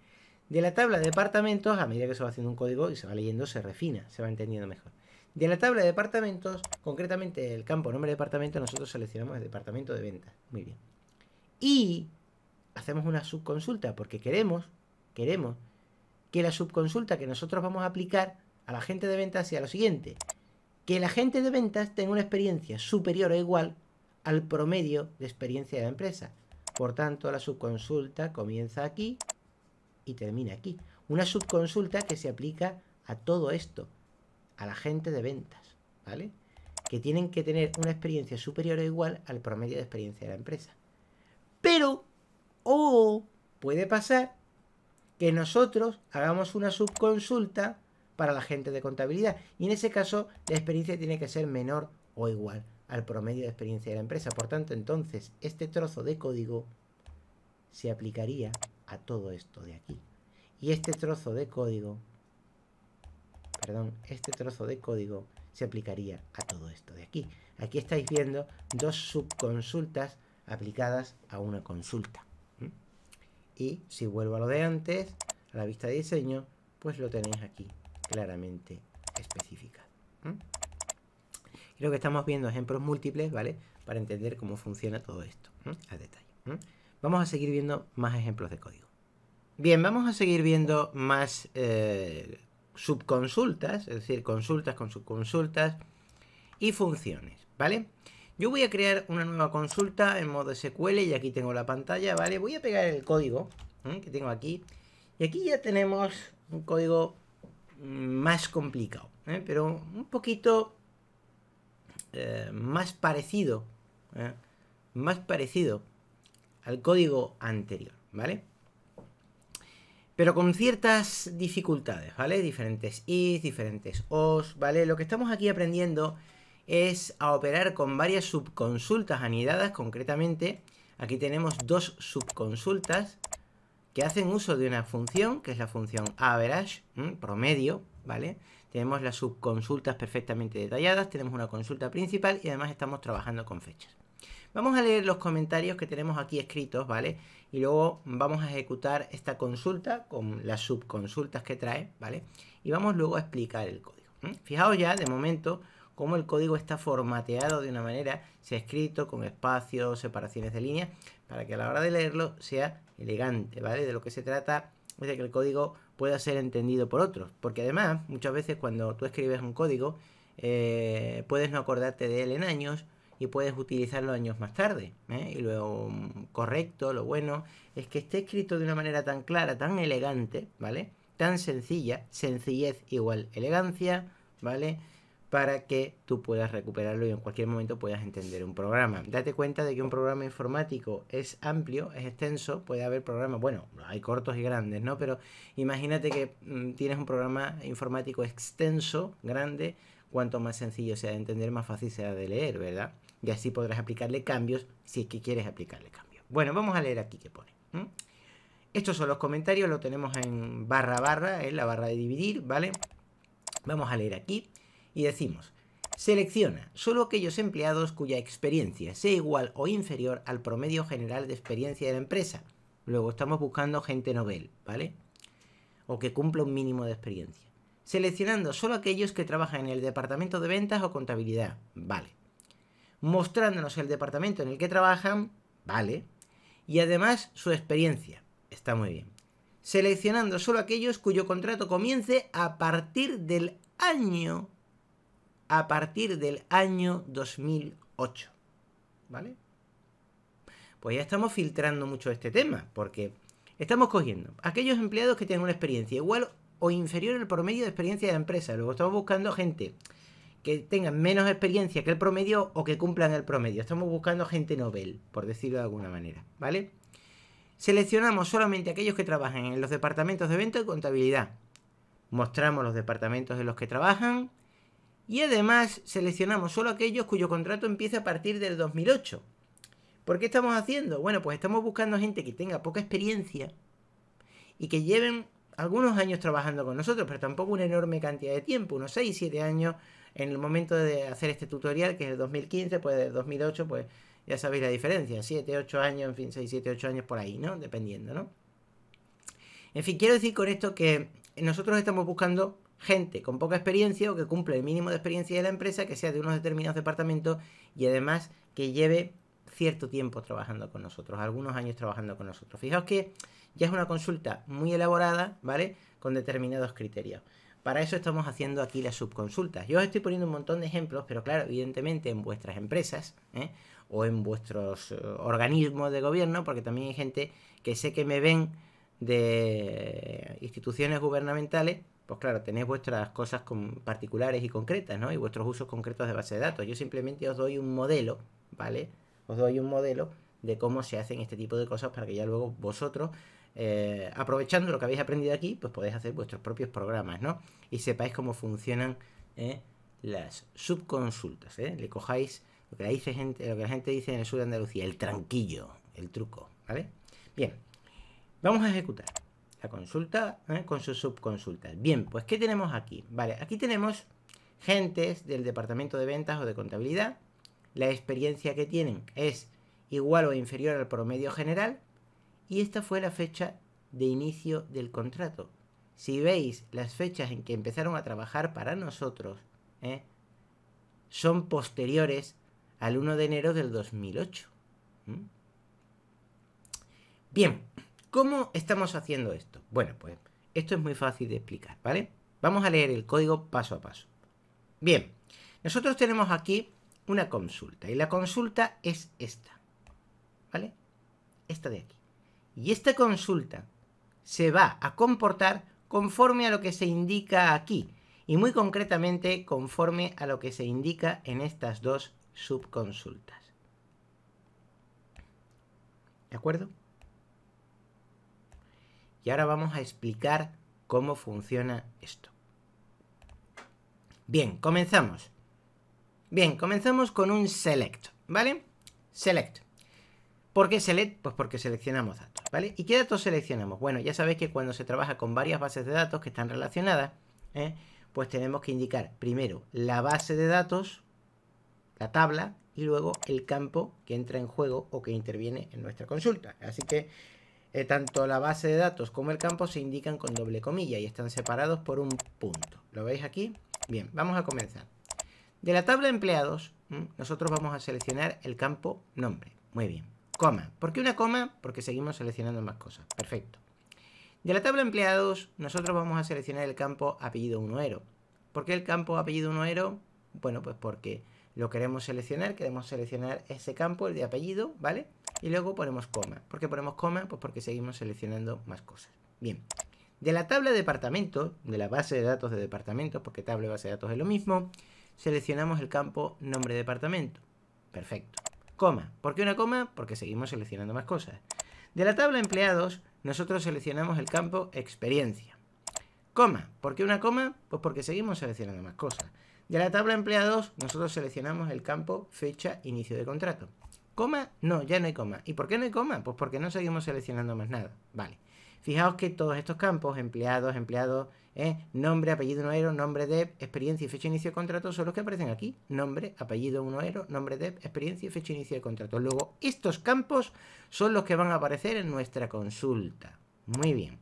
De la tabla de departamentos, a medida que se va haciendo un código y se va leyendo, se refina, se va entendiendo mejor. De la tabla de departamentos, concretamente el campo nombre de departamento, nosotros seleccionamos el departamento de venta. Muy bien. Y hacemos una subconsulta porque queremos, queremos que la subconsulta que nosotros vamos a aplicar a la gente de ventas sea lo siguiente. Que la gente de ventas tenga una experiencia superior o igual al promedio de experiencia de la empresa. Por tanto, la subconsulta comienza aquí y termina aquí. Una subconsulta que se aplica a todo esto, a la gente de ventas, ¿vale? Que tienen que tener una experiencia superior o igual al promedio de experiencia de la empresa. Pero, o puede pasar que nosotros hagamos una subconsulta para la gente de contabilidad. Y en ese caso, la experiencia tiene que ser menor o igual al promedio de experiencia de la empresa. Por tanto, entonces, este trozo de código se aplicaría a todo esto de aquí. Y este trozo de código, perdón, este trozo de código se aplicaría a todo esto de aquí. Aquí estáis viendo dos subconsultas aplicadas a una consulta. Y si vuelvo a lo de antes, a la vista de diseño, pues lo tenéis aquí claramente especificado. Creo que estamos viendo ejemplos múltiples, ¿vale? Para entender cómo funciona todo esto a detalle. Vamos a seguir viendo más ejemplos de código. Bien, vamos a seguir viendo más eh, subconsultas, es decir, consultas con subconsultas y funciones, ¿vale? Yo voy a crear una nueva consulta en modo SQL y aquí tengo la pantalla, ¿vale? Voy a pegar el código ¿eh? que tengo aquí. Y aquí ya tenemos un código mm, más complicado, ¿eh? pero un poquito eh, más parecido, más parecido al código anterior, ¿vale? Pero con ciertas dificultades, ¿vale? Diferentes is, diferentes os, ¿vale? Lo que estamos aquí aprendiendo es a operar con varias subconsultas anidadas, concretamente aquí tenemos dos subconsultas que hacen uso de una función, que es la función average, promedio, ¿vale? Tenemos las subconsultas perfectamente detalladas, tenemos una consulta principal y además estamos trabajando con fechas. Vamos a leer los comentarios que tenemos aquí escritos, ¿vale? Y luego vamos a ejecutar esta consulta con las subconsultas que trae, ¿vale? Y vamos luego a explicar el código. Fijaos ya, de momento, cómo el código está formateado de una manera, se ha escrito con espacios, separaciones de líneas, para que a la hora de leerlo sea elegante, ¿vale? De lo que se trata es de que el código pueda ser entendido por otros, porque además muchas veces cuando tú escribes un código eh, puedes no acordarte de él en años, y puedes utilizarlo años más tarde. ¿eh? Y lo correcto, lo bueno, es que esté escrito de una manera tan clara, tan elegante, ¿vale? Tan sencilla, sencillez igual elegancia, ¿vale? para que tú puedas recuperarlo y en cualquier momento puedas entender un programa. Date cuenta de que un programa informático es amplio, es extenso, puede haber programas, bueno, hay cortos y grandes, ¿no? Pero imagínate que mm, tienes un programa informático extenso, grande, cuanto más sencillo sea de entender, más fácil sea de leer, ¿verdad? Y así podrás aplicarle cambios si es que quieres aplicarle cambios. Bueno, vamos a leer aquí que pone. Estos son los comentarios, lo tenemos en barra barra, en la barra de dividir, ¿vale? Vamos a leer aquí y decimos Selecciona solo aquellos empleados cuya experiencia sea igual o inferior al promedio general de experiencia de la empresa. Luego estamos buscando gente novel, ¿vale? O que cumpla un mínimo de experiencia. Seleccionando solo aquellos que trabajan en el departamento de ventas o contabilidad, vale. Mostrándonos el departamento en el que trabajan, vale. Y además su experiencia, está muy bien. Seleccionando solo aquellos cuyo contrato comience a partir del año a partir del año 2008. ¿Vale? Pues ya estamos filtrando mucho este tema, porque estamos cogiendo aquellos empleados que tienen una experiencia igual o inferior al promedio de experiencia de la empresa. Luego estamos buscando gente que tenga menos experiencia que el promedio o que cumplan el promedio. Estamos buscando gente Nobel por decirlo de alguna manera, ¿vale? Seleccionamos solamente aquellos que trabajan en los departamentos de venta y contabilidad. Mostramos los departamentos en los que trabajan, y además seleccionamos solo aquellos cuyo contrato empieza a partir del 2008. ¿Por qué estamos haciendo? Bueno, pues estamos buscando gente que tenga poca experiencia y que lleven algunos años trabajando con nosotros, pero tampoco una enorme cantidad de tiempo, unos 6, 7 años en el momento de hacer este tutorial, que es el 2015, pues del 2008, pues ya sabéis la diferencia, 7, 8 años, en fin, 6, 7, 8 años por ahí, ¿no? Dependiendo, ¿no? En fin, quiero decir con esto que nosotros estamos buscando gente con poca experiencia o que cumple el mínimo de experiencia de la empresa, que sea de unos determinados departamentos y además que lleve cierto tiempo trabajando con nosotros, algunos años trabajando con nosotros. Fijaos que ya es una consulta muy elaborada, ¿vale? Con determinados criterios. Para eso estamos haciendo aquí las subconsultas. Yo os estoy poniendo un montón de ejemplos, pero claro, evidentemente en vuestras empresas ¿eh? o en vuestros eh, organismos de gobierno, porque también hay gente que sé que me ven de instituciones gubernamentales pues claro, tenéis vuestras cosas con particulares y concretas, ¿no? Y vuestros usos concretos de base de datos. Yo simplemente os doy un modelo, ¿vale? Os doy un modelo de cómo se hacen este tipo de cosas para que ya luego vosotros, eh, aprovechando lo que habéis aprendido aquí, pues podéis hacer vuestros propios programas, ¿no? Y sepáis cómo funcionan ¿eh? las subconsultas, ¿eh? Le cojáis lo que, dice gente, lo que la gente dice en el sur de Andalucía, el tranquillo, el truco, ¿vale? Bien, vamos a ejecutar. La consulta ¿eh? con sus subconsultas. Bien, pues ¿qué tenemos aquí? Vale, aquí tenemos gentes del departamento de ventas o de contabilidad. La experiencia que tienen es igual o inferior al promedio general. Y esta fue la fecha de inicio del contrato. Si veis las fechas en que empezaron a trabajar para nosotros, ¿eh? son posteriores al 1 de enero del 2008. ¿Mm? Bien, ¿Cómo estamos haciendo esto? Bueno, pues esto es muy fácil de explicar, ¿vale? Vamos a leer el código paso a paso. Bien, nosotros tenemos aquí una consulta y la consulta es esta, ¿vale? Esta de aquí. Y esta consulta se va a comportar conforme a lo que se indica aquí y muy concretamente conforme a lo que se indica en estas dos subconsultas. ¿De acuerdo? Y ahora vamos a explicar cómo funciona esto. Bien, comenzamos. Bien, comenzamos con un select, ¿vale? Select. ¿Por qué select? Pues porque seleccionamos datos, ¿vale? ¿Y qué datos seleccionamos? Bueno, ya sabéis que cuando se trabaja con varias bases de datos que están relacionadas, ¿eh? pues tenemos que indicar primero la base de datos, la tabla, y luego el campo que entra en juego o que interviene en nuestra consulta. Así que eh, tanto la base de datos como el campo se indican con doble comilla y están separados por un punto. ¿Lo veis aquí? Bien, vamos a comenzar. De la tabla empleados, nosotros vamos a seleccionar el campo nombre. Muy bien. Coma. ¿Por qué una coma? Porque seguimos seleccionando más cosas. Perfecto. De la tabla empleados, nosotros vamos a seleccionar el campo apellido 1ero. ¿Por qué el campo apellido 1ero? Bueno, pues porque lo queremos seleccionar, queremos seleccionar ese campo, el de apellido, ¿vale? Y luego ponemos coma. ¿Por qué ponemos coma? Pues porque seguimos seleccionando más cosas. Bien. De la tabla de departamentos, de la base de datos de departamentos, porque tabla y base de datos es lo mismo, seleccionamos el campo nombre departamento. Perfecto. Coma. ¿Por qué una coma? Porque seguimos seleccionando más cosas. De la tabla empleados, nosotros seleccionamos el campo experiencia. Coma. ¿Por qué una coma? Pues porque seguimos seleccionando más cosas. De la tabla empleados, nosotros seleccionamos el campo fecha inicio de contrato. ¿Coma? No, ya no hay coma. ¿Y por qué no hay coma? Pues porque no seguimos seleccionando más nada. Vale. Fijaos que todos estos campos, empleados, empleados, ¿eh? nombre, apellido 1 ero, nombre de, experiencia y fecha inicio de contrato, son los que aparecen aquí. Nombre, apellido 1 ero, nombre de, experiencia y fecha inicio de contrato. Luego, estos campos son los que van a aparecer en nuestra consulta. Muy bien.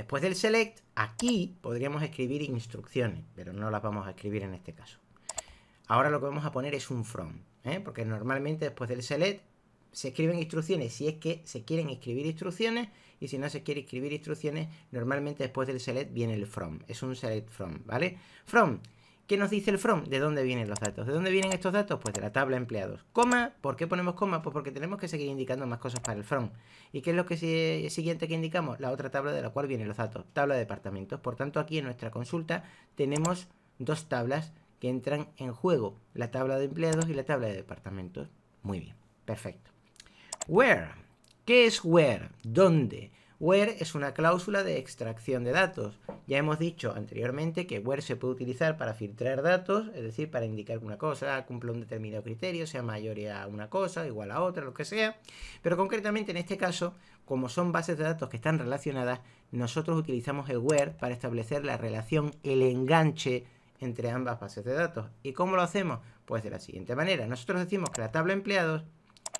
Después del select, aquí podríamos escribir instrucciones, pero no las vamos a escribir en este caso. Ahora lo que vamos a poner es un from, ¿eh? porque normalmente después del select se escriben instrucciones si es que se quieren escribir instrucciones y si no se quiere escribir instrucciones, normalmente después del select viene el from. Es un select from, ¿vale? From ¿Qué nos dice el from? ¿De dónde vienen los datos? ¿De dónde vienen estos datos? Pues de la tabla empleados. Coma, ¿por qué ponemos coma? Pues porque tenemos que seguir indicando más cosas para el from. ¿Y qué es lo que siguiente que indicamos? La otra tabla de la cual vienen los datos, tabla de departamentos. Por tanto, aquí en nuestra consulta tenemos dos tablas que entran en juego, la tabla de empleados y la tabla de departamentos. Muy bien, perfecto. Where. ¿Qué es where? ¿Dónde? Where es una cláusula de extracción de datos. Ya hemos dicho anteriormente que where se puede utilizar para filtrar datos, es decir, para indicar que una cosa cumple un determinado criterio, sea mayor a una cosa, igual a otra, lo que sea. Pero concretamente en este caso, como son bases de datos que están relacionadas, nosotros utilizamos el where para establecer la relación, el enganche entre ambas bases de datos. ¿Y cómo lo hacemos? Pues de la siguiente manera. Nosotros decimos que la tabla empleados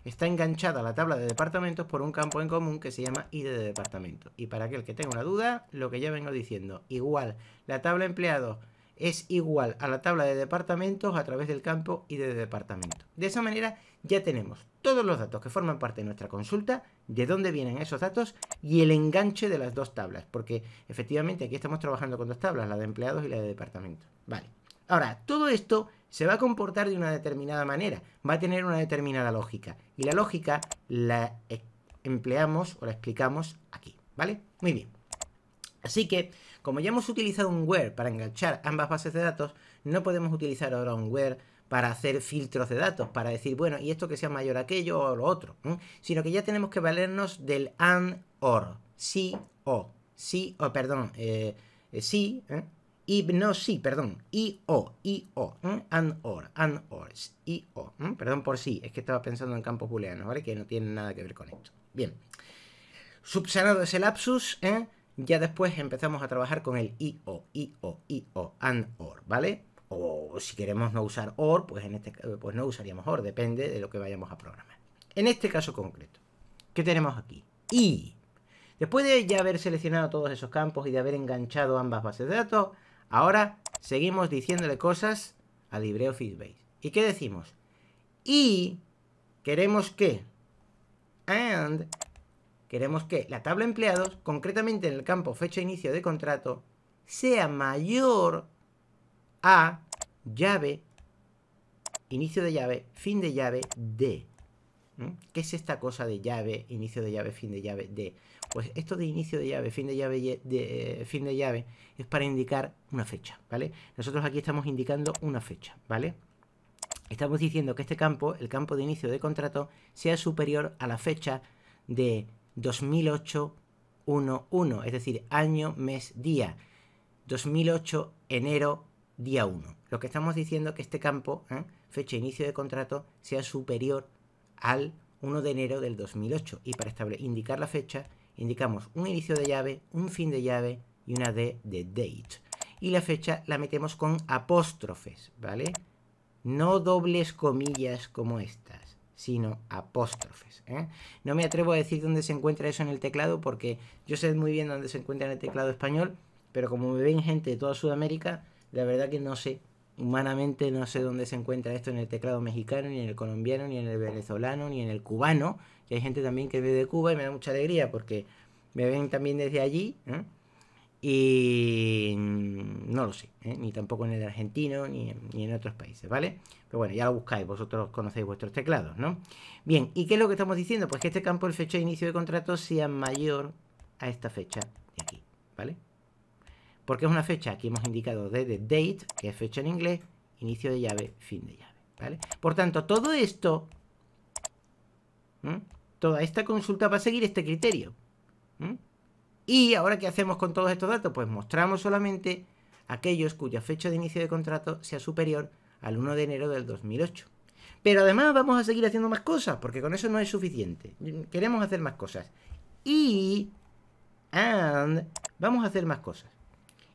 está enganchada a la tabla de departamentos por un campo en común que se llama ID de departamento. Y para aquel que tenga una duda, lo que ya vengo diciendo, igual la tabla empleados es igual a la tabla de departamentos a través del campo ID de departamento. De esa manera ya tenemos todos los datos que forman parte de nuestra consulta, de dónde vienen esos datos y el enganche de las dos tablas, porque efectivamente aquí estamos trabajando con dos tablas, la de empleados y la de departamento. Vale. Ahora, todo esto se va a comportar de una determinada manera, va a tener una determinada lógica. Y la lógica la eh, empleamos o la explicamos aquí, ¿vale? Muy bien. Así que, como ya hemos utilizado un where para enganchar ambas bases de datos, no podemos utilizar ahora un where para hacer filtros de datos, para decir, bueno, y esto que sea mayor a aquello o lo otro, ¿Mm? sino que ya tenemos que valernos del AND OR, sí o, sí o, perdón, eh, eh, sí, no, sí, perdón, i, o, i, o, and, or, and, or, i, o, perdón por sí, es que estaba pensando en campos booleanos, ¿vale? Que no tienen nada que ver con esto. Bien, subsanado ese lapsus, ¿eh? ya después empezamos a trabajar con el i, o, i, o, i, o, and, or, ¿vale? O si queremos no usar or, pues en este pues no usaríamos or, depende de lo que vayamos a programar. En este caso concreto, ¿qué tenemos aquí? i. Después de ya haber seleccionado todos esos campos y de haber enganchado ambas bases de datos, Ahora seguimos diciéndole cosas a LibreOffice Base. ¿Y qué decimos? Y queremos que and queremos que la tabla empleados, concretamente en el campo fecha inicio de contrato, sea mayor a llave, inicio de llave, fin de llave, de. ¿Mm? ¿Qué es esta cosa de llave, inicio de llave, fin de llave, de? Pues esto de inicio de llave, fin de llave, de, eh, fin de llave, es para indicar una fecha, ¿vale? Nosotros aquí estamos indicando una fecha, ¿vale? Estamos diciendo que este campo, el campo de inicio de contrato, sea superior a la fecha de 2008 1, 1, es decir, año, mes, día. 2008, enero, día 1. Lo que estamos diciendo es que este campo, ¿eh? fecha de inicio de contrato, sea superior al 1 de enero del 2008. Y para indicar la fecha, indicamos un inicio de llave, un fin de llave y una D de date. Y la fecha la metemos con apóstrofes, ¿vale? No dobles comillas como estas, sino apóstrofes. ¿eh? No me atrevo a decir dónde se encuentra eso en el teclado porque yo sé muy bien dónde se encuentra en el teclado español, pero como me ven gente de toda Sudamérica, la verdad que no sé humanamente no sé dónde se encuentra esto en el teclado mexicano, ni en el colombiano, ni en el venezolano, ni en el cubano, que hay gente también que ve de Cuba y me da mucha alegría porque me ven también desde allí. Y mm, no lo sé, ¿eh? ni tampoco en el argentino ni en, otros países, ¿vale? Pero bueno, ya lo buscáis, vosotros conocéis vuestros teclados, ¿no? Bien, ¿y qué es lo que estamos diciendo? Pues que este campo, el fecha de inicio de contrato, sea mayor a esta fecha de aquí, ¿vale? Porque es una fecha, aquí hemos indicado desde date, que es fecha en inglés, inicio de llave, fin de llave, ¿vale? Por tanto, todo esto toda esta consulta va a seguir este criterio. Y ahora, ¿qué hacemos con todos estos datos? Pues mostramos solamente aquellos cuya fecha de inicio de contrato sea superior al 1 de enero del 2008. Pero además vamos a seguir haciendo más cosas, porque con eso no es suficiente. Queremos hacer más cosas. Y... And... Vamos a hacer más cosas.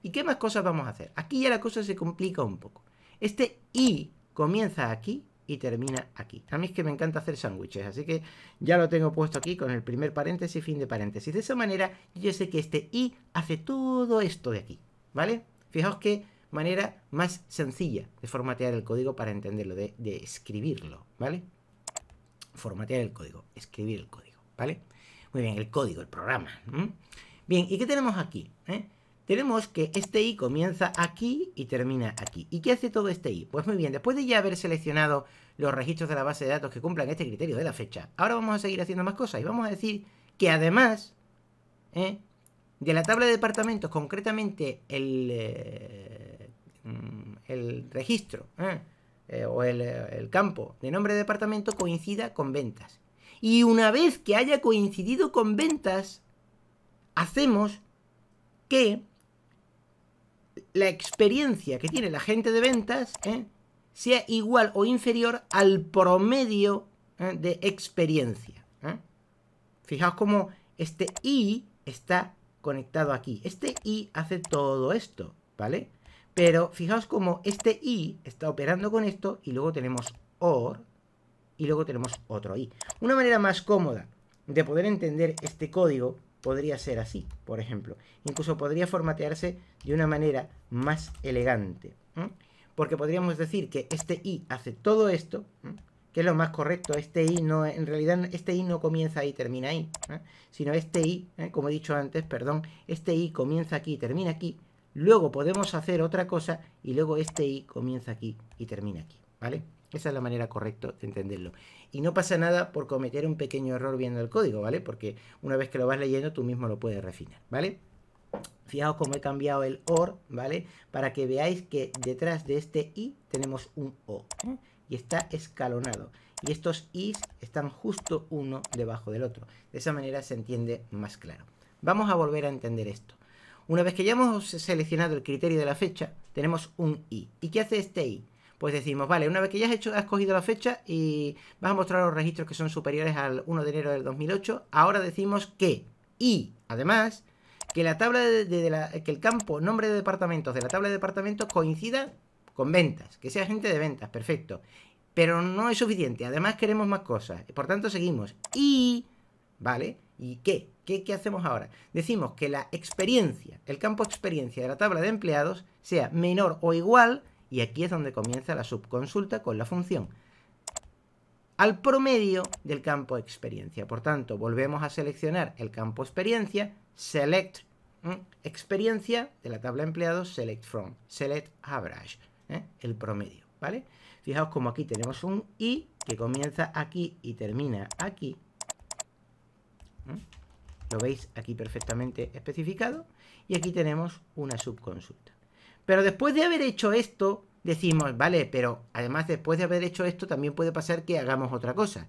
¿Y qué más cosas vamos a hacer? Aquí ya la cosa se complica un poco. Este y comienza aquí y termina aquí. A mí es que me encanta hacer sándwiches, así que ya lo tengo puesto aquí con el primer paréntesis, fin de paréntesis. De esa manera yo sé que este i hace todo esto de aquí, ¿vale? Fijaos qué manera más sencilla de formatear el código para entenderlo, de, escribirlo, ¿vale? Formatear el código, escribir el código, ¿vale? Muy bien, el código, el programa. Bien, ¿y qué tenemos aquí? Eh? tenemos que este i comienza aquí y termina aquí. ¿Y qué hace todo este i? Pues muy bien, después de ya haber seleccionado los registros de la base de datos que cumplan este criterio de la fecha, ahora vamos a seguir haciendo más cosas y vamos a decir que además ¿eh? de la tabla de departamentos, concretamente el, eh, mm, el registro ¿eh? o el, el campo de nombre de departamento coincida con ventas. Y una vez que haya coincidido con ventas, hacemos que la experiencia que tiene la gente de ventas ¿eh? sea igual o inferior al promedio ¿eh? de experiencia. ¿eh? Fijaos cómo este I está conectado aquí. Este I hace todo esto, ¿vale? Pero fijaos cómo este I está operando con esto y luego tenemos OR y luego tenemos otro I. Una manera más cómoda de poder entender este código podría ser así, por ejemplo. Incluso podría formatearse de una manera más elegante. Porque podríamos decir que este i hace todo esto, que es lo más correcto. Este i no, en realidad, este i no comienza ahí y termina ahí, sino este i, ¿eh? como he dicho antes, perdón, este i comienza aquí y termina aquí. Luego podemos hacer otra cosa y luego este i comienza aquí y termina aquí, ¿vale? Esa es la manera correcta de entenderlo. Y no pasa nada por cometer un pequeño error viendo el código, ¿vale? Porque una vez que lo vas leyendo, tú mismo lo puedes refinar, ¿vale? Fijaos cómo he cambiado el OR, ¿vale? Para que veáis que detrás de este I tenemos un O. ¿eh? Y está escalonado. Y estos Is están justo uno debajo del otro. De esa manera se entiende más claro. Vamos a volver a entender esto. Una vez que ya hemos seleccionado el criterio de la fecha, tenemos un I. ¿Y qué hace este I? pues decimos, vale, una vez que ya has, hecho, has cogido la fecha y vas a mostrar los registros que son superiores al 1 de enero del 2008, ahora decimos que, y además, que la tabla de, que el campo nombre de departamentos de la tabla de departamentos coincida con ventas, que sea gente de ventas, perfecto. Pero no es suficiente, además queremos más cosas, por tanto seguimos. Y, ¿vale? ¿Y qué? ¿Qué, qué hacemos ahora? Decimos que la experiencia, el campo experiencia de la tabla de empleados sea menor o igual y aquí es donde comienza la subconsulta con la función al promedio del campo experiencia. Por tanto, volvemos a seleccionar el campo experiencia, select experiencia de la tabla empleados, select from, select average, ¿eh? el promedio, ¿vale? Fijaos como aquí tenemos un i que comienza aquí y termina aquí. Lo veis aquí perfectamente especificado. Y aquí tenemos una subconsulta. Pero después de haber hecho esto, decimos, vale, pero además después de haber hecho esto, también puede pasar que hagamos otra cosa.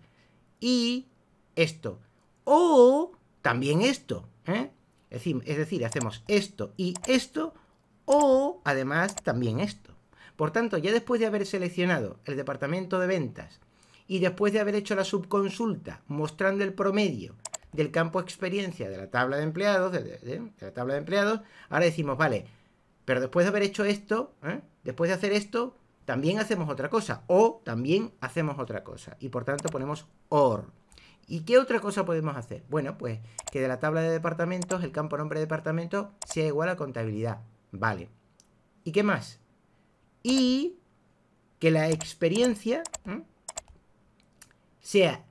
Y esto. O también esto. ¿eh? Es, decir, hacemos esto y esto. O además también esto. Por tanto, ya después de haber seleccionado el departamento de ventas y después de haber hecho la subconsulta mostrando el promedio del campo experiencia de la tabla de empleados, de la tabla de empleados, ahora decimos, vale, pero después de haber hecho esto, ¿eh? después de hacer esto, también hacemos otra cosa. O también hacemos otra cosa. Y por tanto ponemos OR. ¿Y qué otra cosa podemos hacer? Bueno, pues que de la tabla de departamentos, el campo nombre de departamento sea igual a contabilidad. Vale. ¿Y qué más? Y que la experiencia ¿eh? sea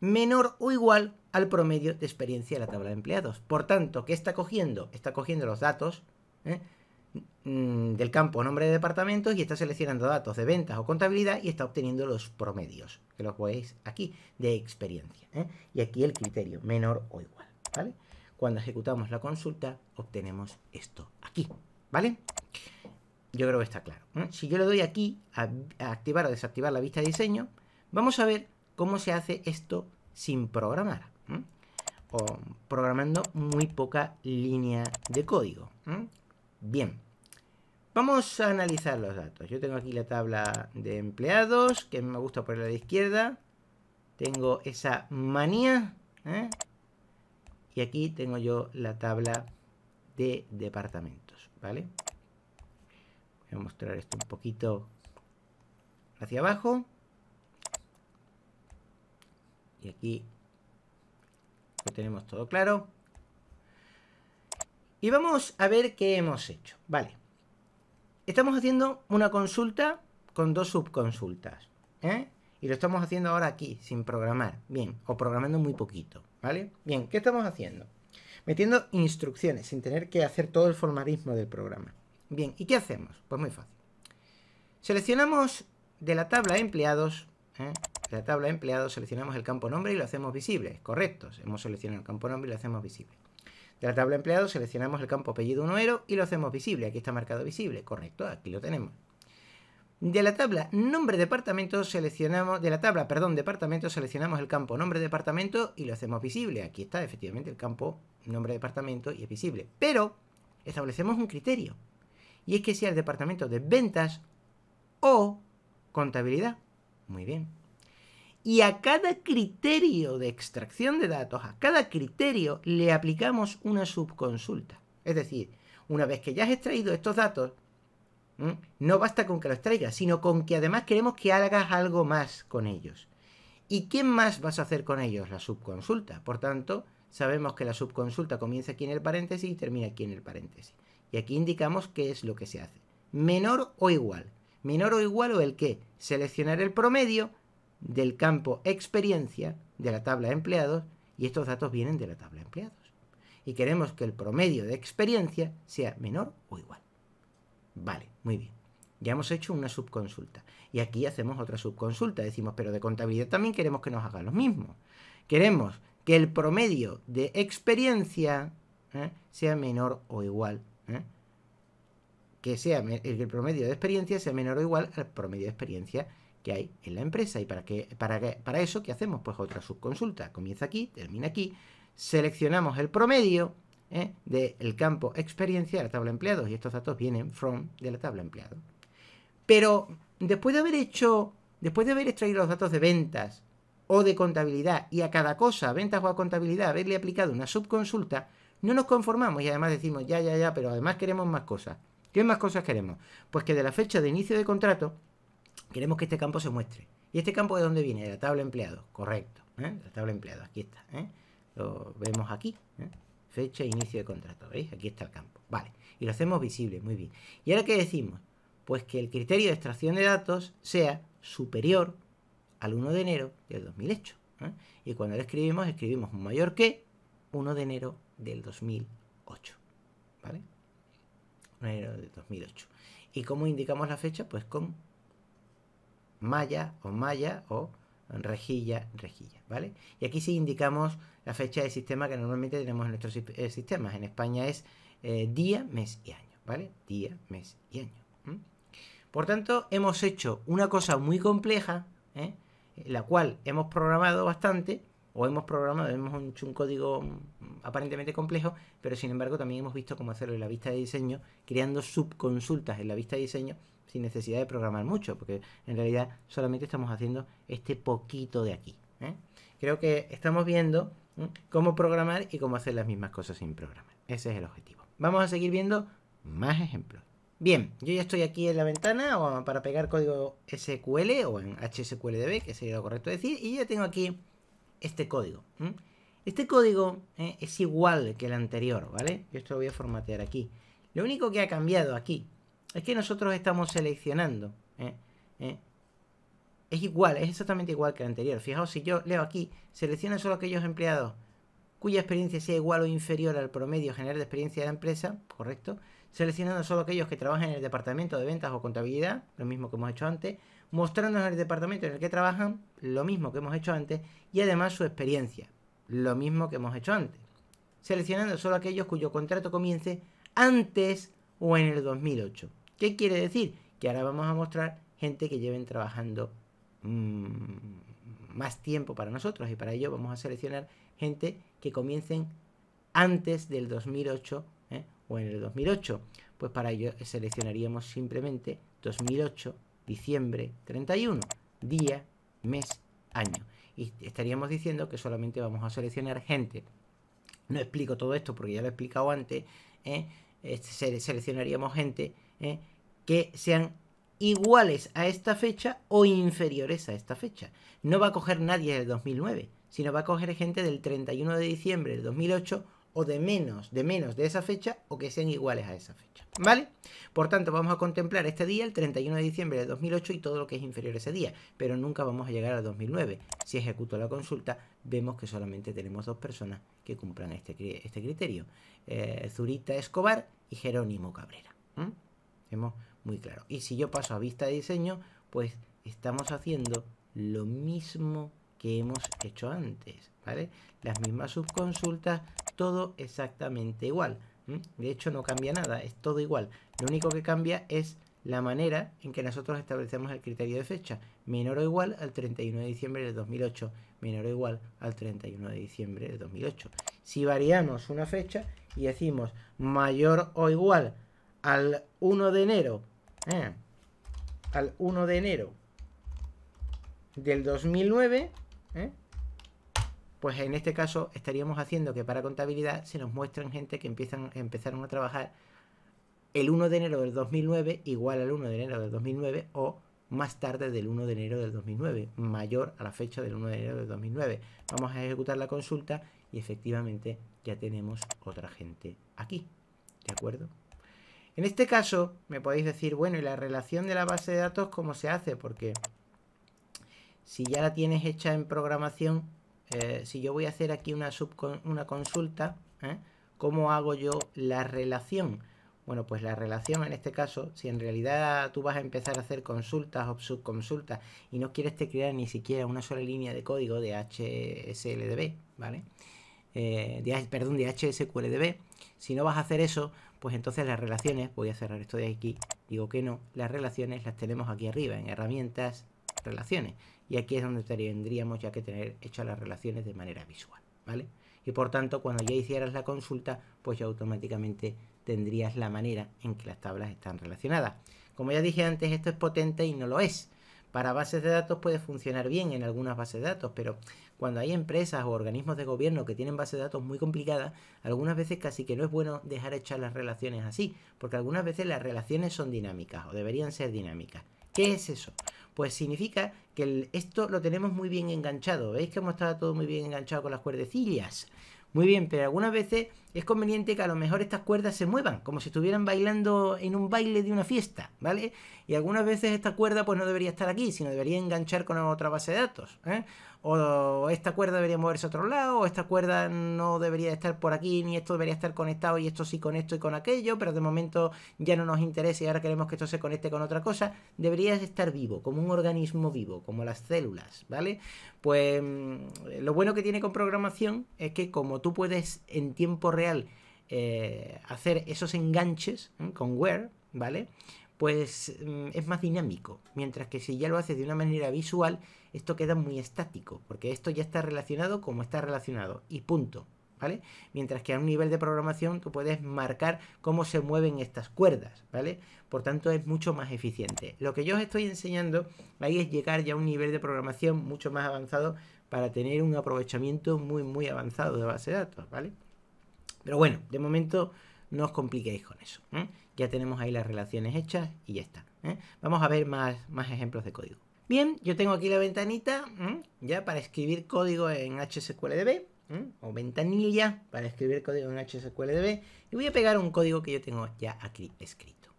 menor o igual al promedio de experiencia de la tabla de empleados. Por tanto, ¿qué está cogiendo? Está cogiendo los datos ¿eh? Mm, del campo nombre de departamentos y está seleccionando datos de ventas o contabilidad y está obteniendo los promedios, que los veis aquí, de experiencia. ¿eh? Y aquí el criterio, menor o igual. ¿vale? Cuando ejecutamos la consulta, obtenemos esto aquí. ¿Vale? Yo creo que está claro. ¿eh? Si yo le doy aquí a, activar o desactivar la vista de diseño, vamos a ver cómo se hace esto sin programar. ¿eh? O programando muy poca línea de código. Bien. Vamos a analizar los datos. Yo tengo aquí la tabla de empleados, que me gusta por la la izquierda. Tengo esa manía. ¿eh? Y aquí tengo yo la tabla de departamentos, ¿vale? Voy a mostrar esto un poquito hacia abajo. Y aquí lo tenemos todo claro. Y vamos a ver qué hemos hecho, ¿vale? Estamos haciendo una consulta con dos subconsultas. ¿eh? Y lo estamos haciendo ahora aquí, sin programar. Bien, o programando muy poquito. ¿Vale? Bien, ¿qué estamos haciendo? Metiendo instrucciones, sin tener que hacer todo el formalismo del programa. Bien, ¿y qué hacemos? Pues muy fácil. Seleccionamos de la tabla empleados, ¿eh? de la tabla empleados seleccionamos el campo nombre y lo hacemos visible. correcto. hemos seleccionado el campo nombre y lo hacemos visible de la tabla empleado seleccionamos el campo apellido 1ero y lo hacemos visible. Aquí está marcado visible, correcto, aquí lo tenemos. De la tabla nombre departamento seleccionamos, de la tabla, perdón, departamento seleccionamos el campo nombre departamento y lo hacemos visible. Aquí está efectivamente el campo nombre departamento y es visible. Pero establecemos un criterio y es que sea el departamento de ventas o contabilidad. Muy bien y a cada criterio de extracción de datos, a cada criterio, le aplicamos una subconsulta. Es decir, una vez que ya has extraído estos datos, no basta con que los traigas, sino con que además queremos que hagas algo más con ellos. ¿Y qué más vas a hacer con ellos? La subconsulta. Por tanto, sabemos que la subconsulta comienza aquí en el paréntesis y termina aquí en el paréntesis. Y aquí indicamos qué es lo que se hace. Menor o igual. Menor o igual o el qué. Seleccionar el promedio del campo experiencia de la tabla de empleados y estos datos vienen de la tabla de empleados. Y queremos que el promedio de experiencia sea menor o igual. Vale, muy bien. Ya hemos hecho una subconsulta. Y aquí hacemos otra subconsulta. Decimos, pero de contabilidad también queremos que nos haga lo mismo. Queremos que el promedio de experiencia ¿eh? sea menor o igual. ¿eh? Que sea el promedio de experiencia sea menor o igual al promedio de experiencia que hay en la empresa. ¿Y para, para, para eso qué hacemos? Pues otra subconsulta. Comienza aquí, termina aquí. Seleccionamos el promedio ¿eh? del campo experiencia de la tabla de empleados. Y estos datos vienen from de la tabla de empleados. Pero después de haber hecho, después de haber extraído los datos de ventas o de contabilidad y a cada cosa, ventas o a contabilidad, haberle aplicado una subconsulta, no nos conformamos y además decimos, ya, ya, ya, pero además queremos más cosas. ¿Qué más cosas queremos? Pues que de la fecha de inicio de contrato Queremos que este campo se muestre. ¿Y este campo de dónde viene? De la tabla empleado. correcto. ¿eh? La tabla empleado. aquí está. ¿eh? Lo vemos aquí. ¿eh? Fecha, inicio de contrato, ¿veis? Aquí está el campo. Vale. Y lo hacemos visible, muy bien. ¿Y ahora qué decimos? Pues que el criterio de extracción de datos sea superior al 1 de enero del 2008. ¿eh? Y cuando lo escribimos, escribimos mayor que 1 de enero del 2008. ¿Vale? 1 de enero del 2008. ¿Y cómo indicamos la fecha? Pues con malla o malla o rejilla, rejilla, ¿vale? Y aquí sí indicamos la fecha de sistema que normalmente tenemos en nuestros eh, sistemas. En España es eh, día, mes y año, ¿vale? Día, mes y año. Por tanto, hemos hecho una cosa muy compleja, ¿eh? la cual hemos programado bastante, o hemos programado, hemos hecho un código aparentemente complejo, pero sin embargo también hemos visto cómo hacerlo en la vista de diseño, creando subconsultas en la vista de diseño sin necesidad de programar mucho, porque en realidad solamente estamos haciendo este poquito de aquí. ¿eh? Creo que estamos viendo ¿eh? cómo programar y cómo hacer las mismas cosas sin programar. Ese es el objetivo. Vamos a seguir viendo más ejemplos. Bien, yo ya estoy aquí en la ventana para pegar código SQL o en HSQLDB, que sería lo correcto decir, y ya tengo aquí este código. Este código ¿eh? es igual que el anterior, ¿vale? Yo esto lo voy a formatear aquí. Lo único que ha cambiado aquí es que nosotros estamos seleccionando. ¿eh? ¿Eh? Es igual, es exactamente igual que el anterior. Fijaos, si yo leo aquí, selecciona solo aquellos empleados cuya experiencia sea igual o inferior al promedio general de experiencia de la empresa, correcto, seleccionando solo aquellos que trabajan en el departamento de ventas o contabilidad, lo mismo que hemos hecho antes, mostrándonos el departamento en el que trabajan, lo mismo que hemos hecho antes, y además su experiencia, lo mismo que hemos hecho antes, seleccionando solo aquellos cuyo contrato comience antes o en el 2008. ¿Qué quiere decir? Que ahora vamos a mostrar gente que lleven trabajando mm, más tiempo para nosotros y para ello vamos a seleccionar gente que comiencen antes del 2008 ¿eh? o en el 2008. Pues para ello seleccionaríamos simplemente 2008, diciembre 31, día, mes, año. Y estaríamos diciendo que solamente vamos a seleccionar gente. No explico todo esto porque ya lo he explicado antes. ¿eh? Este, seleccionaríamos gente ¿eh? que sean iguales a esta fecha o inferiores a esta fecha. No va a coger nadie del 2009 sino va a coger gente del 31 de diciembre del 2008 o de menos, de menos de esa fecha o que sean iguales a esa fecha, ¿vale? Por tanto, vamos a contemplar este día, el 31 de diciembre de 2008 y todo lo que es inferior a ese día, pero nunca vamos a llegar al 2009. Si ejecuto la consulta, vemos que solamente tenemos dos personas que cumplan este, este criterio. Eh, Zurita Escobar y Jerónimo Cabrera. Vemos muy claro. Y si yo paso a vista de diseño, pues estamos haciendo lo mismo hemos hecho antes, ¿vale? Las mismas subconsultas, todo exactamente igual. De hecho, no cambia nada, es todo igual. Lo único que cambia es la manera en que nosotros establecemos el criterio de fecha, menor o igual al 31 de diciembre del 2008, menor o igual al 31 de diciembre del 2008. Si variamos una fecha y decimos mayor o igual al 1 de enero, ¿eh? al 1 de enero del 2009, ¿Eh? Pues en este caso estaríamos haciendo que para contabilidad se nos muestren gente que empiezan, empezaron a trabajar el 1 de enero del 2009 igual al 1 de enero del 2009 o más tarde del 1 de enero del 2009, mayor a la fecha del 1 de enero del 2009. Vamos a ejecutar la consulta y efectivamente ya tenemos otra gente aquí. ¿De acuerdo? En este caso me podéis decir, bueno, ¿y la relación de la base de datos cómo se hace? Porque si ya la tienes hecha en programación, eh, si yo voy a hacer aquí una, una consulta, ¿eh? ¿cómo hago yo la relación? Bueno, pues la relación en este caso, si en realidad tú vas a empezar a hacer consultas o subconsultas y no quieres te crear ni siquiera una sola línea de código de HSLDB, ¿vale? Eh, perdón, de HSQLDB. Si no vas a hacer eso, pues entonces las relaciones, voy a cerrar esto de aquí, digo que no, las relaciones las tenemos aquí arriba en herramientas, relaciones. Y aquí es donde tendríamos ya que tener hechas las relaciones de manera visual, ¿vale? Y por tanto, cuando ya hicieras la consulta, pues ya automáticamente tendrías la manera en que las tablas están relacionadas. Como ya dije antes, esto es potente y no lo es. Para bases de datos puede funcionar bien en algunas bases de datos, pero cuando hay empresas o organismos de gobierno que tienen bases de datos muy complicadas, algunas veces casi que no es bueno dejar hechas las relaciones así, porque algunas veces las relaciones son dinámicas o deberían ser dinámicas. ¿Qué es eso? Pues significa que esto lo tenemos muy bien enganchado. ¿Veis hemos estado todo muy bien enganchado con las cuerdecillas? Muy bien, pero algunas veces es conveniente que a lo mejor estas cuerdas se muevan, como si estuvieran bailando en un baile de una fiesta, ¿vale? Y algunas veces esta cuerda pues no debería estar aquí, sino debería enganchar con otra base de datos. ¿eh? o esta cuerda debería moverse a otro lado, o esta cuerda no debería estar por aquí, ni esto debería estar conectado, y esto sí con esto y con aquello, pero de momento ya no nos interesa y ahora queremos que esto se conecte con otra cosa, ...debería estar vivo, como un organismo vivo, como las células, ¿vale? Pues mm, lo bueno que tiene con programación es que como tú puedes en tiempo real eh, hacer esos enganches con where, ¿vale? pues mm, es más dinámico. Mientras que si ya lo haces de una manera visual, esto queda muy estático, porque esto ya está relacionado como está relacionado, y punto. ¿Vale? Mientras que a un nivel de programación tú puedes marcar cómo se mueven estas cuerdas, ¿vale? Por tanto es mucho más eficiente. Lo que yo os estoy enseñando ahí es llegar ya a un nivel de programación mucho más avanzado para tener un aprovechamiento muy muy avanzado de base de datos, ¿vale? Pero bueno, de momento no os compliquéis con eso. ¿eh? ya tenemos ahí las relaciones hechas y ya está. ¿eh? Vamos a ver más, más ejemplos de código. Bien, yo tengo aquí la ventanita ya para escribir código en HSQLDB o ventanilla para escribir código en HSQLDB y voy a pegar un código que yo tengo ya aquí escrito.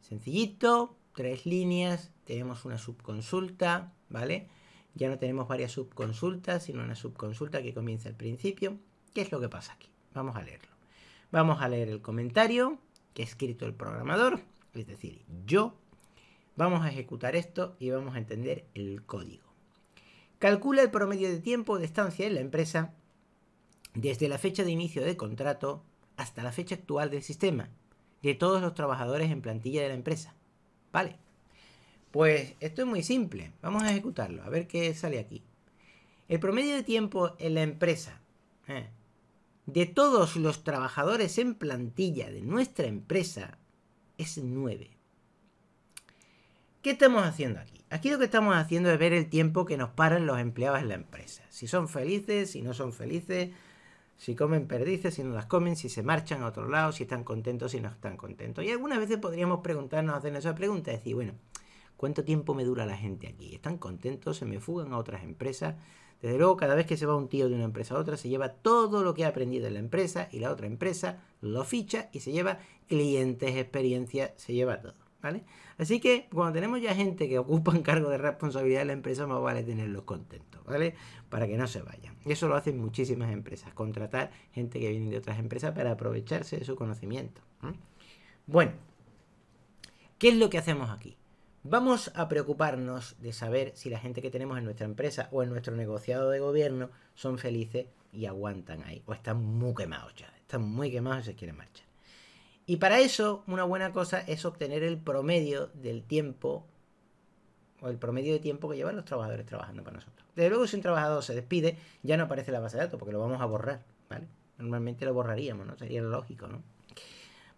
Sencillito, tres líneas, tenemos una subconsulta, ¿vale? Ya no tenemos varias subconsultas, sino una subconsulta que comienza al principio. ¿Qué es lo que pasa aquí? Vamos a leerlo. Vamos a leer el comentario, que ha escrito el programador, es decir, yo, vamos a ejecutar esto y vamos a entender el código. Calcula el promedio de tiempo de estancia en la empresa desde la fecha de inicio de contrato hasta la fecha actual del sistema de todos los trabajadores en plantilla de la empresa. ¿Vale? Pues esto es muy simple. Vamos a ejecutarlo, a ver qué sale aquí. El promedio de tiempo en la empresa. ¿eh? de todos los trabajadores en plantilla de nuestra empresa es 9. ¿Qué estamos haciendo aquí? Aquí lo que estamos haciendo es ver el tiempo que nos paran los empleados en la empresa. Si son felices, si no son felices, si comen perdices, si no las comen, si se marchan a otro lado, si están contentos, si no están contentos. Y algunas veces podríamos preguntarnos, hacer esa pregunta, decir, bueno, ¿cuánto tiempo me dura la gente aquí? ¿Están contentos? ¿Se me fugan a otras empresas? Desde luego, cada vez que se va un tío de una empresa a otra, se lleva todo lo que ha aprendido en la empresa y la otra empresa lo ficha y se lleva clientes, experiencia, se lleva todo. ¿Vale? Así que cuando tenemos ya gente que ocupa un cargo de responsabilidad en la empresa, más vale tenerlos contentos, ¿vale? Para que no se vayan. Y eso lo hacen muchísimas empresas, contratar gente que viene de otras empresas para aprovecharse de su conocimiento. Bueno, ¿qué es lo que hacemos aquí? Vamos a preocuparnos de saber si la gente que tenemos en nuestra empresa o en nuestro negociado de gobierno son felices y aguantan ahí. O están muy quemados ya. Están muy quemados y se quieren marchar. Y para eso, una buena cosa es obtener el promedio del tiempo o el promedio de tiempo que llevan los trabajadores trabajando para nosotros. Desde luego, si un trabajador se despide, ya no aparece la base de datos porque lo vamos a borrar, ¿vale? Normalmente lo borraríamos, ¿no? Sería lógico, ¿no?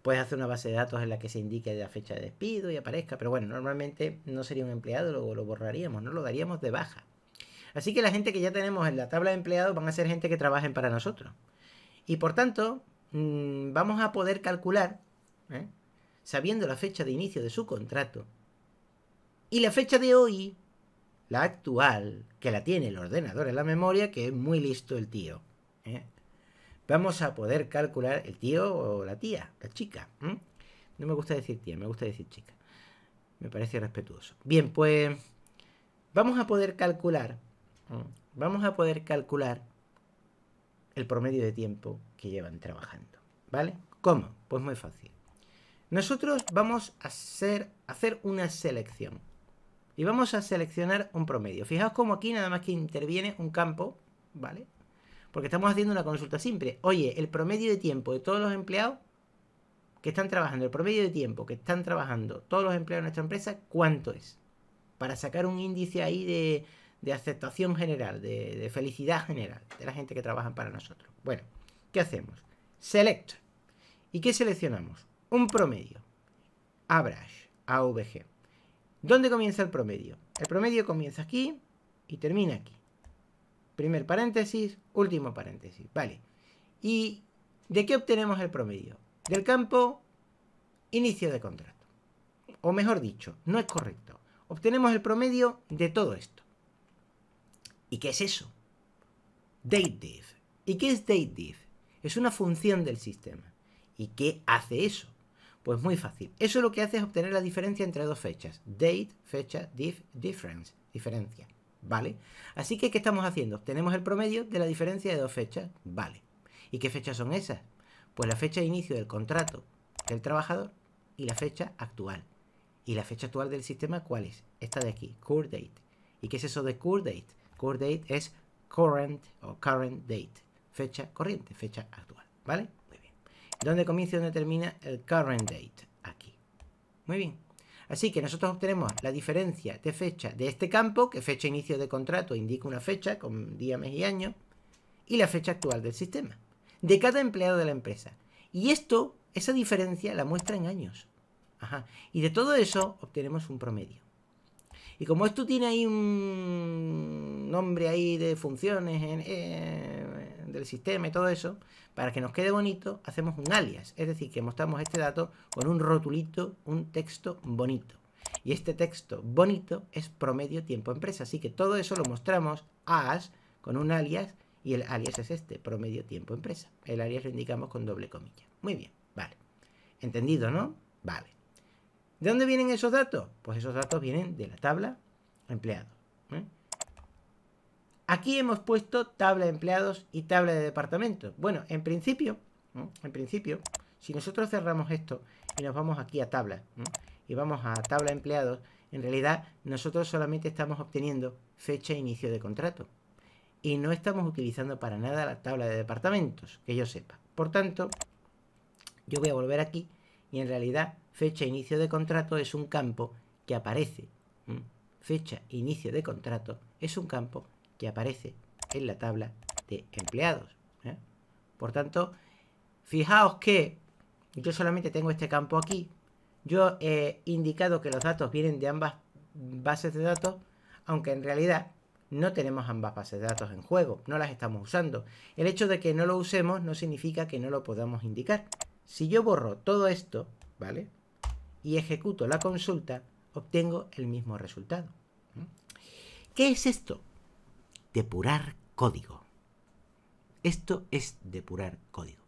Puedes hacer una base de datos en la que se indique la fecha de despido y aparezca, pero bueno, normalmente no sería un empleado, luego lo borraríamos, no lo daríamos de baja. Así que la gente que ya tenemos en la tabla de empleados van a ser gente que trabajen para nosotros. Y por tanto, mm, vamos a poder calcular, ¿eh? sabiendo la fecha de inicio de su contrato, y la fecha de hoy, la actual, que la tiene el ordenador en la memoria, que es muy listo el tío. ¿eh? vamos a poder calcular el tío o la tía, la chica. No me gusta decir tía, me gusta decir chica. Me parece respetuoso. Bien, pues vamos a poder calcular, vamos a poder calcular el promedio de tiempo que llevan trabajando. ¿Vale? ¿Cómo? Pues muy fácil. Nosotros vamos a hacer, hacer una selección. Y vamos a seleccionar un promedio. Fijaos como aquí nada más que interviene un campo, ¿vale? Porque estamos haciendo una consulta simple. Oye, el promedio de tiempo de todos los empleados que están trabajando, el promedio de tiempo que están trabajando todos los empleados de nuestra empresa, ¿cuánto es? Para sacar un índice ahí de, aceptación general, de, felicidad general de la gente que trabaja para nosotros. Bueno, ¿qué hacemos? Select. ¿Y qué seleccionamos? Un promedio. ABRASH AVG. ¿Dónde comienza el promedio? El promedio comienza aquí y termina aquí. Primer paréntesis, último paréntesis. Vale. ¿Y de qué obtenemos el promedio? Del campo inicio de contrato. O mejor dicho, no es correcto. Obtenemos el promedio de todo esto. ¿Y qué es eso? DateDiff. ¿Y qué es DateDiff? Es una función del sistema. ¿Y qué hace eso? Pues muy fácil. Eso lo que hace es obtener la diferencia entre dos fechas. Date, fecha, diff, difference, diferencia. ¿vale? Así que, ¿qué estamos haciendo? Tenemos el promedio de la diferencia de dos fechas, ¿vale? ¿Y qué fechas son esas? Pues la fecha de inicio del contrato del trabajador y la fecha actual. ¿Y la fecha actual del sistema cuál es? Esta de aquí, current date. ¿Y qué es eso de current date? Current date es current o current date, fecha corriente, fecha actual, ¿vale? Muy bien. ¿Dónde comienza y dónde termina el current date? Aquí. Muy bien. Así que nosotros obtenemos la diferencia de fecha de este campo, que fecha inicio de contrato indica una fecha con día, mes y año, y la fecha actual del sistema, de cada empleado de la empresa. Y esto, esa diferencia la muestra en años. Y de todo eso obtenemos un promedio. Y como esto tiene ahí un nombre ahí de funciones eh, del sistema y todo eso, para que nos quede bonito, hacemos un alias, es decir, que mostramos este dato con un rotulito, un texto bonito. Y este texto bonito es promedio tiempo empresa, así que todo eso lo mostramos as con un alias y el alias es este, promedio tiempo empresa. El alias lo indicamos con doble comilla. Muy bien, vale. ¿Entendido, no? Vale. ¿De dónde vienen esos datos? Pues esos datos vienen de la tabla empleado. Aquí hemos puesto tabla de empleados y tabla de departamentos. Bueno, en principio, en principio, si nosotros cerramos esto y nos vamos aquí a tabla y vamos a tabla de empleados, en realidad nosotros solamente estamos obteniendo fecha e inicio de contrato. Y no estamos utilizando para nada la tabla de departamentos, que yo sepa. Por tanto, yo voy a volver aquí y en realidad fecha e inicio de contrato es un campo que aparece. Fecha e inicio de contrato es un campo aparece en la tabla de empleados. ¿eh? Por tanto, fijaos que yo solamente tengo este campo aquí. Yo he indicado que los datos vienen de ambas bases de datos, aunque en realidad no tenemos ambas bases de datos en juego, no las estamos usando. El hecho de que no lo usemos no significa que no lo podamos indicar. Si yo borro todo esto, ¿vale? Y ejecuto la consulta, obtengo el mismo resultado. ¿Qué es esto? depurar código. Esto es depurar código.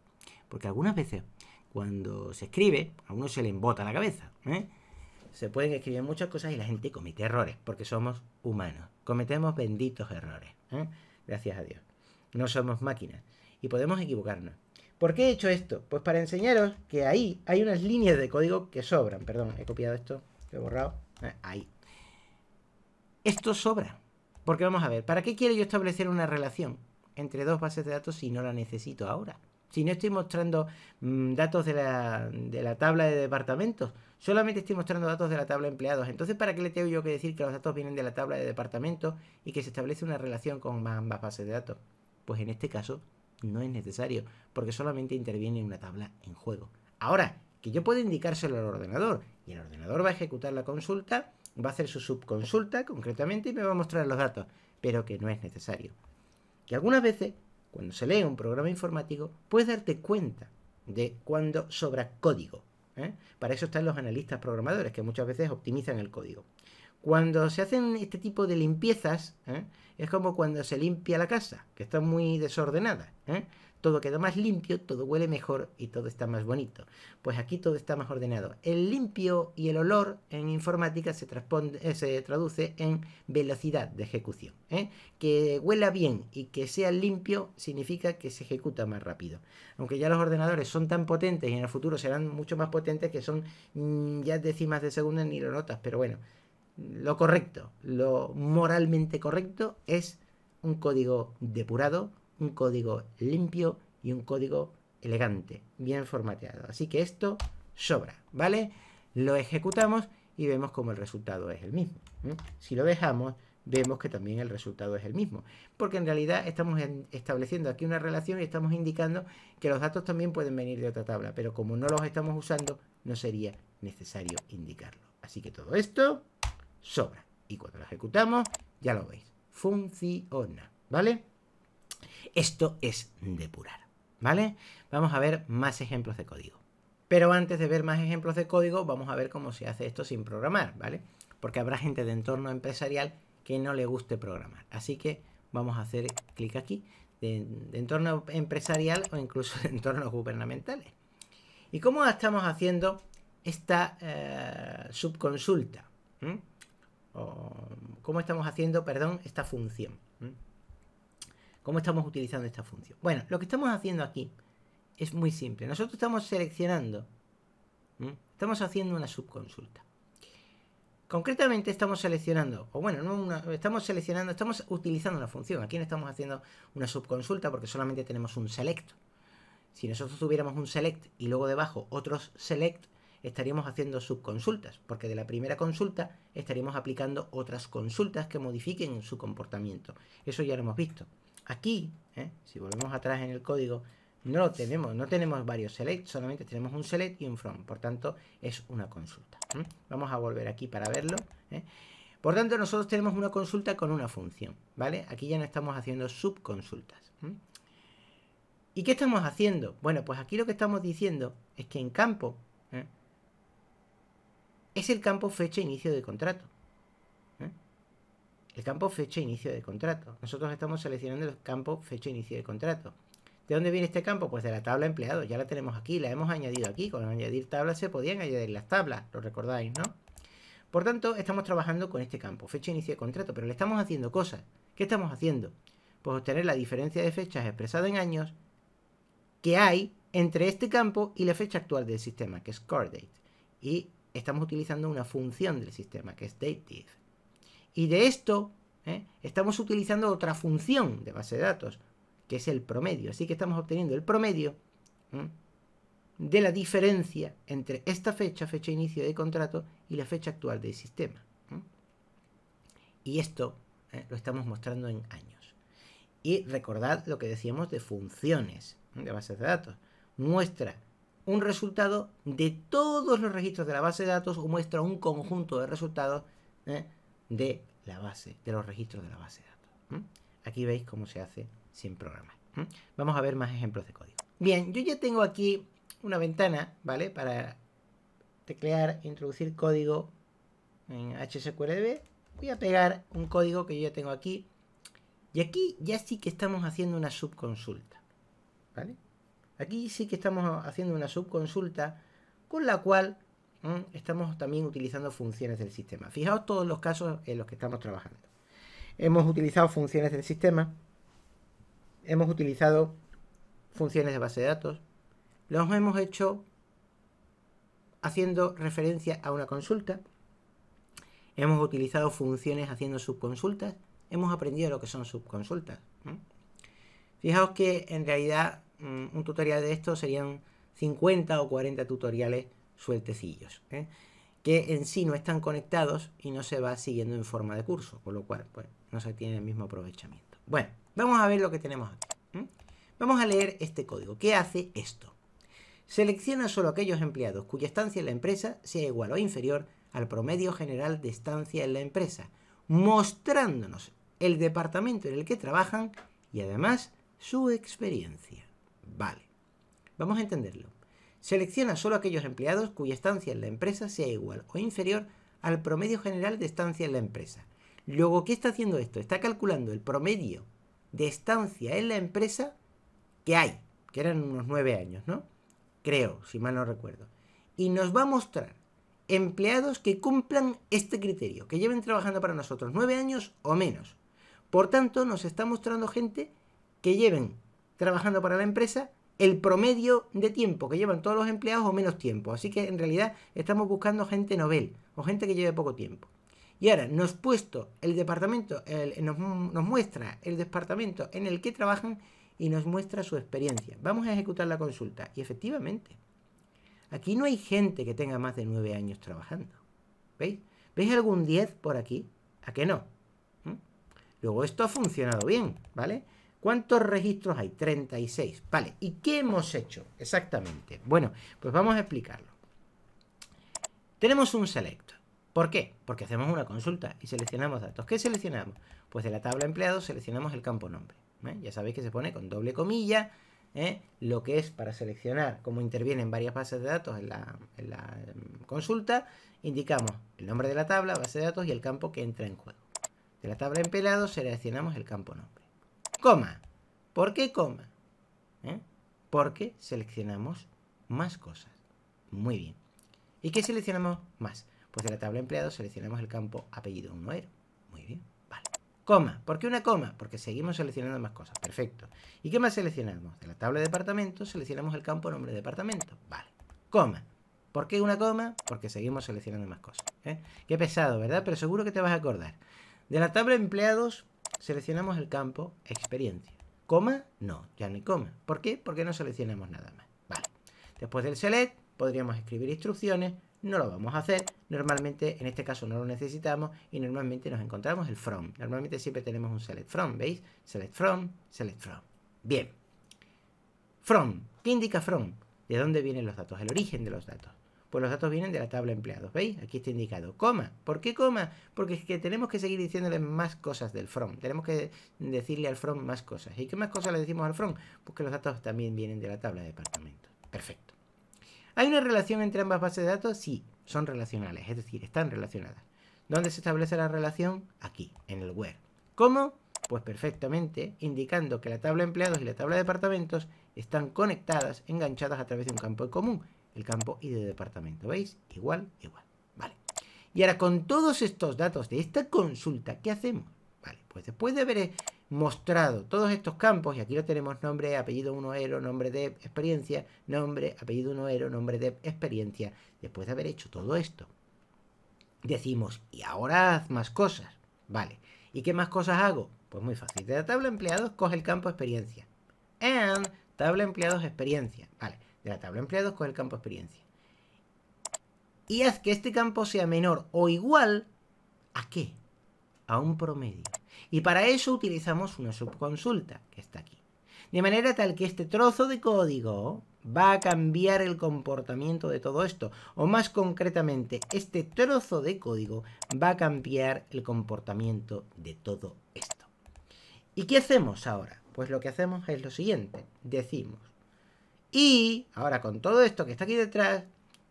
Porque algunas veces cuando se escribe, a uno se le embota la cabeza. ¿eh? Se pueden escribir muchas cosas y la gente comete errores, porque somos humanos. Cometemos benditos errores. ¿eh? Gracias a Dios. No somos máquinas. Y podemos equivocarnos. ¿Por qué he hecho esto? Pues para enseñaros que ahí hay unas líneas de código que sobran. Perdón, he copiado esto, lo he borrado. Ah, ahí. Esto sobra. Porque vamos a ver, ¿para qué quiero yo establecer una relación entre dos bases de datos si no la necesito ahora? Si no estoy mostrando mm, datos de la, de la, tabla de departamentos, solamente estoy mostrando datos de la tabla de empleados. Entonces, ¿para qué le tengo yo que decir que los datos vienen de la tabla de departamentos y que se establece una relación con ambas bases de datos? Pues en este caso no es necesario, porque solamente interviene una tabla en juego. Ahora, que yo puedo indicárselo al ordenador y el ordenador va a ejecutar la consulta va a hacer su subconsulta concretamente y me va a mostrar los datos, pero que no es necesario. Que algunas veces, cuando se lee un programa informático, puedes darte cuenta de cuando sobra código. ¿eh? Para eso están los analistas programadores, que muchas veces optimizan el código. Cuando se hacen este tipo de limpiezas, ¿eh? es como cuando se limpia la casa, que está muy desordenada. ¿eh? Todo queda más limpio, todo huele mejor y todo está más bonito. Pues aquí todo está más ordenado. El limpio y el olor en informática se, eh, se traduce en velocidad de ejecución. ¿eh? Que huela bien y que sea limpio significa que se ejecuta más rápido. Aunque ya los ordenadores son tan potentes y en el futuro serán mucho más potentes que son mm, ya décimas de segundo ni lo notas, pero bueno, lo correcto, lo moralmente correcto es un código depurado, un código limpio y un código elegante, bien formateado. Así que esto sobra, ¿vale? Lo ejecutamos y vemos como el resultado es el mismo. Si lo dejamos, vemos que también el resultado es el mismo. Porque en realidad estamos estableciendo aquí una relación y estamos indicando que los datos también pueden venir de otra tabla, pero como no los estamos usando, no sería necesario indicarlo. Así que todo esto sobra. Y cuando lo ejecutamos, ya lo veis. Funciona, ¿vale? Esto es depurar, ¿vale? Vamos a ver más ejemplos de código. Pero antes de ver más ejemplos de código, vamos a ver cómo se hace esto sin programar, ¿vale? Porque habrá gente de entorno empresarial que no le guste programar. Así que vamos a hacer clic aquí, de, entorno empresarial o incluso de entornos gubernamentales. ¿Y cómo estamos haciendo esta eh, subconsulta? ¿Mm? ¿Cómo estamos haciendo, perdón, esta función? cómo estamos utilizando esta función. Bueno, lo que estamos haciendo aquí es muy simple. Nosotros estamos seleccionando, estamos haciendo una subconsulta. Concretamente estamos seleccionando, o bueno, no estamos seleccionando, estamos utilizando la función. Aquí no estamos haciendo una subconsulta porque solamente tenemos un select. Si nosotros tuviéramos un select y luego debajo otros select, estaríamos haciendo subconsultas, porque de la primera consulta estaríamos aplicando otras consultas que modifiquen su comportamiento. Eso ya lo hemos visto. Aquí, ¿eh? si volvemos atrás en el código, no lo tenemos, no tenemos varios select, solamente tenemos un select y un from, por tanto es una consulta. Vamos a volver aquí para verlo. ¿eh? Por tanto, nosotros tenemos una consulta con una función, ¿vale? Aquí ya no estamos haciendo subconsultas. ¿Y qué estamos haciendo? Bueno, pues aquí lo que estamos diciendo es que en campo ¿eh? es el campo fecha inicio de contrato. El campo fecha inicio de contrato. Nosotros estamos seleccionando el campo fecha inicio de contrato. ¿De dónde viene este campo? Pues de la tabla empleado. Ya la tenemos aquí, la hemos añadido aquí. Con añadir tabla se podían añadir las tablas, lo recordáis, ¿no? Por tanto, estamos trabajando con este campo, fecha inicio de contrato, pero le estamos haciendo cosas. ¿Qué estamos haciendo? Pues obtener la diferencia de fechas expresada en años que hay entre este campo y la fecha actual del sistema, que es Date. Y estamos utilizando una función del sistema, que es DateDiff. Y de esto ¿eh? estamos utilizando otra función de base de datos, que es el promedio. Así que estamos obteniendo el promedio ¿eh? de la diferencia entre esta fecha, fecha de inicio de contrato, y la fecha actual del sistema. ¿eh? Y esto lo estamos mostrando en años. Y recordad lo que decíamos de funciones de bases de datos. Muestra un resultado de todos los registros de la base de datos o muestra un conjunto de resultados de la base, de los registros de la base de datos. Aquí veis cómo se hace sin programar. Vamos a ver más ejemplos de código. Bien, yo ya tengo aquí una ventana, ¿vale? Para teclear, introducir código en HSQLDB. Voy a pegar un código que yo ya tengo aquí. Y aquí ya sí que estamos haciendo una subconsulta, ¿vale? Aquí sí que estamos haciendo una subconsulta con la cual estamos también utilizando funciones del sistema. Fijaos todos los casos en los que estamos trabajando. Hemos utilizado funciones del sistema, hemos utilizado funciones de base de datos, los hemos hecho haciendo referencia a una consulta, hemos utilizado funciones haciendo subconsultas, hemos aprendido lo que son subconsultas. Fijaos que en realidad mm, un tutorial de esto serían 50 o 40 tutoriales sueltecillos, ¿eh? que en sí no están conectados y no se va siguiendo en forma de curso, con lo cual pues, no se tiene el mismo aprovechamiento. Bueno, vamos a ver lo que tenemos aquí. Vamos a leer este código. ¿Qué hace esto? Selecciona solo aquellos empleados cuya estancia en la empresa sea igual o inferior al promedio general de estancia en la empresa, mostrándonos el departamento en el que trabajan y además su experiencia. Vale, vamos a entenderlo. Selecciona solo aquellos empleados cuya estancia en la empresa sea igual o inferior al promedio general de estancia en la empresa. Luego, ¿qué está haciendo esto? Está calculando el promedio de estancia en la empresa que hay, que eran unos nueve años, ¿no? Creo, si mal no recuerdo. Y nos va a mostrar empleados que cumplan este criterio, que lleven trabajando para nosotros nueve años o menos. Por tanto, nos está mostrando gente que lleven trabajando para la empresa el promedio de tiempo que llevan todos los empleados o menos tiempo. Así que en realidad estamos buscando gente novel o gente que lleve poco tiempo. Y ahora nos puesto el departamento, nos, muestra el departamento en el que trabajan y nos muestra su experiencia. Vamos a ejecutar la consulta. Y efectivamente, aquí no hay gente que tenga más de nueve años trabajando. ¿Veis? ¿Veis algún 10 por aquí? ¿A qué no? ¿Mm? Luego esto ha funcionado bien, ¿vale? ¿Cuántos registros hay? 36. Vale, ¿y qué hemos hecho exactamente? Bueno, pues vamos a explicarlo. Tenemos un select. ¿Por qué? Porque hacemos una consulta y seleccionamos datos. ¿Qué seleccionamos? Pues de la tabla empleado seleccionamos el campo nombre. ¿eh? Ya sabéis que se pone con doble comilla, ¿eh? lo que es para seleccionar, cómo intervienen varias bases de datos en la, em, consulta, indicamos el nombre de la tabla, base de datos y el campo que entra en juego. De la tabla empleados seleccionamos el campo nombre coma. ¿Por qué coma? ¿Eh? Porque seleccionamos más cosas. Muy bien. ¿Y qué seleccionamos más? Pues de la tabla empleados seleccionamos el campo apellido 1 Muy bien, vale. Coma. ¿Por qué una coma? Porque seguimos seleccionando más cosas. Perfecto. ¿Y qué más seleccionamos? De la tabla de departamentos seleccionamos el campo nombre de departamento. Vale. Coma. ¿Por qué una coma? Porque seguimos seleccionando más cosas. ¿eh? Qué pesado, ¿verdad? Pero seguro que te vas a acordar. De la tabla de empleados Seleccionamos el campo experiencia. ¿Coma? No, ya no hay coma. ¿Por qué? Porque no seleccionamos nada más. Vale. Después del select podríamos escribir instrucciones. No lo vamos a hacer. Normalmente, en este caso no lo necesitamos y normalmente nos encontramos el from. Normalmente siempre tenemos un select from, ¿veis? Select from, select from. Bien. From. ¿Qué indica from? ¿De dónde vienen los datos? El origen de los datos. Pues los datos vienen de la tabla empleados, ¿veis? Aquí está indicado, coma. ¿Por qué coma? Porque es que tenemos que seguir diciéndole más cosas del from. Tenemos que decirle al from más cosas. ¿Y qué más cosas le decimos al from? Pues que los datos también vienen de la tabla de departamentos. Perfecto. ¿Hay una relación entre ambas bases de datos? Sí, son relacionales, es decir, están relacionadas. ¿Dónde se establece la relación? Aquí, en el where. ¿Cómo? Pues perfectamente, indicando que la tabla empleados y la tabla de departamentos están conectadas, enganchadas a través de un campo en común, el campo y de departamento. ¿Veis? Igual, igual. Vale. Y ahora con todos estos datos de esta consulta, ¿qué hacemos? Vale, pues después de haber mostrado todos estos campos, y aquí lo tenemos nombre, apellido 1 ero, nombre de experiencia, nombre, apellido 1 ero, nombre de experiencia, después de haber hecho todo esto, decimos, y ahora haz más cosas. Vale, ¿y qué más cosas hago? Pues muy fácil, de la tabla empleados coge el campo experiencia. And tabla empleados experiencia. Vale, de la tabla empleados con el campo experiencia. Y haz que este campo sea menor o igual a qué? A un promedio. Y para eso utilizamos una subconsulta que está aquí. De manera tal que este trozo de código va a cambiar el comportamiento de todo esto. O más concretamente, este trozo de código va a cambiar el comportamiento de todo esto. ¿Y qué hacemos ahora? Pues lo que hacemos es lo siguiente. Decimos y ahora con todo esto que está aquí detrás,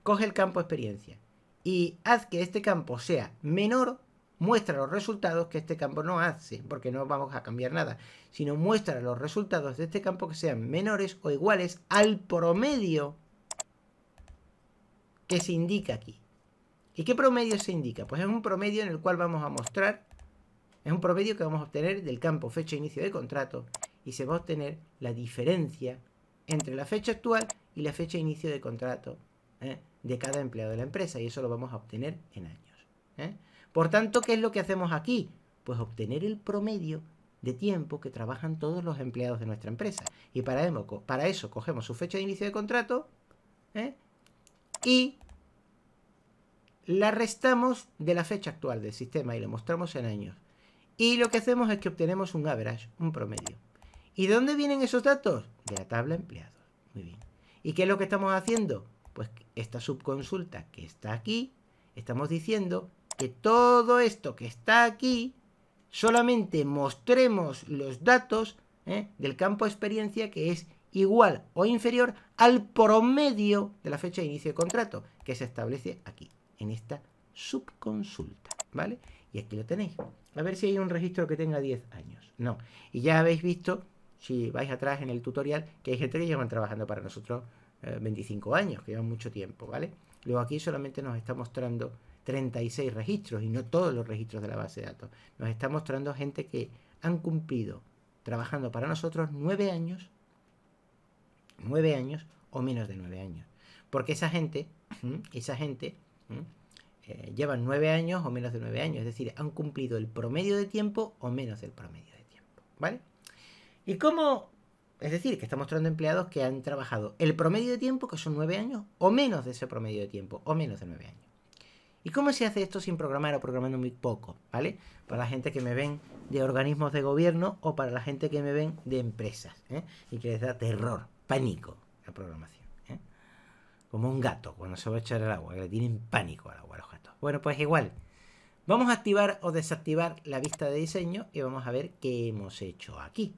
coge el campo experiencia y haz que este campo sea menor, muestra los resultados que este campo no hace, porque no vamos a cambiar nada, sino muestra los resultados de este campo que sean menores o iguales al promedio que se indica aquí. ¿Y qué promedio se indica? Pues es un promedio en el cual vamos a mostrar, es un promedio que vamos a obtener del campo fecha inicio de contrato y se va a obtener la diferencia entre la fecha actual y la fecha de inicio de contrato ¿eh? de cada empleado de la empresa. Y eso lo vamos a obtener en años. ¿eh? Por tanto, ¿qué es lo que hacemos aquí? Pues obtener el promedio de tiempo que trabajan todos los empleados de nuestra empresa. Y para, eso cogemos su fecha de inicio de contrato ¿eh? y la restamos de la fecha actual del sistema y lo mostramos en años. Y lo que hacemos es que obtenemos un average, un promedio. ¿Y de dónde vienen esos datos? De la tabla empleados. Muy bien. ¿Y qué es lo que estamos haciendo? Pues esta subconsulta que está aquí, estamos diciendo que todo esto que está aquí, solamente mostremos los datos ¿eh? del campo experiencia que es igual o inferior al promedio de la fecha de inicio de contrato que se establece aquí, en esta subconsulta, ¿vale? Y aquí lo tenéis. A ver si hay un registro que tenga 10 años. No. Y ya habéis visto si vais atrás en el tutorial, que hay gente que lleva trabajando para nosotros 25 eh, años, que llevan mucho tiempo, ¿vale? Luego aquí solamente nos está mostrando 36 registros y no todos los registros de la base de datos. Nos está mostrando gente que han cumplido trabajando para nosotros 9 años, 9 años o menos de 9 años. Porque esa gente, esa gente eh, llevan 9 años o menos de 9 años, es decir, han cumplido el promedio de tiempo o menos del promedio de tiempo, ¿vale? ¿Y cómo? Es decir, que está mostrando empleados que han trabajado el promedio de tiempo, que son nueve años, o menos de ese promedio de tiempo, o menos de nueve años. ¿Y cómo se hace esto sin programar o programando muy poco? ¿Vale? Para la gente que me ven de organismos de gobierno o para la gente que me ven de empresas ¿eh? y que les da terror, pánico la programación. ¿eh? Como un gato cuando se va a echar el agua, que le tienen pánico al agua los gatos. Bueno, pues igual. Vamos a activar o desactivar la vista de diseño y vamos a ver qué hemos hecho aquí.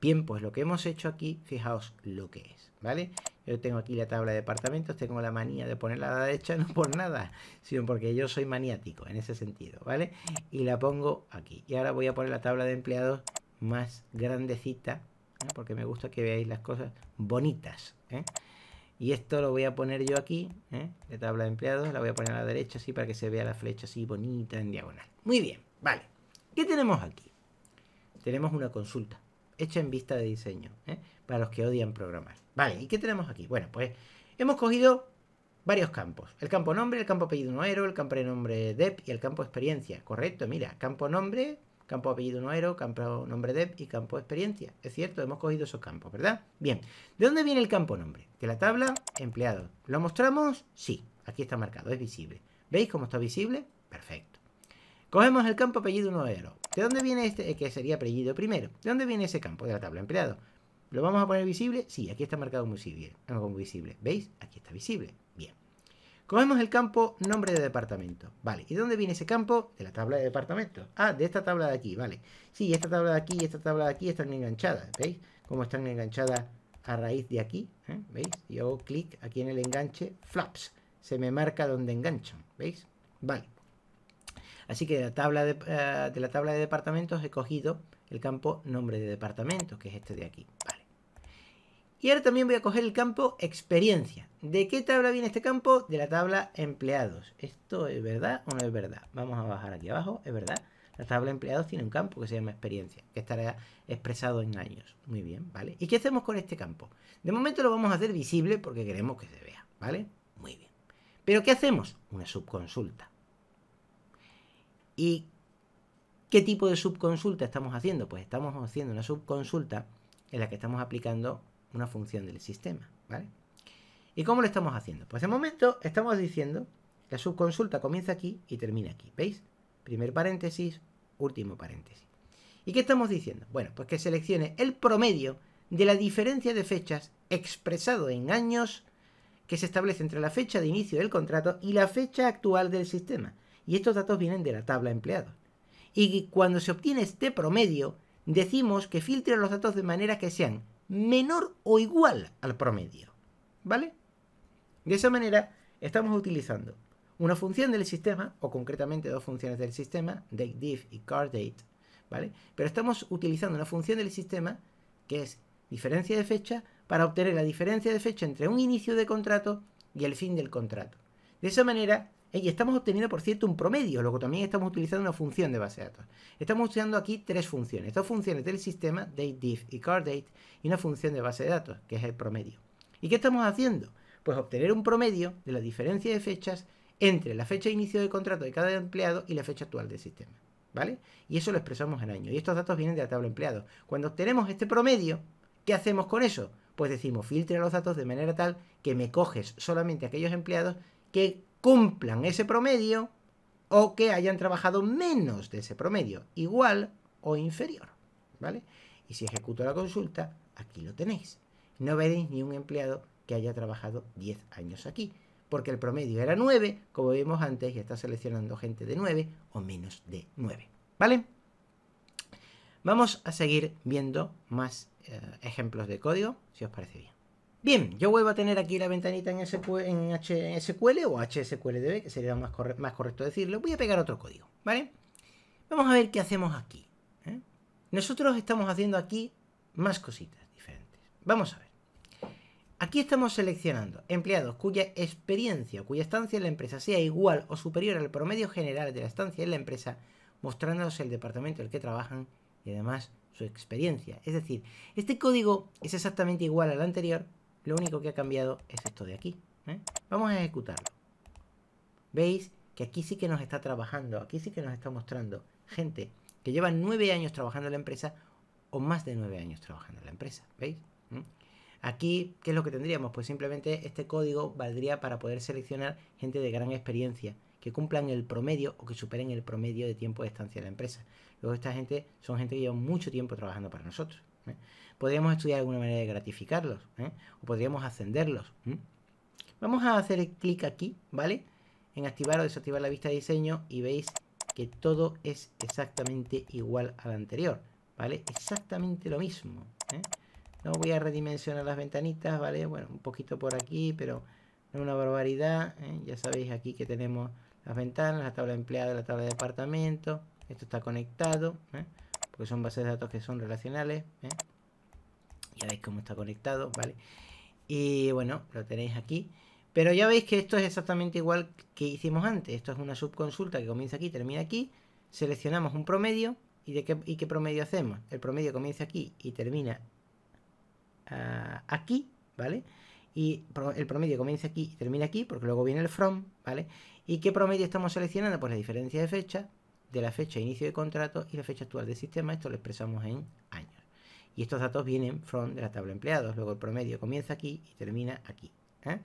Bien, pues lo que hemos hecho aquí, fijaos lo que es, ¿vale? Yo tengo aquí la tabla de departamentos, tengo la manía de ponerla a la derecha, no por nada, sino porque yo soy maniático en ese sentido, ¿vale? Y la pongo aquí. Y ahora voy a poner la tabla de empleados más grandecita, ¿eh? porque me gusta que veáis las cosas bonitas, ¿eh? Y esto lo voy a poner yo aquí, ¿eh? de tabla de empleados, la voy a poner a la derecha así para que se vea la flecha así bonita en diagonal. Muy bien, vale. ¿Qué tenemos aquí? Tenemos una consulta hecha en vista de diseño, ¿eh? para los que odian programar. Vale, ¿y qué tenemos aquí? Bueno, pues hemos cogido varios campos. El campo nombre, el campo apellido noero, el campo de nombre dep e y el campo experiencia. Correcto, mira, campo nombre campo apellido Noero, campo nombre dev y campo experiencia. Es cierto, hemos cogido esos campos, ¿verdad? Bien, ¿de dónde viene el campo nombre? De la tabla empleado. ¿Lo mostramos? Sí, aquí está marcado, es visible. ¿Veis cómo está visible? Perfecto. Cogemos el campo apellido Noero. ¿De dónde viene este? Eh, que sería apellido primero. ¿De dónde viene ese campo? De la tabla empleado. ¿Lo vamos a poner visible? Sí, aquí está marcado muy visible. como visible. ¿Veis? Aquí está visible. Bien. Cogemos el campo nombre de departamento. Vale, ¿y dónde viene ese campo? De la tabla de departamento Ah, de esta tabla de aquí, vale. Sí, esta tabla de aquí y esta tabla de aquí están enganchadas, ¿veis? Cómo están enganchadas a raíz de aquí, ¿eh? ¿veis? Yo clic aquí en el enganche, flaps, se me marca donde enganchan, ¿veis? Vale. Así que de la tabla de, eh, de la tabla de departamentos he cogido el campo nombre de departamento, que es este de aquí. Y ahora también voy a coger el campo experiencia. ¿De qué tabla viene este campo? De la tabla empleados. ¿Esto es verdad o no es verdad? Vamos a bajar aquí abajo, es verdad. La tabla empleados tiene un campo que se llama experiencia, que estará expresado en años. Muy bien, ¿vale? ¿Y qué hacemos con este campo? De momento lo vamos a hacer visible porque queremos que se vea, ¿vale? Muy bien. ¿Pero qué hacemos? Una subconsulta. ¿Y qué tipo de subconsulta estamos haciendo? Pues estamos haciendo una subconsulta en la que estamos aplicando una función del sistema, ¿vale? ¿Y cómo lo estamos haciendo? Pues de momento estamos diciendo que la subconsulta comienza aquí y termina aquí, ¿veis? Primer paréntesis, último paréntesis. ¿Y qué estamos diciendo? Bueno, pues que seleccione el promedio de la diferencia de fechas expresado en años que se establece entre la fecha de inicio del contrato y la fecha actual del sistema. Y estos datos vienen de la tabla empleado. Y cuando se obtiene este promedio, decimos que filtre los datos de manera que sean menor o igual al promedio. ¿Vale? De esa manera estamos utilizando una función del sistema, o concretamente dos funciones del sistema, dateDiff y cardDate, ¿vale? Pero estamos utilizando una función del sistema que es diferencia de fecha para obtener la diferencia de fecha entre un inicio de contrato y el fin del contrato. De esa manera y estamos obteniendo, por cierto, un promedio, luego también estamos utilizando una función de base de datos. Estamos usando aquí tres funciones, dos funciones del sistema, dateDiff y cardDate, y una función de base de datos, que es el promedio. ¿Y qué estamos haciendo? Pues obtener un promedio de la diferencia de fechas entre la fecha de inicio de contrato de cada empleado y la fecha actual del sistema. ¿Vale? Y eso lo expresamos en año. Y estos datos vienen de la tabla empleado. Cuando obtenemos este promedio, ¿qué hacemos con eso? Pues decimos, filtra los datos de manera tal que me coges solamente aquellos empleados que cumplan ese promedio o que hayan trabajado menos de ese promedio, igual o inferior. ¿Vale? Y si ejecuto la consulta, aquí lo tenéis. No veréis ni un empleado que haya trabajado 10 años aquí, porque el promedio era 9, como vimos antes, y está seleccionando gente de 9 o menos de 9. ¿Vale? Vamos a seguir viendo más eh, ejemplos de código, si os parece bien. Bien, yo vuelvo a tener aquí la ventanita en, HSQL o HSQLDB, que sería más, correcto decirlo. Voy a pegar otro código, ¿vale? Vamos a ver qué hacemos aquí. ¿eh? Nosotros estamos haciendo aquí más cositas diferentes. Vamos a ver. Aquí estamos seleccionando empleados cuya experiencia cuya estancia en la empresa sea igual o superior al promedio general de la estancia en la empresa, mostrándonos el departamento en el que trabajan y además su experiencia. Es decir, este código es exactamente igual al anterior, lo único que ha cambiado es esto de aquí. ¿eh? Vamos a ejecutarlo. ¿Veis? Que aquí sí que nos está trabajando, aquí sí que nos está mostrando gente que lleva nueve años trabajando en la empresa o más de nueve años trabajando en la empresa. ¿Veis? ¿Mm? Aquí, ¿qué es lo que tendríamos? Pues simplemente este código valdría para poder seleccionar gente de gran experiencia, que cumplan el promedio o que superen el promedio de tiempo de estancia en la empresa. Luego esta gente son gente que lleva mucho tiempo trabajando para nosotros. ¿eh? Podríamos estudiar alguna manera de gratificarlos, ¿eh? o podríamos ascenderlos. ¿eh? Vamos a hacer clic aquí, ¿vale? En activar o desactivar la vista de diseño y veis que todo es exactamente igual al anterior, ¿vale? Exactamente lo mismo. No voy a redimensionar las ventanitas, ¿vale? Bueno, un poquito por aquí, pero no una barbaridad. Ya sabéis aquí que tenemos las ventanas, la tabla de empleado, la tabla de departamento. Esto está conectado, porque son bases de datos que son relacionales. ¿eh? Ya veis cómo está conectado, ¿vale? Y bueno, lo tenéis aquí. Pero ya veis que esto es exactamente igual que hicimos antes. Esto es una subconsulta que comienza aquí, y termina aquí. Seleccionamos un promedio. ¿Y, de qué, promedio hacemos? El promedio comienza aquí y termina ah, aquí, ¿vale? Y el promedio comienza aquí y termina aquí, porque luego viene el from, ¿vale? ¿Y qué promedio estamos seleccionando? Pues la diferencia de fecha, de la fecha de inicio de contrato y la fecha actual del sistema. Esto lo expresamos en años. Y estos datos vienen from de la tabla de empleados. Luego el promedio comienza aquí y termina aquí. ¿eh?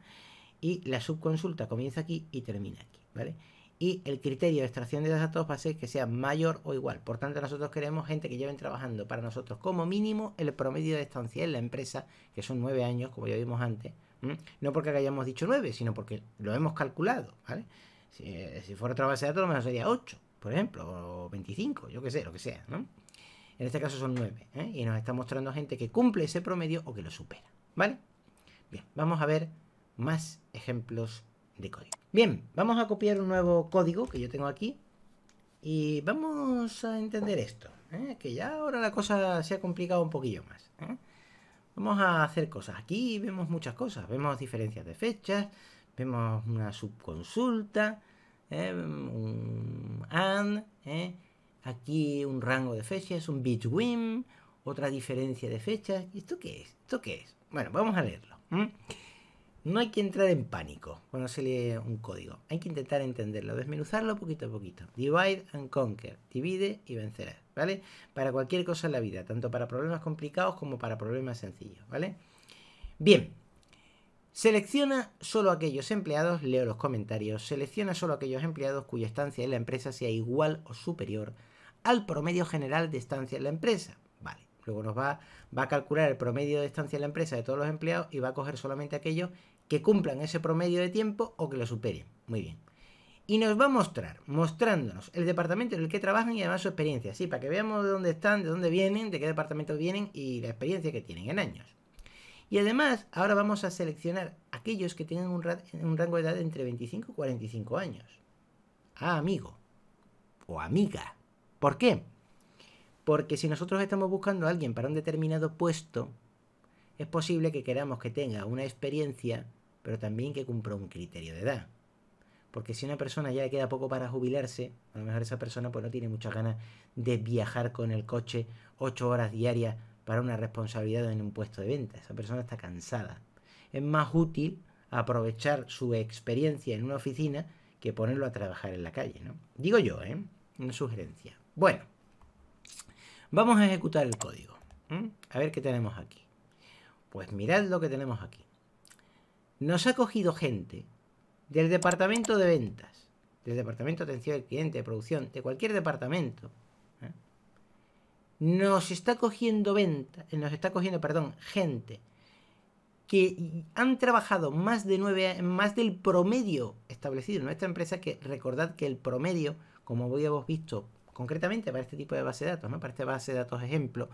Y la subconsulta comienza aquí y termina aquí. ¿vale? Y el criterio de extracción de datos va a ser que sea mayor o igual. Por tanto, nosotros queremos gente que lleven trabajando para nosotros como mínimo el promedio de estancia en la empresa, que son nueve años, como ya vimos antes. No porque hayamos dicho nueve, sino porque lo hemos calculado. Eh, si, fuera otra base de datos, lo menos sería ocho por ejemplo, 25, yo que sé, lo que sea, ¿no? En este caso son 9, ¿eh? y nos está mostrando gente que cumple ese promedio o que lo supera, ¿vale? Bien, vamos a ver más ejemplos de código. Bien, vamos a copiar un nuevo código que yo tengo aquí y vamos a entender esto, ¿eh? que ya ahora la cosa se ha complicado un poquillo más. ¿eh? Vamos a hacer cosas. Aquí vemos muchas cosas, vemos diferencias de fechas, vemos una subconsulta, ¿eh? un and, ¿eh? aquí un rango de fechas, un between, otra diferencia de fechas. ¿Esto qué es? ¿Esto qué es? Bueno, vamos a leerlo. No hay que entrar en pánico cuando se lee un código. Hay que intentar entenderlo, desmenuzarlo poquito a poquito. Divide and conquer. Divide y vencerás, ¿vale? Para cualquier cosa en la vida, tanto para problemas complicados como para problemas sencillos, ¿vale? Bien, Selecciona solo aquellos empleados, leo los comentarios, selecciona solo aquellos empleados cuya estancia en la empresa sea igual o superior al promedio general de estancia en la empresa. Vale, luego nos va, a calcular el promedio de estancia en la empresa de todos los empleados y va a coger solamente aquellos que cumplan ese promedio de tiempo o que lo superen. Muy bien. Y nos va a mostrar, mostrándonos el departamento en el que trabajan y además su experiencia, sí, para que veamos de dónde están, de dónde vienen, de qué departamento vienen y la experiencia que tienen en años. Y además, ahora vamos a seleccionar aquellos que tengan un, rango de edad entre 25 y 45 años. A ah, amigo. O amiga. ¿Por qué? Porque si nosotros estamos buscando a alguien para un determinado puesto, es posible que queramos que tenga una experiencia, pero también que cumpla un criterio de edad. Porque si una persona ya le queda poco para jubilarse, a lo mejor esa persona pues no tiene muchas ganas de viajar con el coche 8 horas diarias para una responsabilidad en un puesto de venta. Esa persona está cansada. Es más útil aprovechar su experiencia en una oficina que ponerlo a trabajar en la calle, ¿no? Digo yo, ¿eh? Una sugerencia. Bueno, vamos a ejecutar el código. A ver qué tenemos aquí. Pues mirad lo que tenemos aquí. Nos ha cogido gente del departamento de ventas, del departamento de atención al cliente, de producción, de cualquier departamento, nos está cogiendo venta, eh, nos está cogiendo, perdón, gente que han trabajado más de nueve, más del promedio establecido en nuestra empresa, que recordad que el promedio, como habíamos visto concretamente para este tipo de base de datos, ¿no? para esta base de datos ejemplo,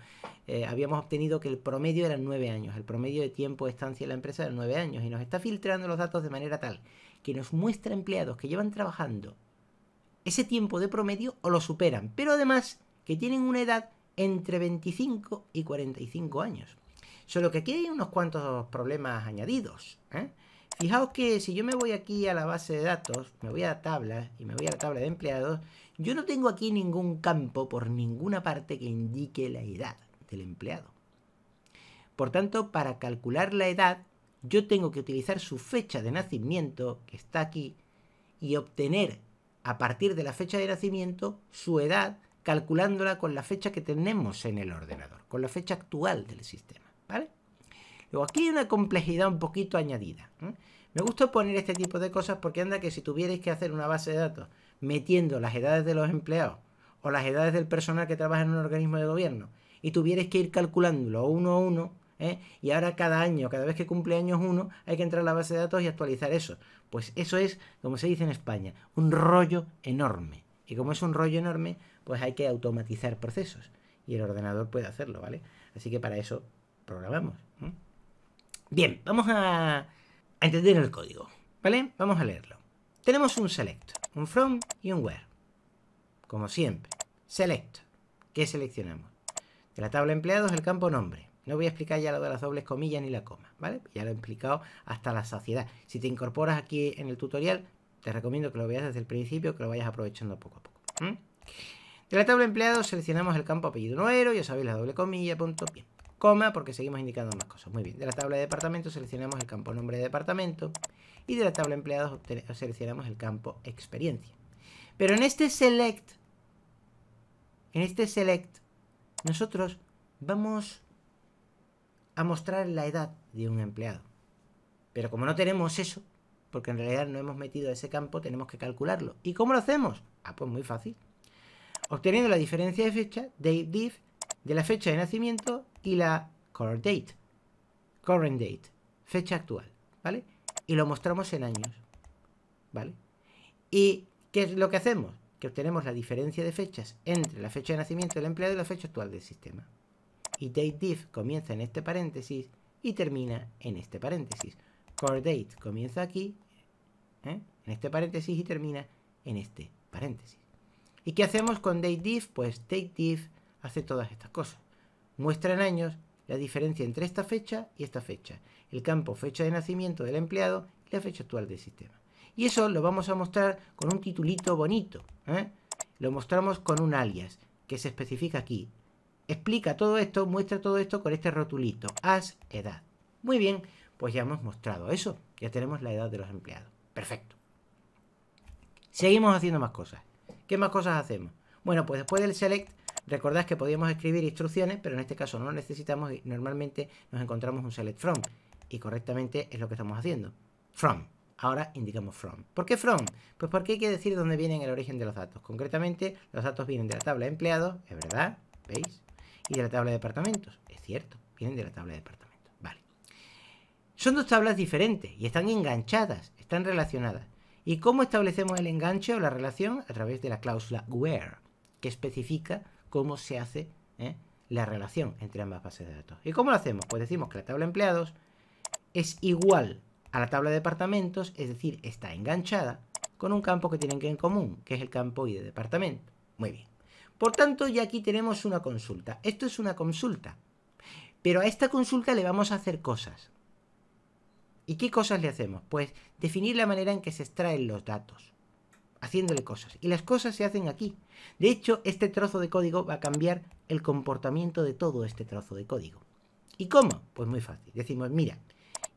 eh, habíamos obtenido que el promedio era nueve años, el promedio de tiempo de estancia en la empresa era nueve años, y nos está filtrando los datos de manera tal que nos muestra empleados que llevan trabajando ese tiempo de promedio o lo superan, pero además que tienen una edad entre 25 y 45 años. Solo que aquí hay unos cuantos problemas añadidos. ¿eh? Fijaos que si yo me voy aquí a la base de datos, me voy a la tabla y me voy a la tabla de empleados, yo no tengo aquí ningún campo por ninguna parte que indique la edad del empleado. Por tanto, para calcular la edad, yo tengo que utilizar su fecha de nacimiento, que está aquí, y obtener a partir de la fecha de nacimiento su edad calculándola con la fecha que tenemos en el ordenador, con la fecha actual del sistema, ¿vale? Luego, aquí hay una complejidad un poquito añadida. ¿eh? Me gusta poner este tipo de cosas porque anda que si tuvierais que hacer una base de datos metiendo las edades de los empleados o las edades del personal que trabaja en un organismo de gobierno y tuvierais que ir calculándolo uno a uno, ¿eh? y ahora cada año, cada vez que cumple años uno, hay que entrar a la base de datos y actualizar eso. Pues eso es, como se dice en España, un rollo enorme. Y como es un rollo enorme, pues hay que automatizar procesos y el ordenador puede hacerlo, ¿vale? Así que para eso programamos. Bien, vamos a, entender el código, ¿vale? Vamos a leerlo. Tenemos un select, un from y un where. Como siempre, select. ¿Qué seleccionamos? De la tabla empleados, el campo nombre. No voy a explicar ya lo de las dobles comillas ni la coma, ¿vale? Ya lo he explicado hasta la saciedad. Si te incorporas aquí en el tutorial, te recomiendo que lo veas desde el principio, que lo vayas aprovechando poco a poco. De la tabla de empleados seleccionamos el campo apellido noero, ya sabéis la doble comilla, punto, bien, coma, porque seguimos indicando más cosas. Muy bien, de la tabla de departamento seleccionamos el campo nombre de departamento y de la tabla empleados seleccionamos el campo experiencia. Pero en este select, en este select, nosotros vamos a mostrar la edad de un empleado. Pero como no tenemos eso, porque en realidad no hemos metido ese campo, tenemos que calcularlo. ¿Y cómo lo hacemos? Ah, pues muy fácil obteniendo la diferencia de fecha, date de la fecha de nacimiento y la current date, current date, fecha actual, ¿vale? Y lo mostramos en años, ¿vale? ¿Y qué es lo que hacemos? Que obtenemos la diferencia de fechas entre la fecha de nacimiento del empleado y la fecha actual del sistema. Y date comienza en este paréntesis y termina en este paréntesis. Core date comienza aquí, ¿eh? en este paréntesis y termina en este paréntesis. ¿Y qué hacemos con DateDiff? Pues DateDiff hace todas estas cosas. Muestra en años la diferencia entre esta fecha y esta fecha. El campo fecha de nacimiento del empleado y la fecha actual del sistema. Y eso lo vamos a mostrar con un titulito bonito. ¿eh? Lo mostramos con un alias que se especifica aquí. Explica todo esto, muestra todo esto con este rotulito. As edad. Muy bien, pues ya hemos mostrado eso. Ya tenemos la edad de los empleados. Perfecto. Seguimos haciendo más cosas. ¿Qué más cosas hacemos? Bueno, pues después del select, recordad que podíamos escribir instrucciones, pero en este caso no necesitamos y normalmente nos encontramos un select from. Y correctamente es lo que estamos haciendo. From. Ahora indicamos from. ¿Por qué from? Pues porque hay que decir dónde vienen el origen de los datos. Concretamente, los datos vienen de la tabla de empleados, es verdad, ¿veis? Y de la tabla de departamentos, es cierto, vienen de la tabla de departamentos. Vale. Son dos tablas diferentes y están enganchadas, están relacionadas. ¿Y cómo establecemos el enganche o la relación? A través de la cláusula where, que especifica cómo se hace ¿eh? la relación entre ambas bases de datos. ¿Y cómo lo hacemos? Pues decimos que la tabla empleados es igual a la tabla de departamentos, es decir, está enganchada con un campo que tienen que en común, que es el campo ID departamento. Muy bien. Por tanto, ya aquí tenemos una consulta. Esto es una consulta. Pero a esta consulta le vamos a hacer cosas. ¿Y qué cosas le hacemos? Pues definir la manera en que se extraen los datos, haciéndole cosas. Y las cosas se hacen aquí. De hecho, este trozo de código va a cambiar el comportamiento de todo este trozo de código. ¿Y cómo? Pues muy fácil. Decimos, mira,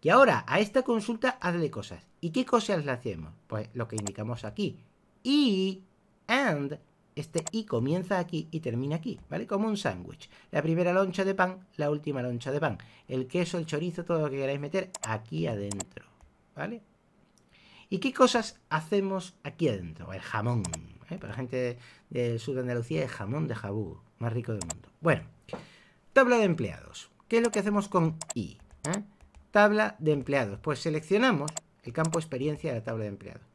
y ahora a esta consulta hazle cosas. ¿Y qué cosas le hacemos? Pues lo que indicamos aquí. Y, and, este y comienza aquí y termina aquí, ¿vale? Como un sándwich. La primera loncha de pan, la última loncha de pan. El queso, el chorizo, todo lo que queráis meter aquí adentro, ¿vale? ¿Y qué cosas hacemos aquí adentro? El jamón. ¿eh? Para la gente del sur de Andalucía, el jamón de jabú, más rico del mundo. Bueno, tabla de empleados. ¿Qué es lo que hacemos con I? ¿eh? Tabla de empleados. Pues seleccionamos el campo experiencia de la tabla de empleados.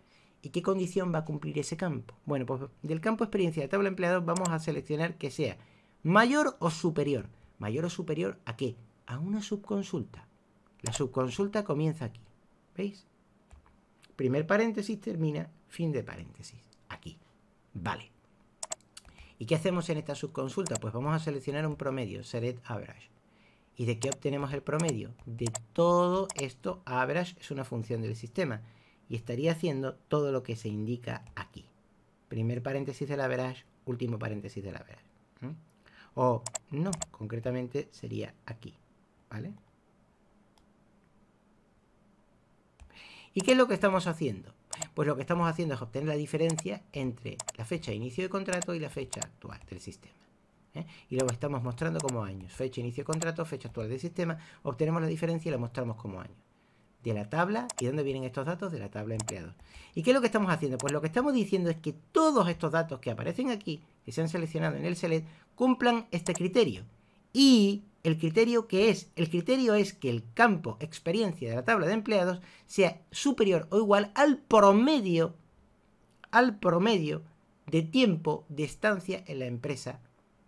¿Y qué condición va a cumplir ese campo? Bueno, pues del campo experiencia de tabla empleado vamos a seleccionar que sea mayor o superior. ¿Mayor o superior a qué? A una subconsulta. La subconsulta comienza aquí. ¿Veis? Primer paréntesis termina, fin de paréntesis. Aquí. Vale. ¿Y qué hacemos en esta subconsulta? Pues vamos a seleccionar un promedio, Select Average. ¿Y de qué obtenemos el promedio? De todo esto, average es una función del sistema y estaría haciendo todo lo que se indica aquí. Primer paréntesis de la average, último paréntesis de la ¿Mm? O no, concretamente sería aquí, ¿vale? ¿Y qué es lo que estamos haciendo? Pues lo que estamos haciendo es obtener la diferencia entre la fecha de inicio de contrato y la fecha actual del sistema. ¿eh? Y lo estamos mostrando como años. Fecha de inicio de contrato, fecha actual del sistema, obtenemos la diferencia y la mostramos como años de la tabla. ¿Y dónde vienen estos datos? De la tabla de empleados. ¿Y qué es lo que estamos haciendo? Pues lo que estamos diciendo es que todos estos datos que aparecen aquí, que se han seleccionado en el select, cumplan este criterio. Y el criterio que es, el criterio es que el campo experiencia de la tabla de empleados sea superior o igual al promedio, al promedio de tiempo de estancia en la empresa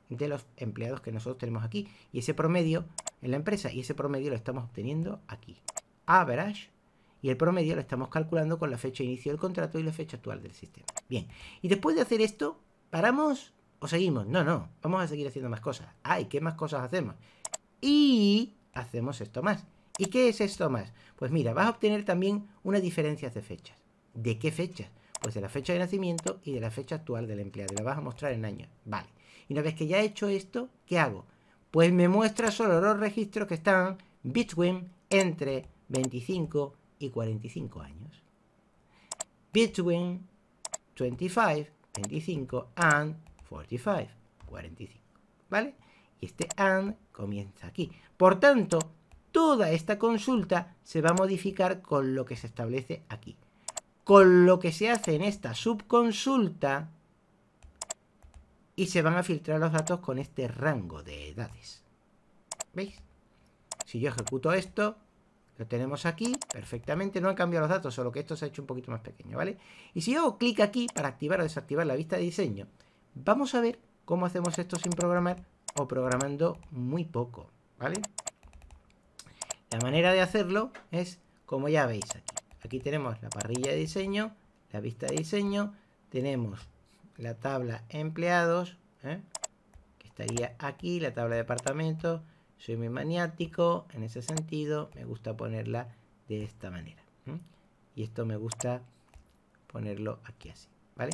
de los empleados que nosotros tenemos aquí. Y ese promedio en la empresa, y ese promedio lo estamos obteniendo aquí average y el promedio lo estamos calculando con la fecha de inicio del contrato y la fecha actual del sistema. Bien, y después de hacer esto, ¿paramos o seguimos? No, no, vamos a seguir haciendo más cosas. ¡Ay, qué más cosas hacemos! Y hacemos esto más. ¿Y qué es esto más? Pues mira, vas a obtener también unas diferencias de fechas. ¿De qué fechas? Pues de la fecha de nacimiento y de la fecha actual del empleado. la vas a mostrar en años. Vale. Y una vez que ya he hecho esto, ¿qué hago? Pues me muestra solo los registros que están between, entre, 25 y 45 años. Between 25, 25 and 45, 45. ¿Vale? Y este and comienza aquí. Por tanto, toda esta consulta se va a modificar con lo que se establece aquí. Con lo que se hace en esta subconsulta y se van a filtrar los datos con este rango de edades. ¿Veis? Si yo ejecuto esto, lo tenemos aquí, perfectamente, no han cambiado los datos, solo que esto se ha hecho un poquito más pequeño, ¿vale? Y si hago clic aquí para activar o desactivar la vista de diseño, vamos a ver cómo hacemos esto sin programar o programando muy poco, ¿vale? La manera de hacerlo es como ya veis aquí. Aquí tenemos la parrilla de diseño, la vista de diseño, tenemos la tabla empleados, ¿eh? que estaría aquí, la tabla de departamentos, soy muy maniático en ese sentido, me gusta ponerla de esta manera. Y esto me gusta ponerlo aquí así, ¿vale?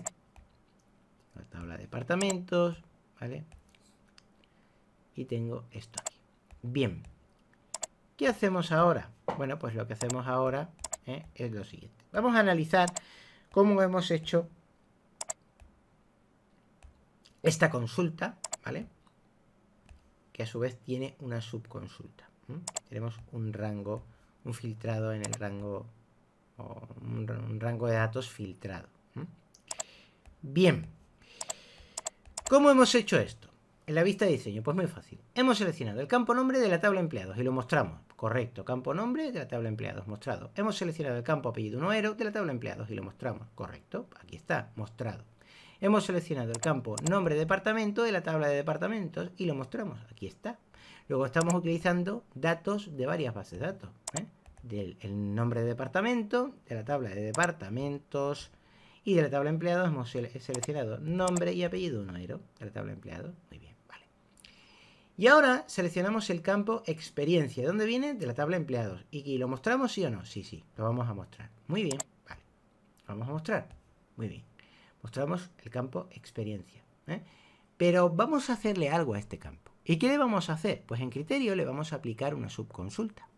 La tabla de departamentos, ¿vale? Y tengo esto aquí. Bien. ¿Qué hacemos ahora? Bueno, pues lo que hacemos ahora ¿eh? es lo siguiente. Vamos a analizar cómo hemos hecho esta consulta, ¿vale? que a su vez tiene una subconsulta. Tenemos un rango, un filtrado en el rango, un, rango de datos filtrado. Bien. ¿Cómo hemos hecho esto? En la vista de diseño, pues muy fácil. Hemos seleccionado el campo nombre de la tabla empleados y lo mostramos. Correcto, campo nombre de la tabla empleados, mostrado. Hemos seleccionado el campo apellido 1ero de la tabla empleados y lo mostramos. Correcto, aquí está, mostrado. Hemos seleccionado el campo nombre departamento de la tabla de departamentos y lo mostramos. Aquí está. Luego estamos utilizando datos de varias bases de datos. ¿eh? Del nombre de departamento, de la tabla de departamentos y de la tabla de empleados hemos seleccionado nombre y apellido unero de la tabla de empleados. Muy bien, vale. Y ahora seleccionamos el campo experiencia. dónde viene? De la tabla de empleados. ¿Y lo mostramos sí o no? Sí, sí, lo vamos a mostrar. Muy bien, vale. Vamos a mostrar. Muy bien mostramos el campo experiencia. ¿eh? Pero vamos a hacerle algo a este campo. ¿Y qué le vamos a hacer? Pues en criterio le vamos a aplicar una subconsulta.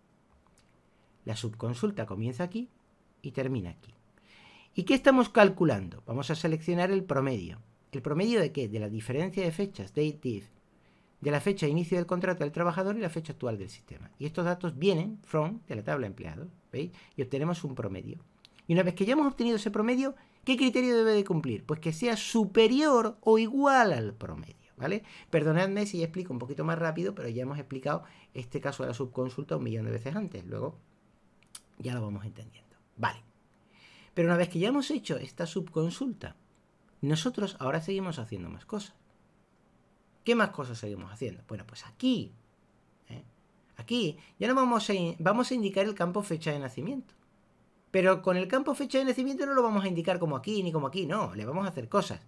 La subconsulta comienza aquí y termina aquí. ¿Y qué estamos calculando? Vamos a seleccionar el promedio. ¿El promedio de qué? De la diferencia de fechas, date de la fecha de inicio del contrato del trabajador y la fecha actual del sistema. Y estos datos vienen from de la tabla empleado. empleados, ¿veis? Y obtenemos un promedio. Y una vez que ya hemos obtenido ese promedio, ¿Qué criterio debe de cumplir? Pues que sea superior o igual al promedio. ¿Vale? Perdonadme si explico un poquito más rápido, pero ya hemos explicado este caso de la subconsulta un millón de veces antes. Luego ya lo vamos entendiendo. Vale. Pero una vez que ya hemos hecho esta subconsulta, nosotros ahora seguimos haciendo más cosas. ¿Qué más cosas seguimos haciendo? Bueno, pues aquí. ¿eh? Aquí ya nos vamos a, vamos a indicar el campo fecha de nacimiento. Pero con el campo fecha de nacimiento no lo vamos a indicar como aquí ni como aquí, no, le vamos a hacer cosas.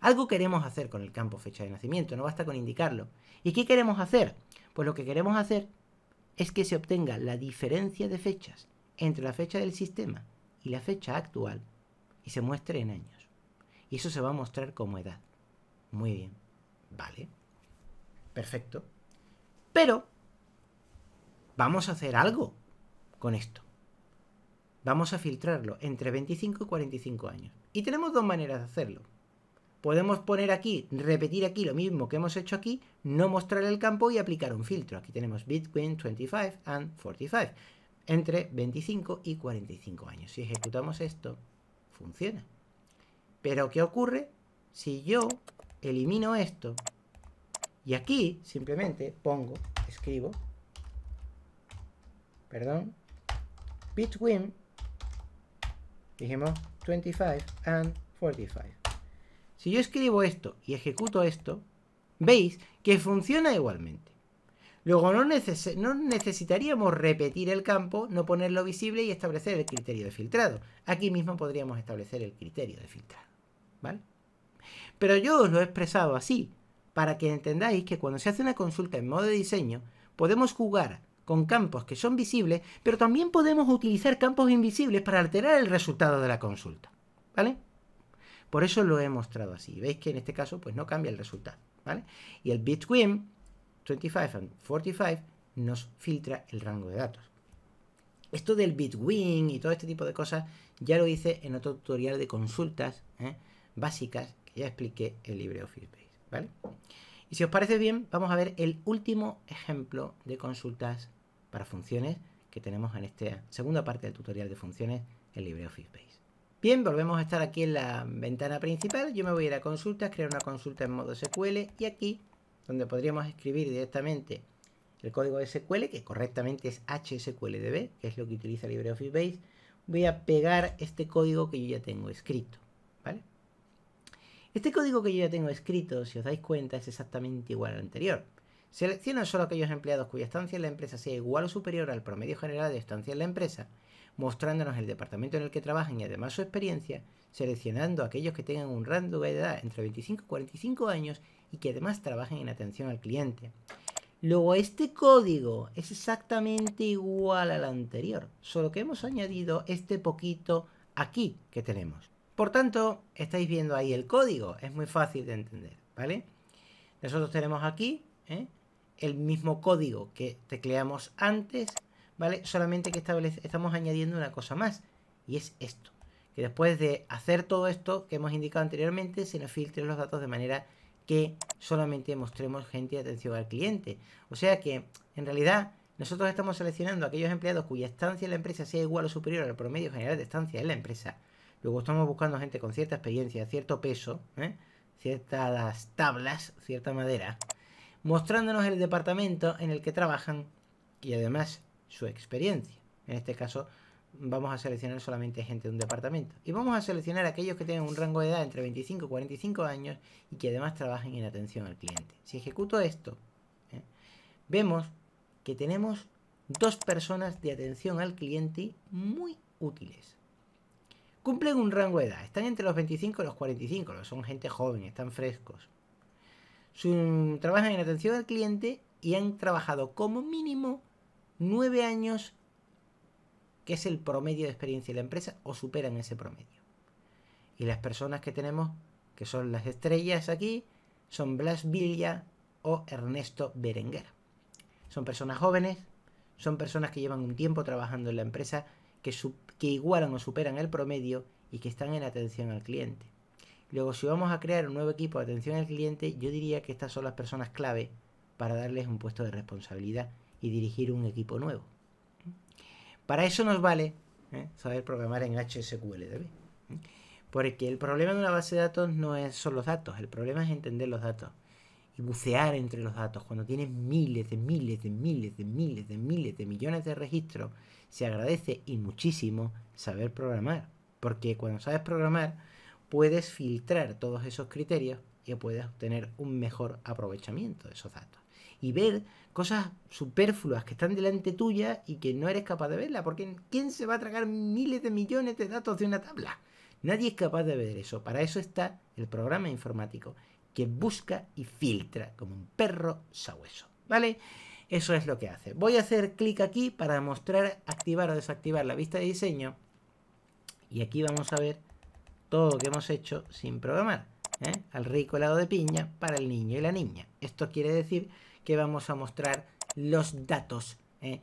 Algo queremos hacer con el campo fecha de nacimiento, no basta con indicarlo. ¿Y qué queremos hacer? Pues lo que queremos hacer es que se obtenga la diferencia de fechas entre la fecha del sistema y la fecha actual y se muestre en años. Y eso se va a mostrar como edad. Muy bien, vale. Perfecto. Pero vamos a hacer algo con esto. Vamos a filtrarlo entre 25 y 45 años. Y tenemos dos maneras de hacerlo. Podemos poner aquí, repetir aquí lo mismo que hemos hecho aquí, no mostrar el campo y aplicar un filtro. Aquí tenemos between 25 and 45, entre 25 y 45 años. Si ejecutamos esto, funciona. Pero ¿qué ocurre si yo elimino esto y aquí simplemente pongo, escribo, perdón, between dijimos 25 and 45. Si yo escribo esto y ejecuto esto, veis que funciona igualmente. Luego no, necesitaríamos repetir el campo, no ponerlo visible y establecer el criterio de filtrado. Aquí mismo podríamos establecer el criterio de filtrado. ¿Vale? Pero yo os lo he expresado así, para que entendáis que cuando se hace una consulta en modo de diseño, podemos jugar con campos que son visibles, pero también podemos utilizar campos invisibles para alterar el resultado de la consulta. ¿Vale? Por eso lo he mostrado así. Veis que en este caso pues no cambia el resultado. ¿Vale? Y el between 25 and 45 nos filtra el rango de datos. Esto del between y todo este tipo de cosas ya lo hice en otro tutorial de consultas ¿eh? básicas que ya expliqué en LibreOffice Base. ¿Vale? Y si os parece bien, vamos a ver el último ejemplo de consultas para funciones que tenemos en esta segunda parte del tutorial de funciones en LibreOffice Base. Bien, volvemos a estar aquí en la ventana principal. Yo me voy a ir a consultas, crear una consulta en modo SQL y aquí, donde podríamos escribir directamente el código de SQL, que correctamente es HSQLDB, que es lo que utiliza LibreOffice Base, voy a pegar este código que yo ya tengo escrito. Este código que yo ya tengo escrito, si os dais cuenta, es exactamente igual al anterior. Seleccionan solo aquellos empleados cuya estancia en la empresa sea igual o superior al promedio general de estancia en la empresa, mostrándonos el departamento en el que trabajan y además su experiencia, seleccionando aquellos que tengan un rango de edad entre 25 y 45 años y que además trabajen en atención al cliente. Luego este código es exactamente igual al anterior, solo que hemos añadido este poquito aquí que tenemos. Por tanto, estáis viendo ahí el código, es muy fácil de entender, ¿vale? Nosotros tenemos aquí ¿eh? el mismo código que tecleamos antes, ¿vale? Solamente que estamos añadiendo una cosa más, y es esto, que después de hacer todo esto que hemos indicado anteriormente, se nos filtren los datos de manera que solamente mostremos gente de atención al cliente. O sea que, en realidad, nosotros estamos seleccionando aquellos empleados cuya estancia en la empresa sea igual o superior al promedio general de estancia en la empresa, Luego estamos buscando gente con cierta experiencia, cierto peso, ¿eh? ciertas tablas, cierta madera, mostrándonos el departamento en el que trabajan y además su experiencia. En este caso vamos a seleccionar solamente gente de un departamento. Y vamos a seleccionar aquellos que tienen un rango de edad entre 25 y 45 años y que además trabajen en atención al cliente. Si ejecuto esto, ¿eh? vemos que tenemos dos personas de atención al cliente muy útiles. Cumplen un rango de edad, están entre los 25 y los 45, son gente joven, están frescos. trabajan en atención al cliente y han trabajado como mínimo 9 años, que es el promedio de experiencia de la empresa, o superan ese promedio. Y las personas que tenemos, que son las estrellas aquí, son Blas Villa o Ernesto Berenguer. Son personas jóvenes, son personas que llevan un tiempo trabajando en la empresa, que su, que igualan o superan el promedio y que están en atención al cliente. Luego, si vamos a crear un nuevo equipo de atención al cliente, yo diría que estas son las personas clave para darles un puesto de responsabilidad y dirigir un equipo nuevo. Para eso nos vale ¿eh? saber programar en HSQL ¿eh? Porque el problema de una base de datos no es, son los datos, el problema es entender los datos y bucear entre los datos. Cuando tienes miles de miles de miles de miles de miles de millones de registros, se agradece y muchísimo saber programar. Porque cuando sabes programar, puedes filtrar todos esos criterios y puedes obtener un mejor aprovechamiento de esos datos. Y ver cosas superfluas que están delante tuya y que no eres capaz de verla. Porque ¿quién se va a tragar miles de millones de datos de una tabla? Nadie es capaz de ver eso. Para eso está el programa informático que busca y filtra como un perro sabueso, ¿vale? Eso es lo que hace. Voy a hacer clic aquí para mostrar activar o desactivar la vista de diseño y aquí vamos a ver todo lo que hemos hecho sin programar. ¿eh? Al rico helado de piña para el niño y la niña. Esto quiere decir que vamos a mostrar los datos ¿eh?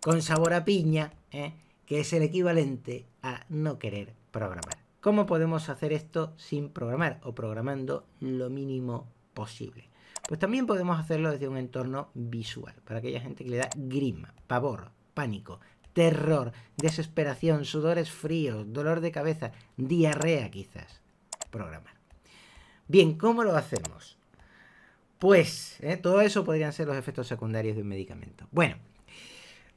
con sabor a piña, ¿eh? que es el equivalente a no querer programar. ¿Cómo podemos hacer esto sin programar o programando lo mínimo posible? Pues también podemos hacerlo desde un entorno visual, para aquella gente que le da grima, pavor, pánico, terror, desesperación, sudores fríos, dolor de cabeza, diarrea quizás. Programar. Bien, ¿cómo lo hacemos? Pues, ¿eh? todo eso podrían ser los efectos secundarios de un medicamento. Bueno,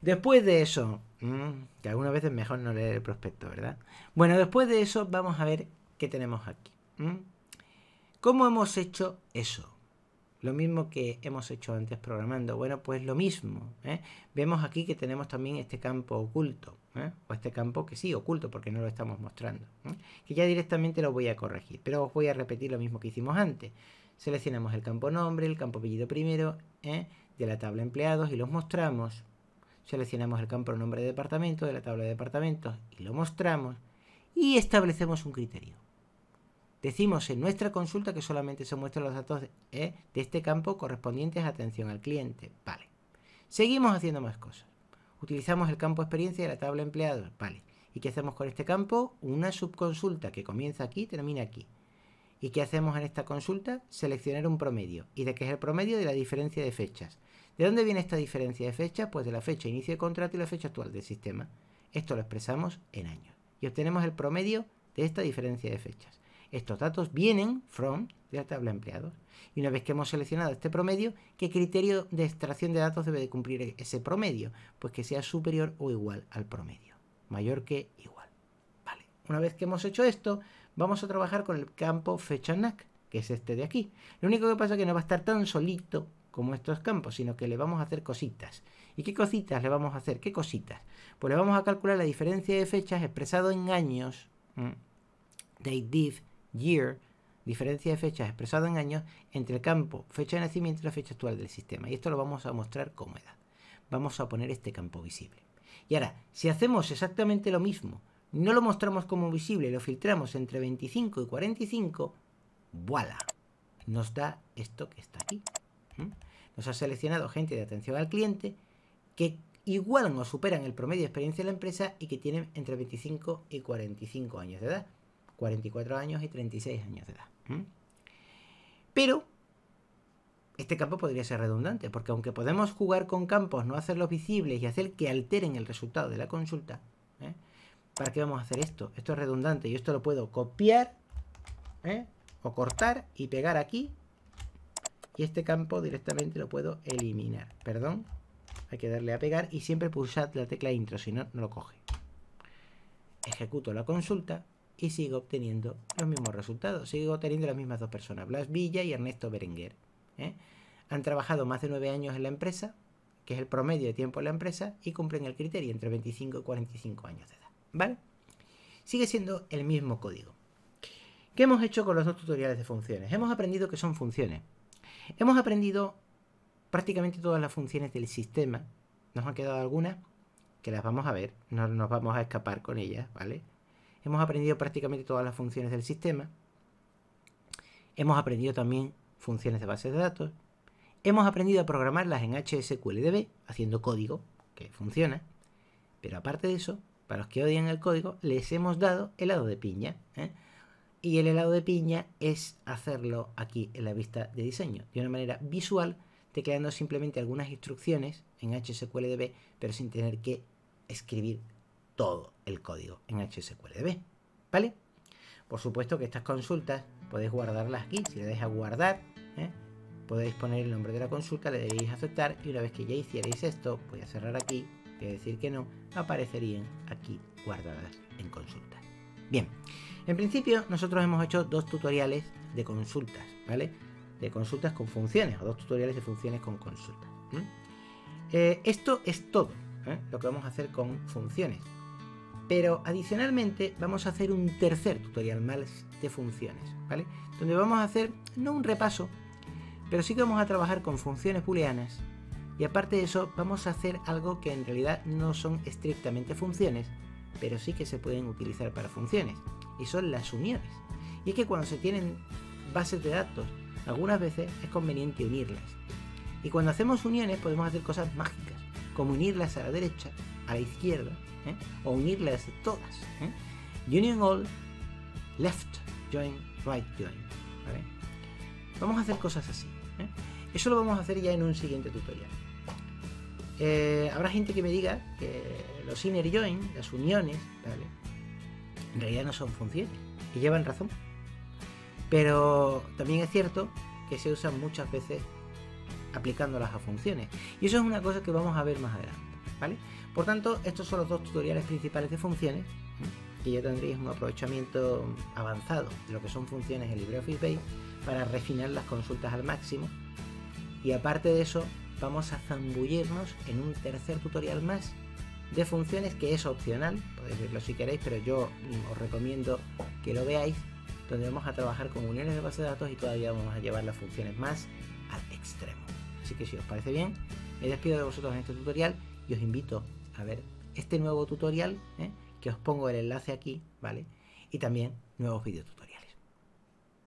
Después de eso, mm, que algunas veces mejor no leer el prospecto, ¿verdad? Bueno, después de eso vamos a ver qué tenemos aquí. Mm. ¿Cómo hemos hecho eso? Lo mismo que hemos hecho antes programando. Bueno, pues lo mismo. ¿eh? Vemos aquí que tenemos también este campo oculto. ¿eh? O este campo que sí, oculto, porque no lo estamos mostrando. ¿eh? Que ya directamente lo voy a corregir. Pero os voy a repetir lo mismo que hicimos antes. Seleccionamos el campo nombre, el campo apellido primero de la tabla empleados y los mostramos seleccionamos el campo nombre de departamento de la tabla de departamentos y lo mostramos y establecemos un criterio. Decimos en nuestra consulta que solamente se muestran los datos de, eh, este campo correspondientes a atención al cliente. Vale. Seguimos haciendo más cosas. Utilizamos el campo experiencia de la tabla empleados. Vale. ¿Y qué hacemos con este campo? Una subconsulta que comienza aquí y termina aquí. ¿Y qué hacemos en esta consulta? Seleccionar un promedio. ¿Y de qué es el promedio? De la diferencia de fechas. ¿De dónde viene esta diferencia de fecha? Pues de la fecha de inicio de contrato y la fecha actual del sistema. Esto lo expresamos en años. Y obtenemos el promedio de esta diferencia de fechas. Estos datos vienen from de la tabla empleados. Y una vez que hemos seleccionado este promedio, ¿qué criterio de extracción de datos debe de cumplir ese promedio? Pues que sea superior o igual al promedio. Mayor que igual. Vale. Una vez que hemos hecho esto, vamos a trabajar con el campo fecha NAC, que es este de aquí. Lo único que pasa es que no va a estar tan solito como estos campos, sino que le vamos a hacer cositas. ¿Y qué cositas le vamos a hacer? ¿Qué cositas? Pues le vamos a calcular la diferencia de fechas expresado en años, date div, year, diferencia de fechas expresado en años, entre el campo fecha de nacimiento y la fecha actual del sistema. Y esto lo vamos a mostrar como edad. Vamos a poner este campo visible. Y ahora, si hacemos exactamente lo mismo, no lo mostramos como visible, lo filtramos entre 25 y 45, voilà, nos da esto que está aquí. Nos ha seleccionado gente de atención al cliente que igualan o superan el promedio de experiencia de la empresa y que tienen entre 25 y 45 años de edad. 44 años y 36 años de edad. Pero este campo podría ser redundante, porque aunque podemos jugar con campos, no hacerlos visibles y hacer que alteren el resultado de la consulta, ¿eh? ¿para qué vamos a hacer esto? Esto es redundante. y esto lo puedo copiar ¿eh? o cortar y pegar aquí y este campo directamente lo puedo eliminar. Perdón, hay que darle a pegar y siempre pulsad la tecla intro, si no, no lo coge. Ejecuto la consulta y sigo obteniendo los mismos resultados. Sigo teniendo las mismas dos personas, Blas Villa y Ernesto Berenguer. ¿eh? Han trabajado más de nueve años en la empresa, que es el promedio de tiempo en la empresa, y cumplen el criterio entre 25 y 45 años de edad. ¿Vale? Sigue siendo el mismo código. ¿Qué hemos hecho con los dos tutoriales de funciones? Hemos aprendido que son funciones. Hemos aprendido prácticamente todas las funciones del sistema. Nos han quedado algunas que las vamos a ver, no nos vamos a escapar con ellas, ¿vale? Hemos aprendido prácticamente todas las funciones del sistema. Hemos aprendido también funciones de bases de datos. Hemos aprendido a programarlas en HSQLDB, haciendo código, que funciona. Pero aparte de eso, para los que odian el código, les hemos dado helado de piña. ¿eh? y el helado de piña es hacerlo aquí en la vista de diseño, de una manera visual, tecleando simplemente algunas instrucciones en HSQLDB, pero sin tener que escribir todo el código en HSQLDB, ¿vale? Por supuesto que estas consultas podéis guardarlas aquí, si le dais a guardar, ¿eh? podéis poner el nombre de la consulta, le debéis aceptar y una vez que ya hicierais esto, voy a cerrar aquí, voy a decir que no, aparecerían aquí guardadas en consulta. Bien, en principio, nosotros hemos hecho dos tutoriales de consultas, ¿vale? De consultas con funciones, o dos tutoriales de funciones con consultas. Eh, esto es todo, ¿eh? lo que vamos a hacer con funciones. Pero adicionalmente vamos a hacer un tercer tutorial más de funciones, ¿vale? Donde vamos a hacer, no un repaso, pero sí que vamos a trabajar con funciones booleanas y aparte de eso vamos a hacer algo que en realidad no son estrictamente funciones, pero sí que se pueden utilizar para funciones, y son las uniones. Y es que cuando se tienen bases de datos, algunas veces es conveniente unirlas. Y cuando hacemos uniones podemos hacer cosas mágicas, como unirlas a la derecha, a la izquierda, ¿eh? o unirlas todas. ¿eh? Union all, left join, right join. Vamos a hacer cosas así. ¿eh? Eso lo vamos a hacer ya en un siguiente tutorial. habrá gente que me diga que los inner join, las uniones, ¿vale? en realidad no son funciones y llevan razón. Pero también es cierto que se usan muchas veces aplicándolas a funciones. Y eso es una cosa que vamos a ver más adelante. ¿vale? Por tanto, estos son los dos tutoriales principales de funciones que ya tendréis un aprovechamiento avanzado de lo que son funciones en LibreOffice Base para refinar las consultas al máximo. Y aparte de eso, vamos a zambullirnos en un tercer tutorial más de funciones que es opcional, podéis verlo si queréis, pero yo os recomiendo que lo veáis, donde vamos a trabajar con uniones de base de datos y todavía vamos a llevar las funciones más al extremo. Así que si os parece bien, me despido de vosotros en este tutorial y os invito a ver este nuevo tutorial, ¿eh? que os pongo el enlace aquí, ¿vale? Y también nuevos vídeos